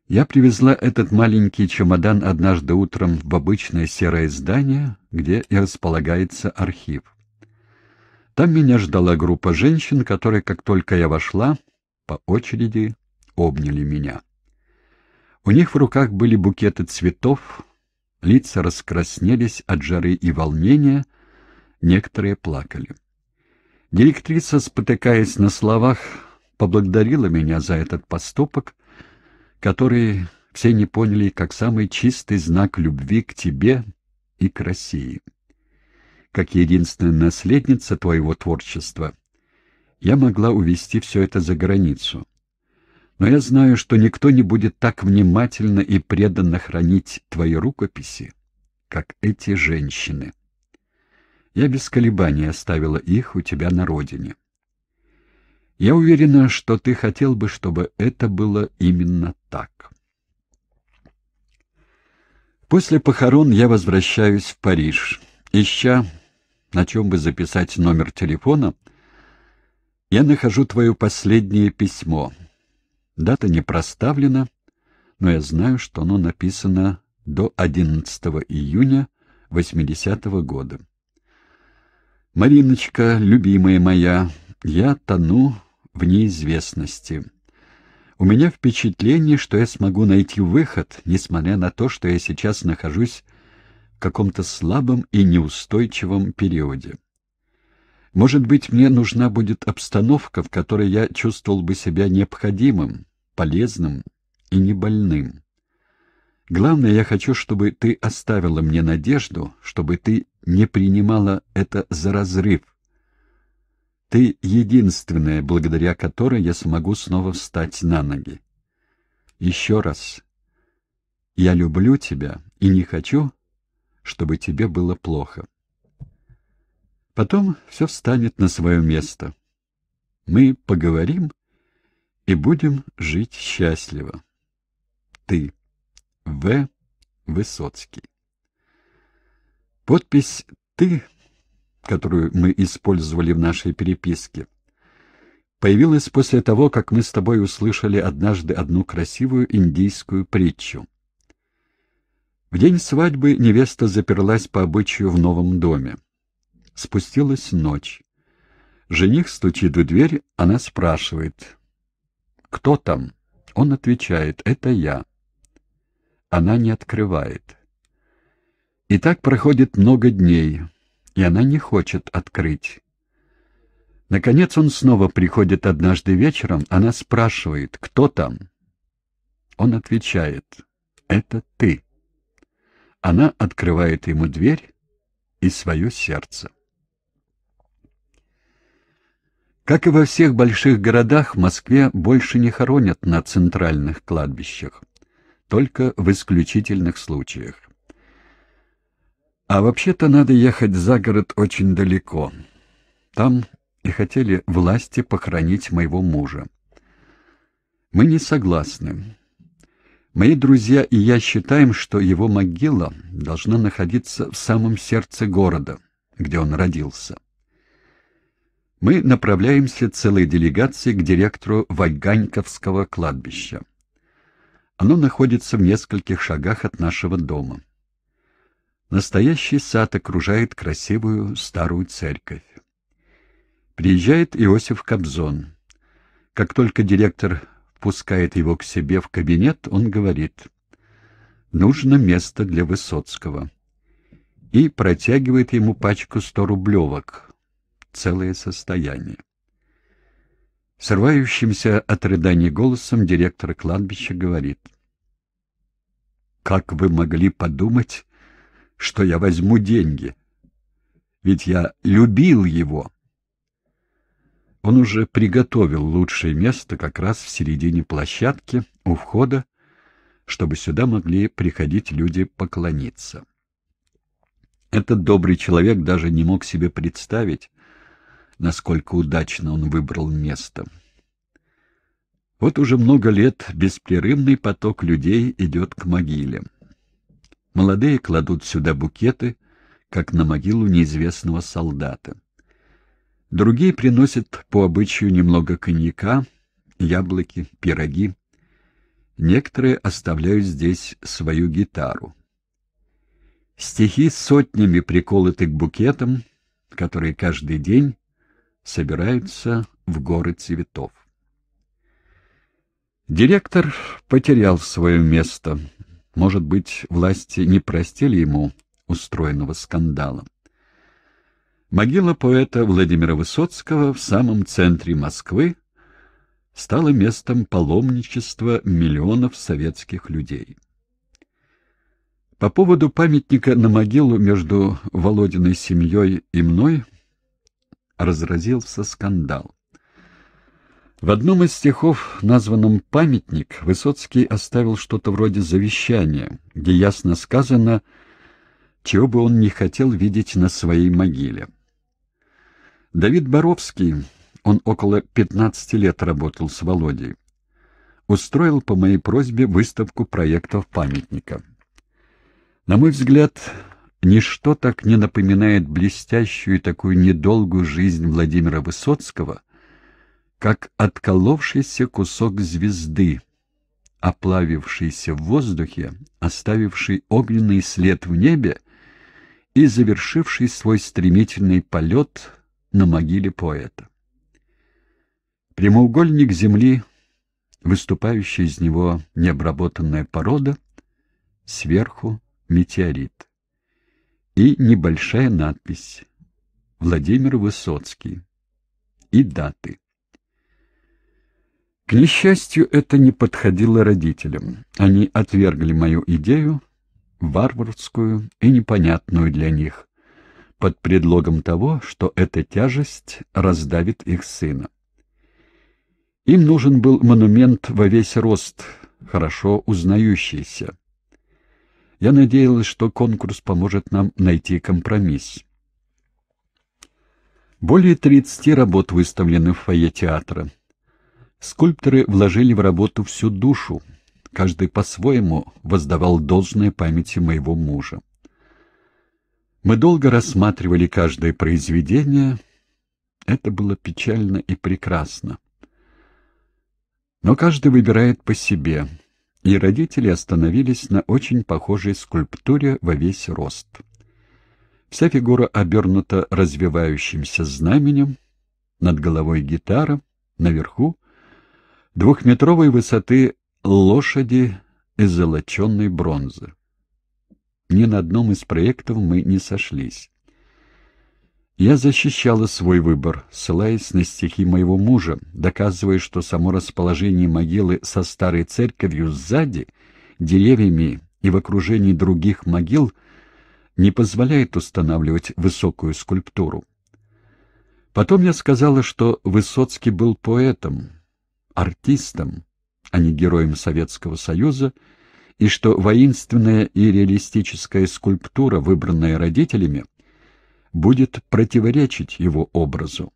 Я привезла этот маленький чемодан однажды утром в обычное серое здание, где и располагается архив. Там меня ждала группа женщин, которые, как только я вошла, по очереди обняли меня. У них в руках были букеты цветов, лица раскраснелись от жары и волнения, некоторые плакали. Директриса, спотыкаясь на словах, поблагодарила меня за этот поступок, который все не поняли как самый чистый знак любви к тебе и к России. Как единственная наследница твоего творчества, я могла увести все это за границу. Но я знаю, что никто не будет так внимательно и преданно хранить твои рукописи, как эти женщины. Я без колебаний оставила их у тебя на родине. Я уверена, что ты хотел бы, чтобы это было именно так. После похорон я возвращаюсь в Париж, ища, на чем бы записать номер телефона, я нахожу твое последнее письмо. Дата не проставлена, но я знаю, что оно написано до 11 июня 80 -го года. «Мариночка, любимая моя, я тону в неизвестности. У меня впечатление, что я смогу найти выход, несмотря на то, что я сейчас нахожусь в каком-то слабом и неустойчивом периоде. Может быть, мне нужна будет обстановка, в которой я чувствовал бы себя необходимым, полезным и не больным. Главное, я хочу, чтобы ты оставила мне надежду, чтобы ты не принимала это за разрыв, ты единственная, благодаря которой я смогу снова встать на ноги. Еще раз. Я люблю тебя и не хочу, чтобы тебе было плохо. Потом все встанет на свое место. Мы поговорим и будем жить счастливо. Ты. В. Высоцкий. Подпись «Ты» которую мы использовали в нашей переписке, появилась после того, как мы с тобой услышали однажды одну красивую индийскую притчу. В день свадьбы невеста заперлась по обычаю в новом доме. Спустилась ночь. Жених стучит в дверь, она спрашивает. «Кто там?» Он отвечает. «Это я». Она не открывает. И так проходит много дней и она не хочет открыть. Наконец он снова приходит однажды вечером, она спрашивает, кто там. Он отвечает, это ты. Она открывает ему дверь и свое сердце. Как и во всех больших городах, в Москве больше не хоронят на центральных кладбищах, только в исключительных случаях. А вообще-то надо ехать за город очень далеко. Там и хотели власти похоронить моего мужа. Мы не согласны. Мои друзья и я считаем, что его могила должна находиться в самом сердце города, где он родился. Мы направляемся целой делегацией к директору Вайганьковского кладбища. Оно находится в нескольких шагах от нашего дома. Настоящий сад окружает красивую старую церковь. Приезжает Иосиф Кобзон. Как только директор впускает его к себе в кабинет, он говорит «Нужно место для Высоцкого» и протягивает ему пачку 100 рублевок, целое состояние. Срывающимся от рыданий голосом директор кладбища говорит. «Как вы могли подумать, что я возьму деньги. Ведь я любил его. Он уже приготовил лучшее место как раз в середине площадки, у входа, чтобы сюда могли приходить люди поклониться. Этот добрый человек даже не мог себе представить, насколько удачно он выбрал место. Вот уже много лет беспрерывный поток людей идет к могиле. Молодые кладут сюда букеты, как на могилу неизвестного солдата. Другие приносят по обычаю немного коньяка, яблоки, пироги. Некоторые оставляют здесь свою гитару. Стихи сотнями приколоты к букетам, которые каждый день собираются в горы цветов. Директор потерял свое место. Может быть, власти не простили ему устроенного скандала. Могила поэта Владимира Высоцкого в самом центре Москвы стала местом паломничества миллионов советских людей. По поводу памятника на могилу между Володиной семьей и мной разразился скандал. В одном из стихов, названном «Памятник», Высоцкий оставил что-то вроде завещания, где ясно сказано, чего бы он не хотел видеть на своей могиле. Давид Боровский, он около 15 лет работал с Володей, устроил по моей просьбе выставку проектов памятника. На мой взгляд, ничто так не напоминает блестящую и такую недолгую жизнь Владимира Высоцкого, как отколовшийся кусок звезды, оплавившийся в воздухе, оставивший огненный след в небе и завершивший свой стремительный полет на могиле поэта. Прямоугольник земли, выступающая из него необработанная порода, сверху метеорит. И небольшая надпись «Владимир Высоцкий» и даты к несчастью, это не подходило родителям. Они отвергли мою идею, варварскую и непонятную для них, под предлогом того, что эта тяжесть раздавит их сына. Им нужен был монумент во весь рост, хорошо узнающийся. Я надеялась, что конкурс поможет нам найти компромисс. Более 30 работ выставлены в фойе театра. Скульпторы вложили в работу всю душу. Каждый по-своему воздавал должное памяти моего мужа. Мы долго рассматривали каждое произведение. Это было печально и прекрасно. Но каждый выбирает по себе, и родители остановились на очень похожей скульптуре во весь рост. Вся фигура обернута развивающимся знаменем, над головой гитара, наверху двухметровой высоты лошади из золоченной бронзы. Ни на одном из проектов мы не сошлись. Я защищала свой выбор, ссылаясь на стихи моего мужа, доказывая, что само расположение могилы со старой церковью сзади, деревьями и в окружении других могил не позволяет устанавливать высокую скульптуру. Потом я сказала, что Высоцкий был поэтом, артистом, а не героем Советского Союза, и что воинственная и реалистическая скульптура, выбранная родителями, будет противоречить его образу.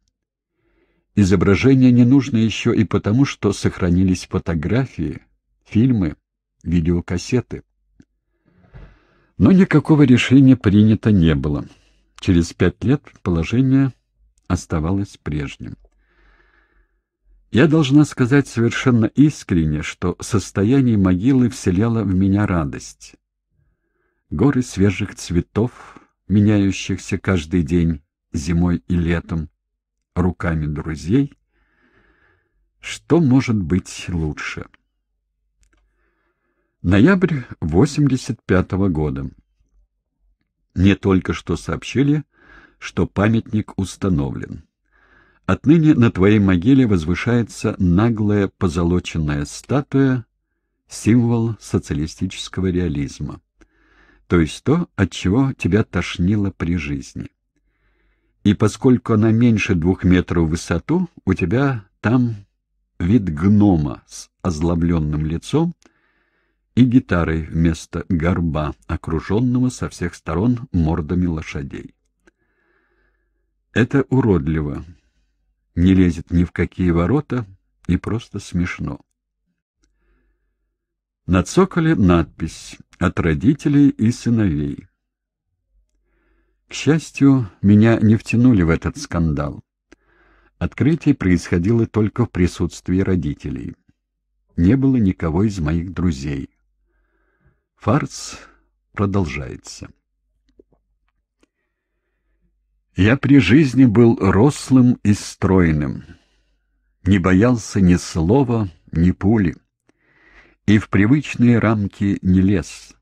Изображение не нужно еще и потому, что сохранились фотографии, фильмы, видеокассеты. Но никакого решения принято не было. Через пять лет положение оставалось прежним. Я должна сказать совершенно искренне, что состояние могилы вселяло в меня радость. Горы свежих цветов, меняющихся каждый день, зимой и летом, руками друзей. Что может быть лучше? Ноябрь 85 -го года. Мне только что сообщили, что памятник установлен. Отныне на твоей могиле возвышается наглая позолоченная статуя, символ социалистического реализма, то есть то, от чего тебя тошнило при жизни. И поскольку она меньше двух метров в высоту, у тебя там вид гнома с озлобленным лицом и гитарой вместо горба, окруженного со всех сторон мордами лошадей. Это уродливо, не лезет ни в какие ворота и просто смешно. На цоколе надпись «От родителей и сыновей». К счастью, меня не втянули в этот скандал. Открытие происходило только в присутствии родителей. Не было никого из моих друзей. Фарс продолжается. Я при жизни был рослым и стройным. Не боялся ни слова, ни пули. И в привычные рамки не лез.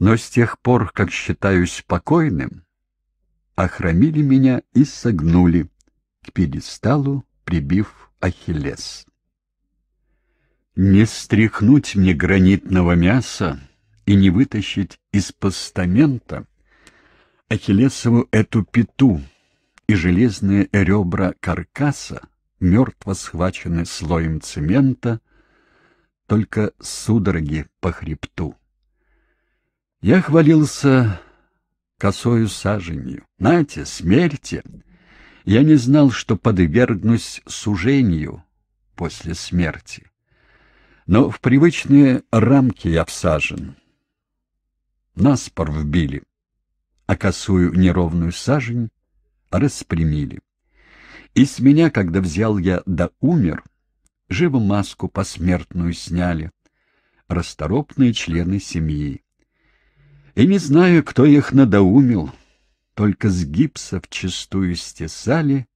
Но с тех пор, как считаюсь покойным, охромили меня и согнули к пьедесталу, прибив Ахиллес. Не стряхнуть мне гранитного мяса и не вытащить из постамента — Ахиллесову эту пету, и железные ребра каркаса, мертво схвачены слоем цемента, только судороги по хребту. Я хвалился косою саженью. Нате, смерти! Я не знал, что подвергнусь сужению после смерти. Но в привычные рамки я всажен. Наспор вбили а косую неровную сажень распрямили. И с меня, когда взял я да умер, живо маску посмертную сняли, расторопные члены семьи. И не знаю, кто их надоумил, только с гипса вчистую стесали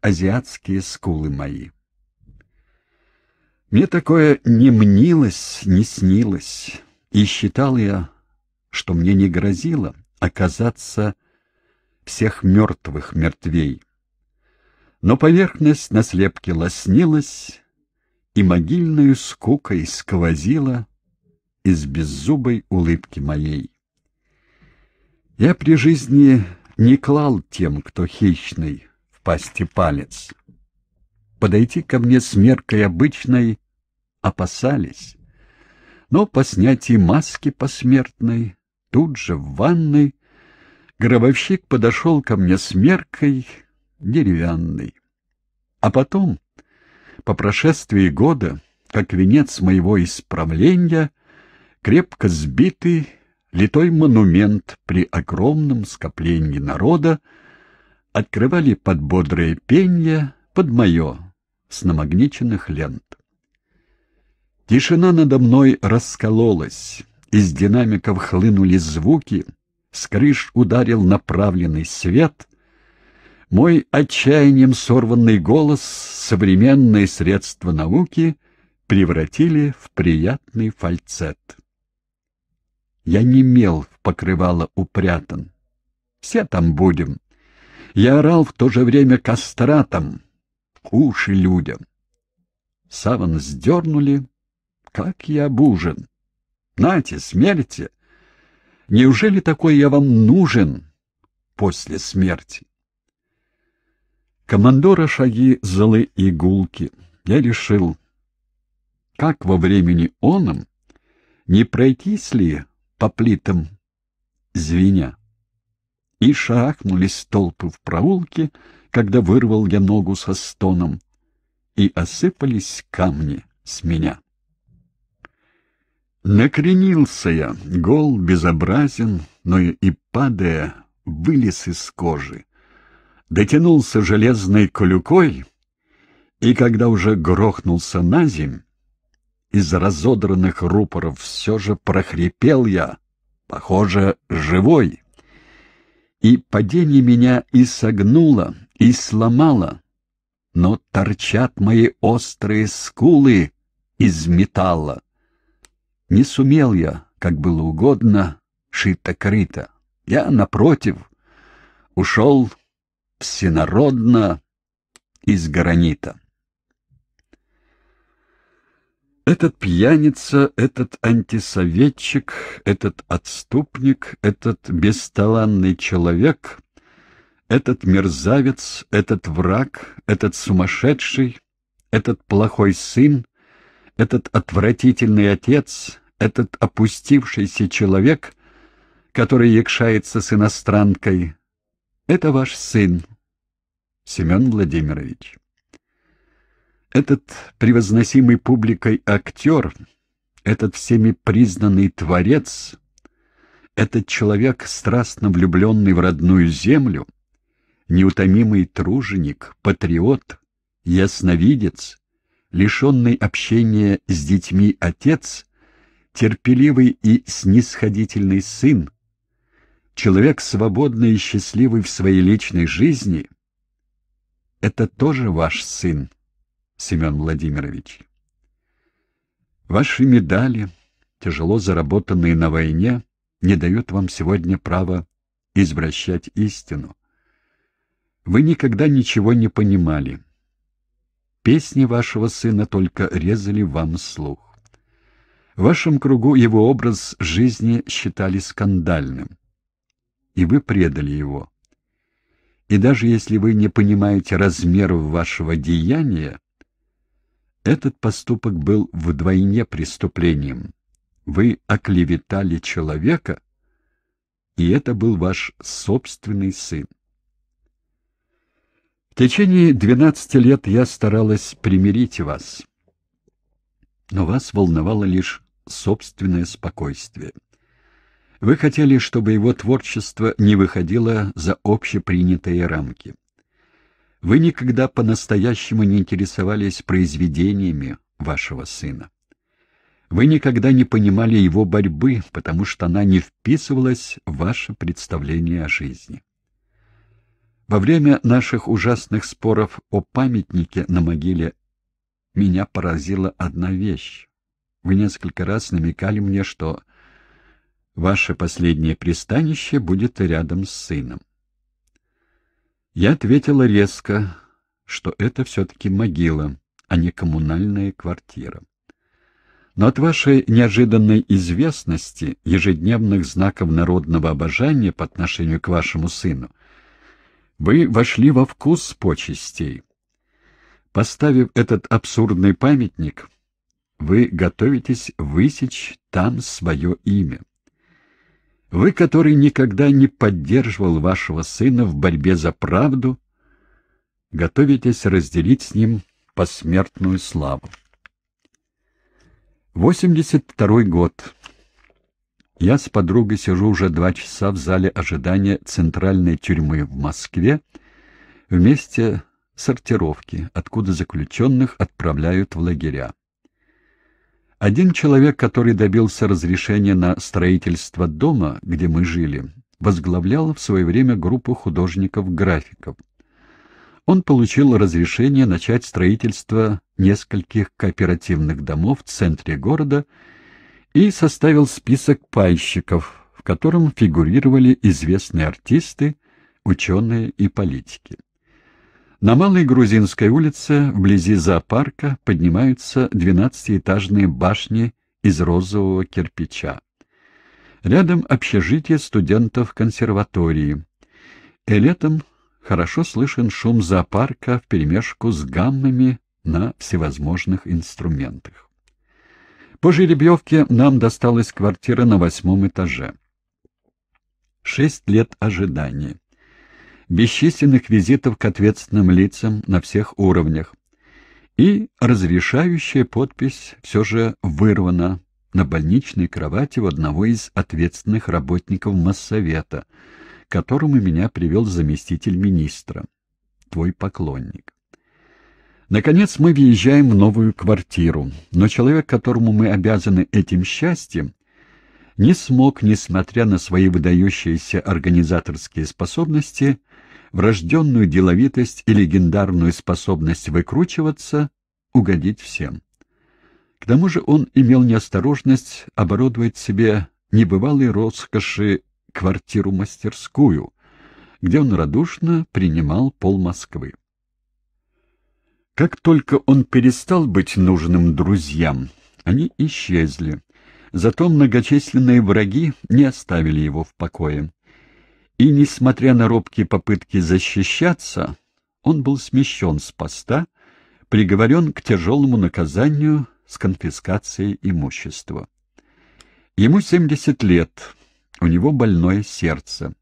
азиатские скулы мои. Мне такое не мнилось, не снилось, и считал я, что мне не грозило — оказаться всех мертвых мертвей. Но поверхность на слепке лоснилась, и могильную скукой сквозила из беззубой улыбки моей. Я при жизни не клал тем, кто хищный, в пасти палец. Подойти ко мне с меркой обычной опасались, но по снятии маски посмертной тут же в ванной Гробовщик подошел ко мне с меркой деревянной. А потом, по прошествии года, как венец моего исправления, крепко сбитый, литой монумент при огромном скоплении народа, открывали под бодрое пенье, под мое, с намагниченных лент. Тишина надо мной раскололась, из динамиков хлынули звуки — с крыш ударил направленный свет. Мой отчаянием сорванный голос, современные средства науки превратили в приятный фальцет. Я не мел в покрывало упрятан. Все там будем. Я орал в то же время кастратом, уши людям. Саван сдернули, как я обужен. Нате, смерти! Неужели такой я вам нужен после смерти? Командора шаги злы игулки. Я решил, как во времени оном, не пройтись ли по плитам звеня? И шахнулись толпы в проулке, когда вырвал я ногу со стоном, и осыпались камни с меня. Накренился я, гол, безобразен, но и падая, вылез из кожи. Дотянулся железной колюкой, и когда уже грохнулся на земь, из разодранных рупоров все же прохрипел я, похоже, живой. И падение меня и согнуло, и сломало, но торчат мои острые скулы из металла. Не сумел я, как было угодно, шито-крыто. Я, напротив, ушел всенародно из гранита. Этот пьяница, этот антисоветчик, этот отступник, этот бесталанный человек, этот мерзавец, этот враг, этот сумасшедший, этот плохой сын, этот отвратительный отец, этот опустившийся человек, который якшается с иностранкой, — это ваш сын, Семен Владимирович. Этот превозносимый публикой актер, этот всеми признанный творец, этот человек, страстно влюбленный в родную землю, неутомимый труженик, патриот, ясновидец, лишенный общения с детьми отец — терпеливый и снисходительный сын, человек свободный и счастливый в своей личной жизни — это тоже ваш сын, Семен Владимирович. Ваши медали, тяжело заработанные на войне, не дают вам сегодня права извращать истину. Вы никогда ничего не понимали. Песни вашего сына только резали вам слух. В вашем кругу его образ жизни считали скандальным, и вы предали его. И даже если вы не понимаете размеров вашего деяния, этот поступок был вдвойне преступлением. Вы оклеветали человека, и это был ваш собственный сын. В течение двенадцати лет я старалась примирить вас, но вас волновало лишь собственное спокойствие. Вы хотели, чтобы его творчество не выходило за общепринятые рамки. Вы никогда по-настоящему не интересовались произведениями вашего сына. Вы никогда не понимали его борьбы, потому что она не вписывалась в ваше представление о жизни. Во время наших ужасных споров о памятнике на могиле меня поразила одна вещь. Вы несколько раз намекали мне, что ваше последнее пристанище будет рядом с сыном. Я ответила резко, что это все-таки могила, а не коммунальная квартира. Но от вашей неожиданной известности, ежедневных знаков народного обожания по отношению к вашему сыну, вы вошли во вкус почестей. Поставив этот абсурдный памятник, вы готовитесь высечь там свое имя. Вы, который никогда не поддерживал вашего сына в борьбе за правду, готовитесь разделить с ним посмертную славу. 82 год. Я с подругой сижу уже два часа в зале ожидания центральной тюрьмы в Москве вместе сортировки, откуда заключенных отправляют в лагеря. Один человек, который добился разрешения на строительство дома, где мы жили, возглавлял в свое время группу художников-графиков. Он получил разрешение начать строительство нескольких кооперативных домов в центре города и составил список пайщиков, в котором фигурировали известные артисты, ученые и политики. На Малой Грузинской улице, вблизи зоопарка, поднимаются двенадцатиэтажные башни из розового кирпича. Рядом общежитие студентов консерватории. И летом хорошо слышен шум зоопарка вперемешку с гаммами на всевозможных инструментах. По жеребьевке нам досталась квартира на восьмом этаже. Шесть лет ожидания бесчисленных визитов к ответственным лицам на всех уровнях. И разрешающая подпись все же вырвана на больничной кровати у одного из ответственных работников Моссовета, к которому меня привел заместитель министра, твой поклонник. Наконец мы въезжаем в новую квартиру, но человек, которому мы обязаны этим счастьем, не смог, несмотря на свои выдающиеся организаторские способности, врожденную деловитость и легендарную способность выкручиваться, угодить всем. К тому же он имел неосторожность оборудовать себе небывалой роскоши квартиру-мастерскую, где он радушно принимал пол Москвы. Как только он перестал быть нужным друзьям, они исчезли. Зато многочисленные враги не оставили его в покое. И, несмотря на робкие попытки защищаться, он был смещен с поста, приговорен к тяжелому наказанию с конфискацией имущества. Ему 70 лет, у него больное сердце.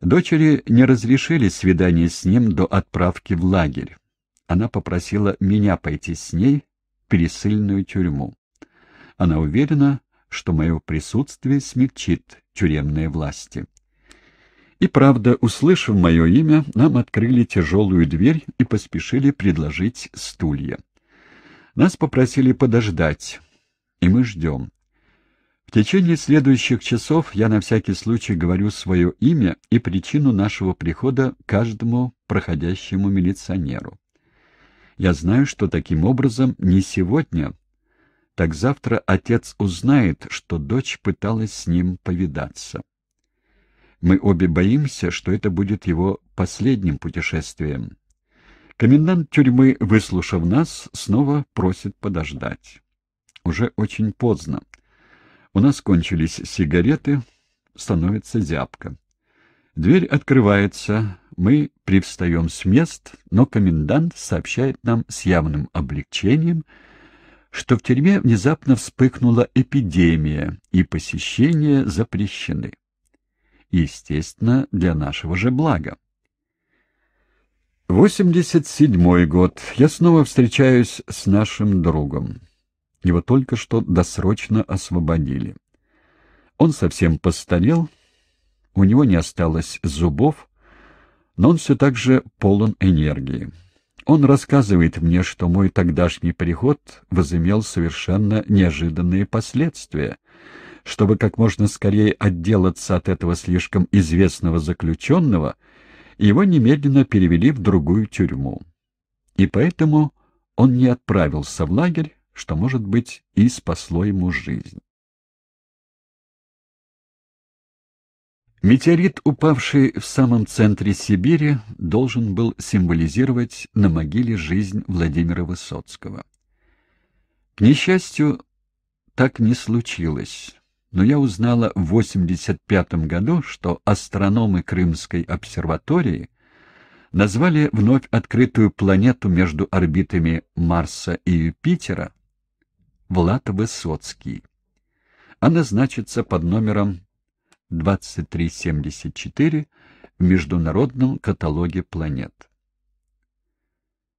Дочери не разрешили свидание с ним до отправки в лагерь. Она попросила меня пойти с ней в пересыльную тюрьму. Она уверена, что мое присутствие смягчит тюремные власти. И правда, услышав мое имя, нам открыли тяжелую дверь и поспешили предложить стулья. Нас попросили подождать, и мы ждем. В течение следующих часов я на всякий случай говорю свое имя и причину нашего прихода каждому проходящему милиционеру. Я знаю, что таким образом не сегодня, так завтра отец узнает, что дочь пыталась с ним повидаться. Мы обе боимся, что это будет его последним путешествием. Комендант тюрьмы, выслушав нас, снова просит подождать. Уже очень поздно. У нас кончились сигареты, становится зябко. Дверь открывается, мы привстаем с мест, но комендант сообщает нам с явным облегчением, что в тюрьме внезапно вспыхнула эпидемия, и посещения запрещены естественно, для нашего же блага. 87 год. Я снова встречаюсь с нашим другом. Его только что досрочно освободили. Он совсем постарел, у него не осталось зубов, но он все так же полон энергии. Он рассказывает мне, что мой тогдашний приход возымел совершенно неожиданные последствия чтобы как можно скорее отделаться от этого слишком известного заключенного, его немедленно перевели в другую тюрьму. И поэтому он не отправился в лагерь, что, может быть, и спасло ему жизнь. Метеорит, упавший в самом центре Сибири, должен был символизировать на могиле жизнь Владимира Высоцкого. К несчастью, так не случилось но я узнала в 85 году, что астрономы Крымской обсерватории назвали вновь открытую планету между орбитами Марса и Юпитера Влад Высоцкий. Она значится под номером 2374 в Международном каталоге планет.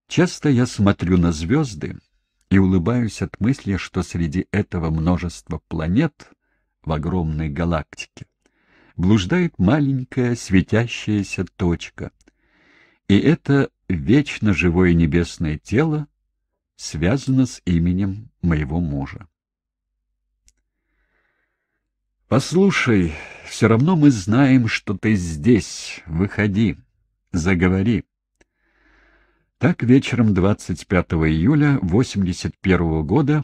Часто я смотрю на звезды и улыбаюсь от мысли, что среди этого множества планет в огромной галактике. Блуждает маленькая светящаяся точка. И это вечно живое небесное тело связано с именем моего мужа. «Послушай, все равно мы знаем, что ты здесь. Выходи, заговори». Так вечером 25 июля 81 года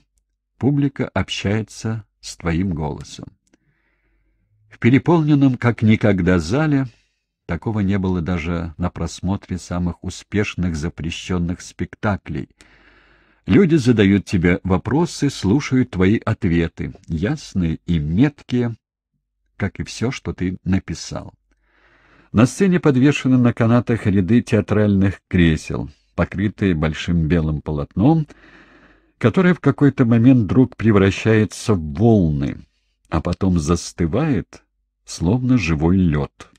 публика общается с твоим голосом. В переполненном как никогда зале такого не было даже на просмотре самых успешных запрещенных спектаклей. Люди задают тебе вопросы, слушают твои ответы, ясные и меткие, как и все, что ты написал. На сцене подвешены на канатах ряды театральных кресел, покрытые большим белым полотном — которая в какой-то момент вдруг превращается в волны, а потом застывает, словно живой лед.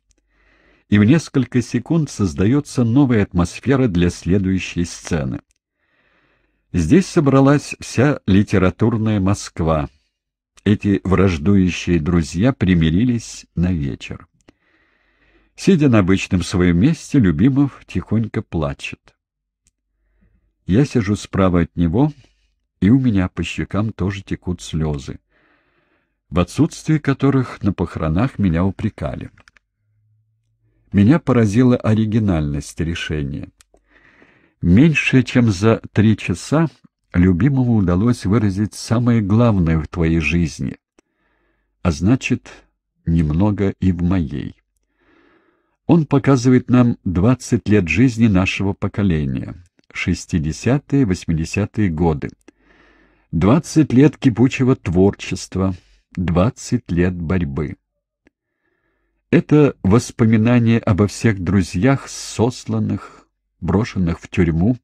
И в несколько секунд создается новая атмосфера для следующей сцены. Здесь собралась вся литературная Москва. Эти враждующие друзья примирились на вечер. Сидя на обычном своем месте, Любимов тихонько плачет. Я сижу справа от него — и у меня по щекам тоже текут слезы, в отсутствие которых на похоронах меня упрекали. Меня поразила оригинальность решения. Меньше чем за три часа любимому удалось выразить самое главное в твоей жизни, а значит, немного и в моей. Он показывает нам 20 лет жизни нашего поколения, 60-е, 80-е годы. Двадцать лет кипучего творчества, двадцать лет борьбы. Это воспоминание обо всех друзьях, сосланных, брошенных в тюрьму,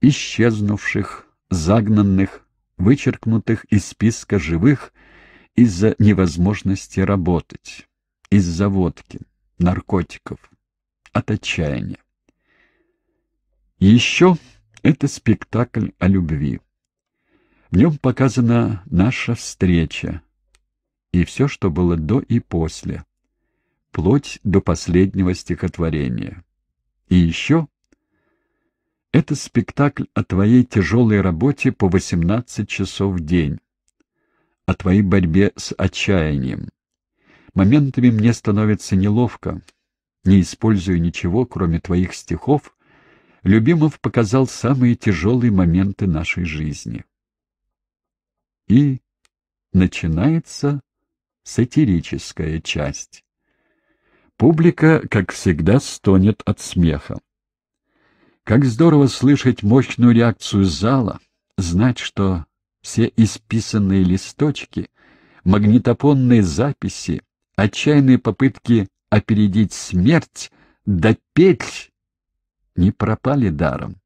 исчезнувших, загнанных, вычеркнутых из списка живых из-за невозможности работать, из-за водки, наркотиков, от отчаяния. Еще это спектакль о любви. В нем показана наша встреча и все, что было до и после, вплоть до последнего стихотворения. И еще это спектакль о твоей тяжелой работе по 18 часов в день, о твоей борьбе с отчаянием. Моментами мне становится неловко. Не используя ничего, кроме твоих стихов, Любимов показал самые тяжелые моменты нашей жизни и начинается сатирическая часть. Публика, как всегда, стонет от смеха. Как здорово слышать мощную реакцию зала, знать, что все исписанные листочки, магнитофонные записи, отчаянные попытки опередить смерть, допеть не пропали даром,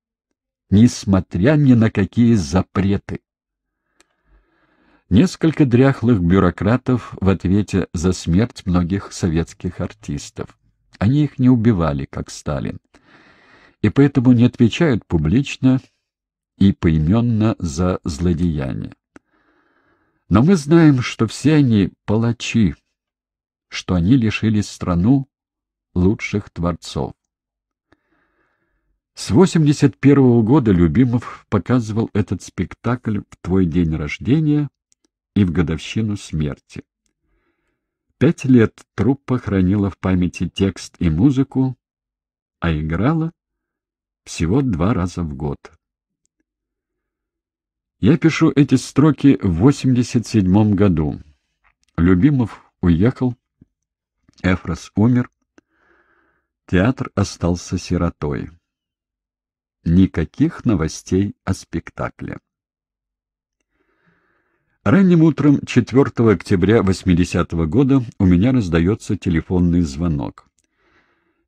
несмотря ни на какие запреты. Несколько дряхлых бюрократов в ответе за смерть многих советских артистов. Они их не убивали, как Сталин. И поэтому не отвечают публично и поименно за злодеяние. Но мы знаем, что все они палачи, что они лишили страну лучших творцов. С 81 -го года Любимов показывал этот спектакль в твой день рождения и в годовщину смерти. Пять лет труппа хранила в памяти текст и музыку, а играла всего два раза в год. Я пишу эти строки в 87 году. Любимов уехал, Эфрос умер, театр остался сиротой. Никаких новостей о спектакле. Ранним утром 4 октября 80 -го года у меня раздается телефонный звонок.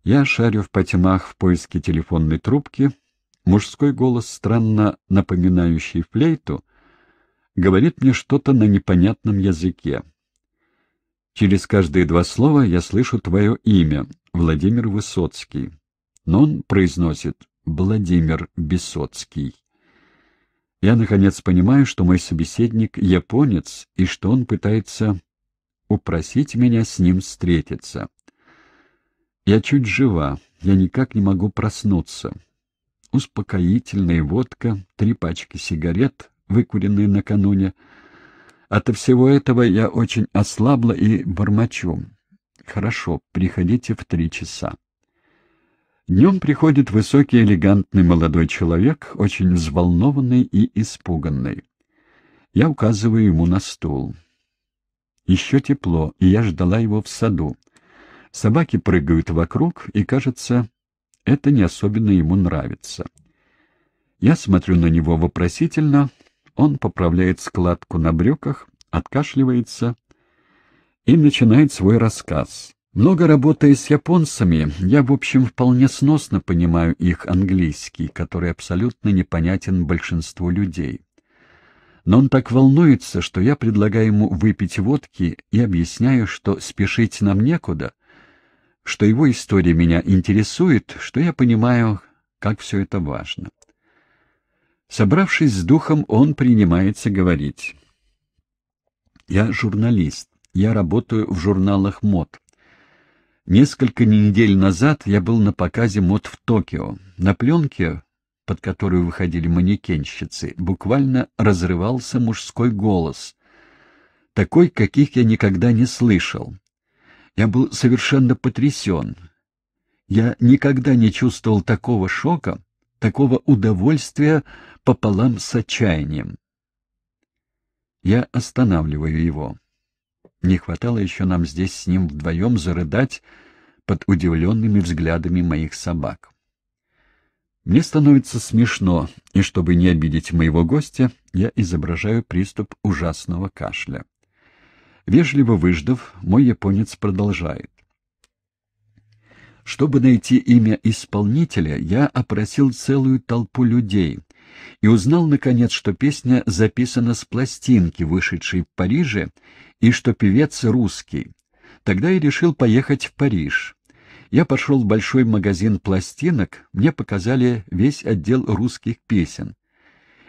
Я шарю в потемах в поиске телефонной трубки. Мужской голос, странно напоминающий флейту, говорит мне что-то на непонятном языке. Через каждые два слова я слышу твое имя, Владимир Высоцкий. Но он произносит «Владимир Бесоцкий». Я, наконец, понимаю, что мой собеседник — японец, и что он пытается упросить меня с ним встретиться. Я чуть жива, я никак не могу проснуться. Успокоительная водка, три пачки сигарет, выкуренные накануне. От всего этого я очень ослабла и бормочу. Хорошо, приходите в три часа. Днем приходит высокий элегантный молодой человек, очень взволнованный и испуганный. Я указываю ему на стул. Еще тепло, и я ждала его в саду. Собаки прыгают вокруг, и, кажется, это не особенно ему нравится. Я смотрю на него вопросительно, он поправляет складку на брюках, откашливается и начинает свой рассказ. Много работая с японцами, я, в общем, вполне сносно понимаю их английский, который абсолютно непонятен большинству людей. Но он так волнуется, что я предлагаю ему выпить водки и объясняю, что спешить нам некуда, что его история меня интересует, что я понимаю, как все это важно. Собравшись с духом, он принимается говорить. «Я журналист. Я работаю в журналах мод. Несколько недель назад я был на показе мод в Токио. На пленке, под которую выходили манекенщицы, буквально разрывался мужской голос. Такой, каких я никогда не слышал. Я был совершенно потрясен. Я никогда не чувствовал такого шока, такого удовольствия пополам с отчаянием. Я останавливаю его. Не хватало еще нам здесь с ним вдвоем зарыдать под удивленными взглядами моих собак. Мне становится смешно, и чтобы не обидеть моего гостя, я изображаю приступ ужасного кашля. Вежливо выждав, мой японец продолжает. Чтобы найти имя исполнителя, я опросил целую толпу людей и узнал, наконец, что песня записана с пластинки, вышедшей в Париже, и что певец русский. Тогда я решил поехать в Париж. Я пошел в большой магазин пластинок, мне показали весь отдел русских песен.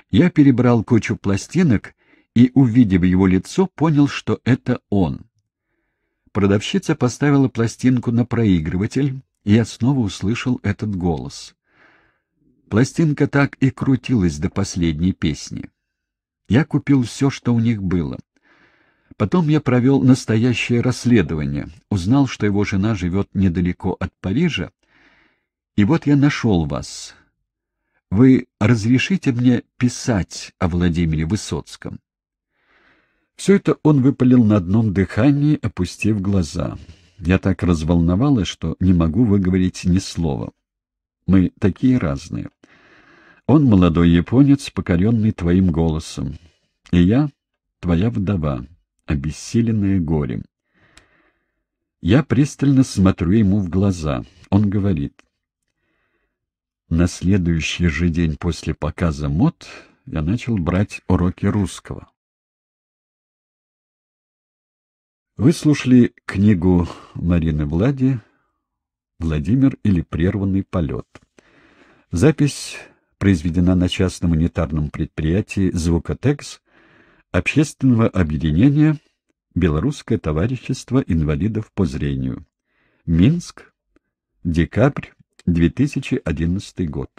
Я перебрал кучу пластинок и, увидев его лицо, понял, что это он. Продавщица поставила пластинку на проигрыватель, и я снова услышал этот голос. Пластинка так и крутилась до последней песни. Я купил все, что у них было. Потом я провел настоящее расследование, узнал, что его жена живет недалеко от Парижа, и вот я нашел вас. Вы разрешите мне писать о Владимире Высоцком?» Все это он выпалил на одном дыхании, опустив глаза. Я так разволновалась, что не могу выговорить ни слова. Мы такие разные. Он молодой японец, покоренный твоим голосом. И я — твоя вдова обессиленная горем. Я пристально смотрю ему в глаза. Он говорит. На следующий же день после показа мод я начал брать уроки русского. Вы слушали книгу Марины Влади «Владимир или прерванный полет». Запись произведена на частном унитарном предприятии «Звукотекс» общественного объединения «Белорусское товарищество инвалидов по зрению». Минск, декабрь 2011 год.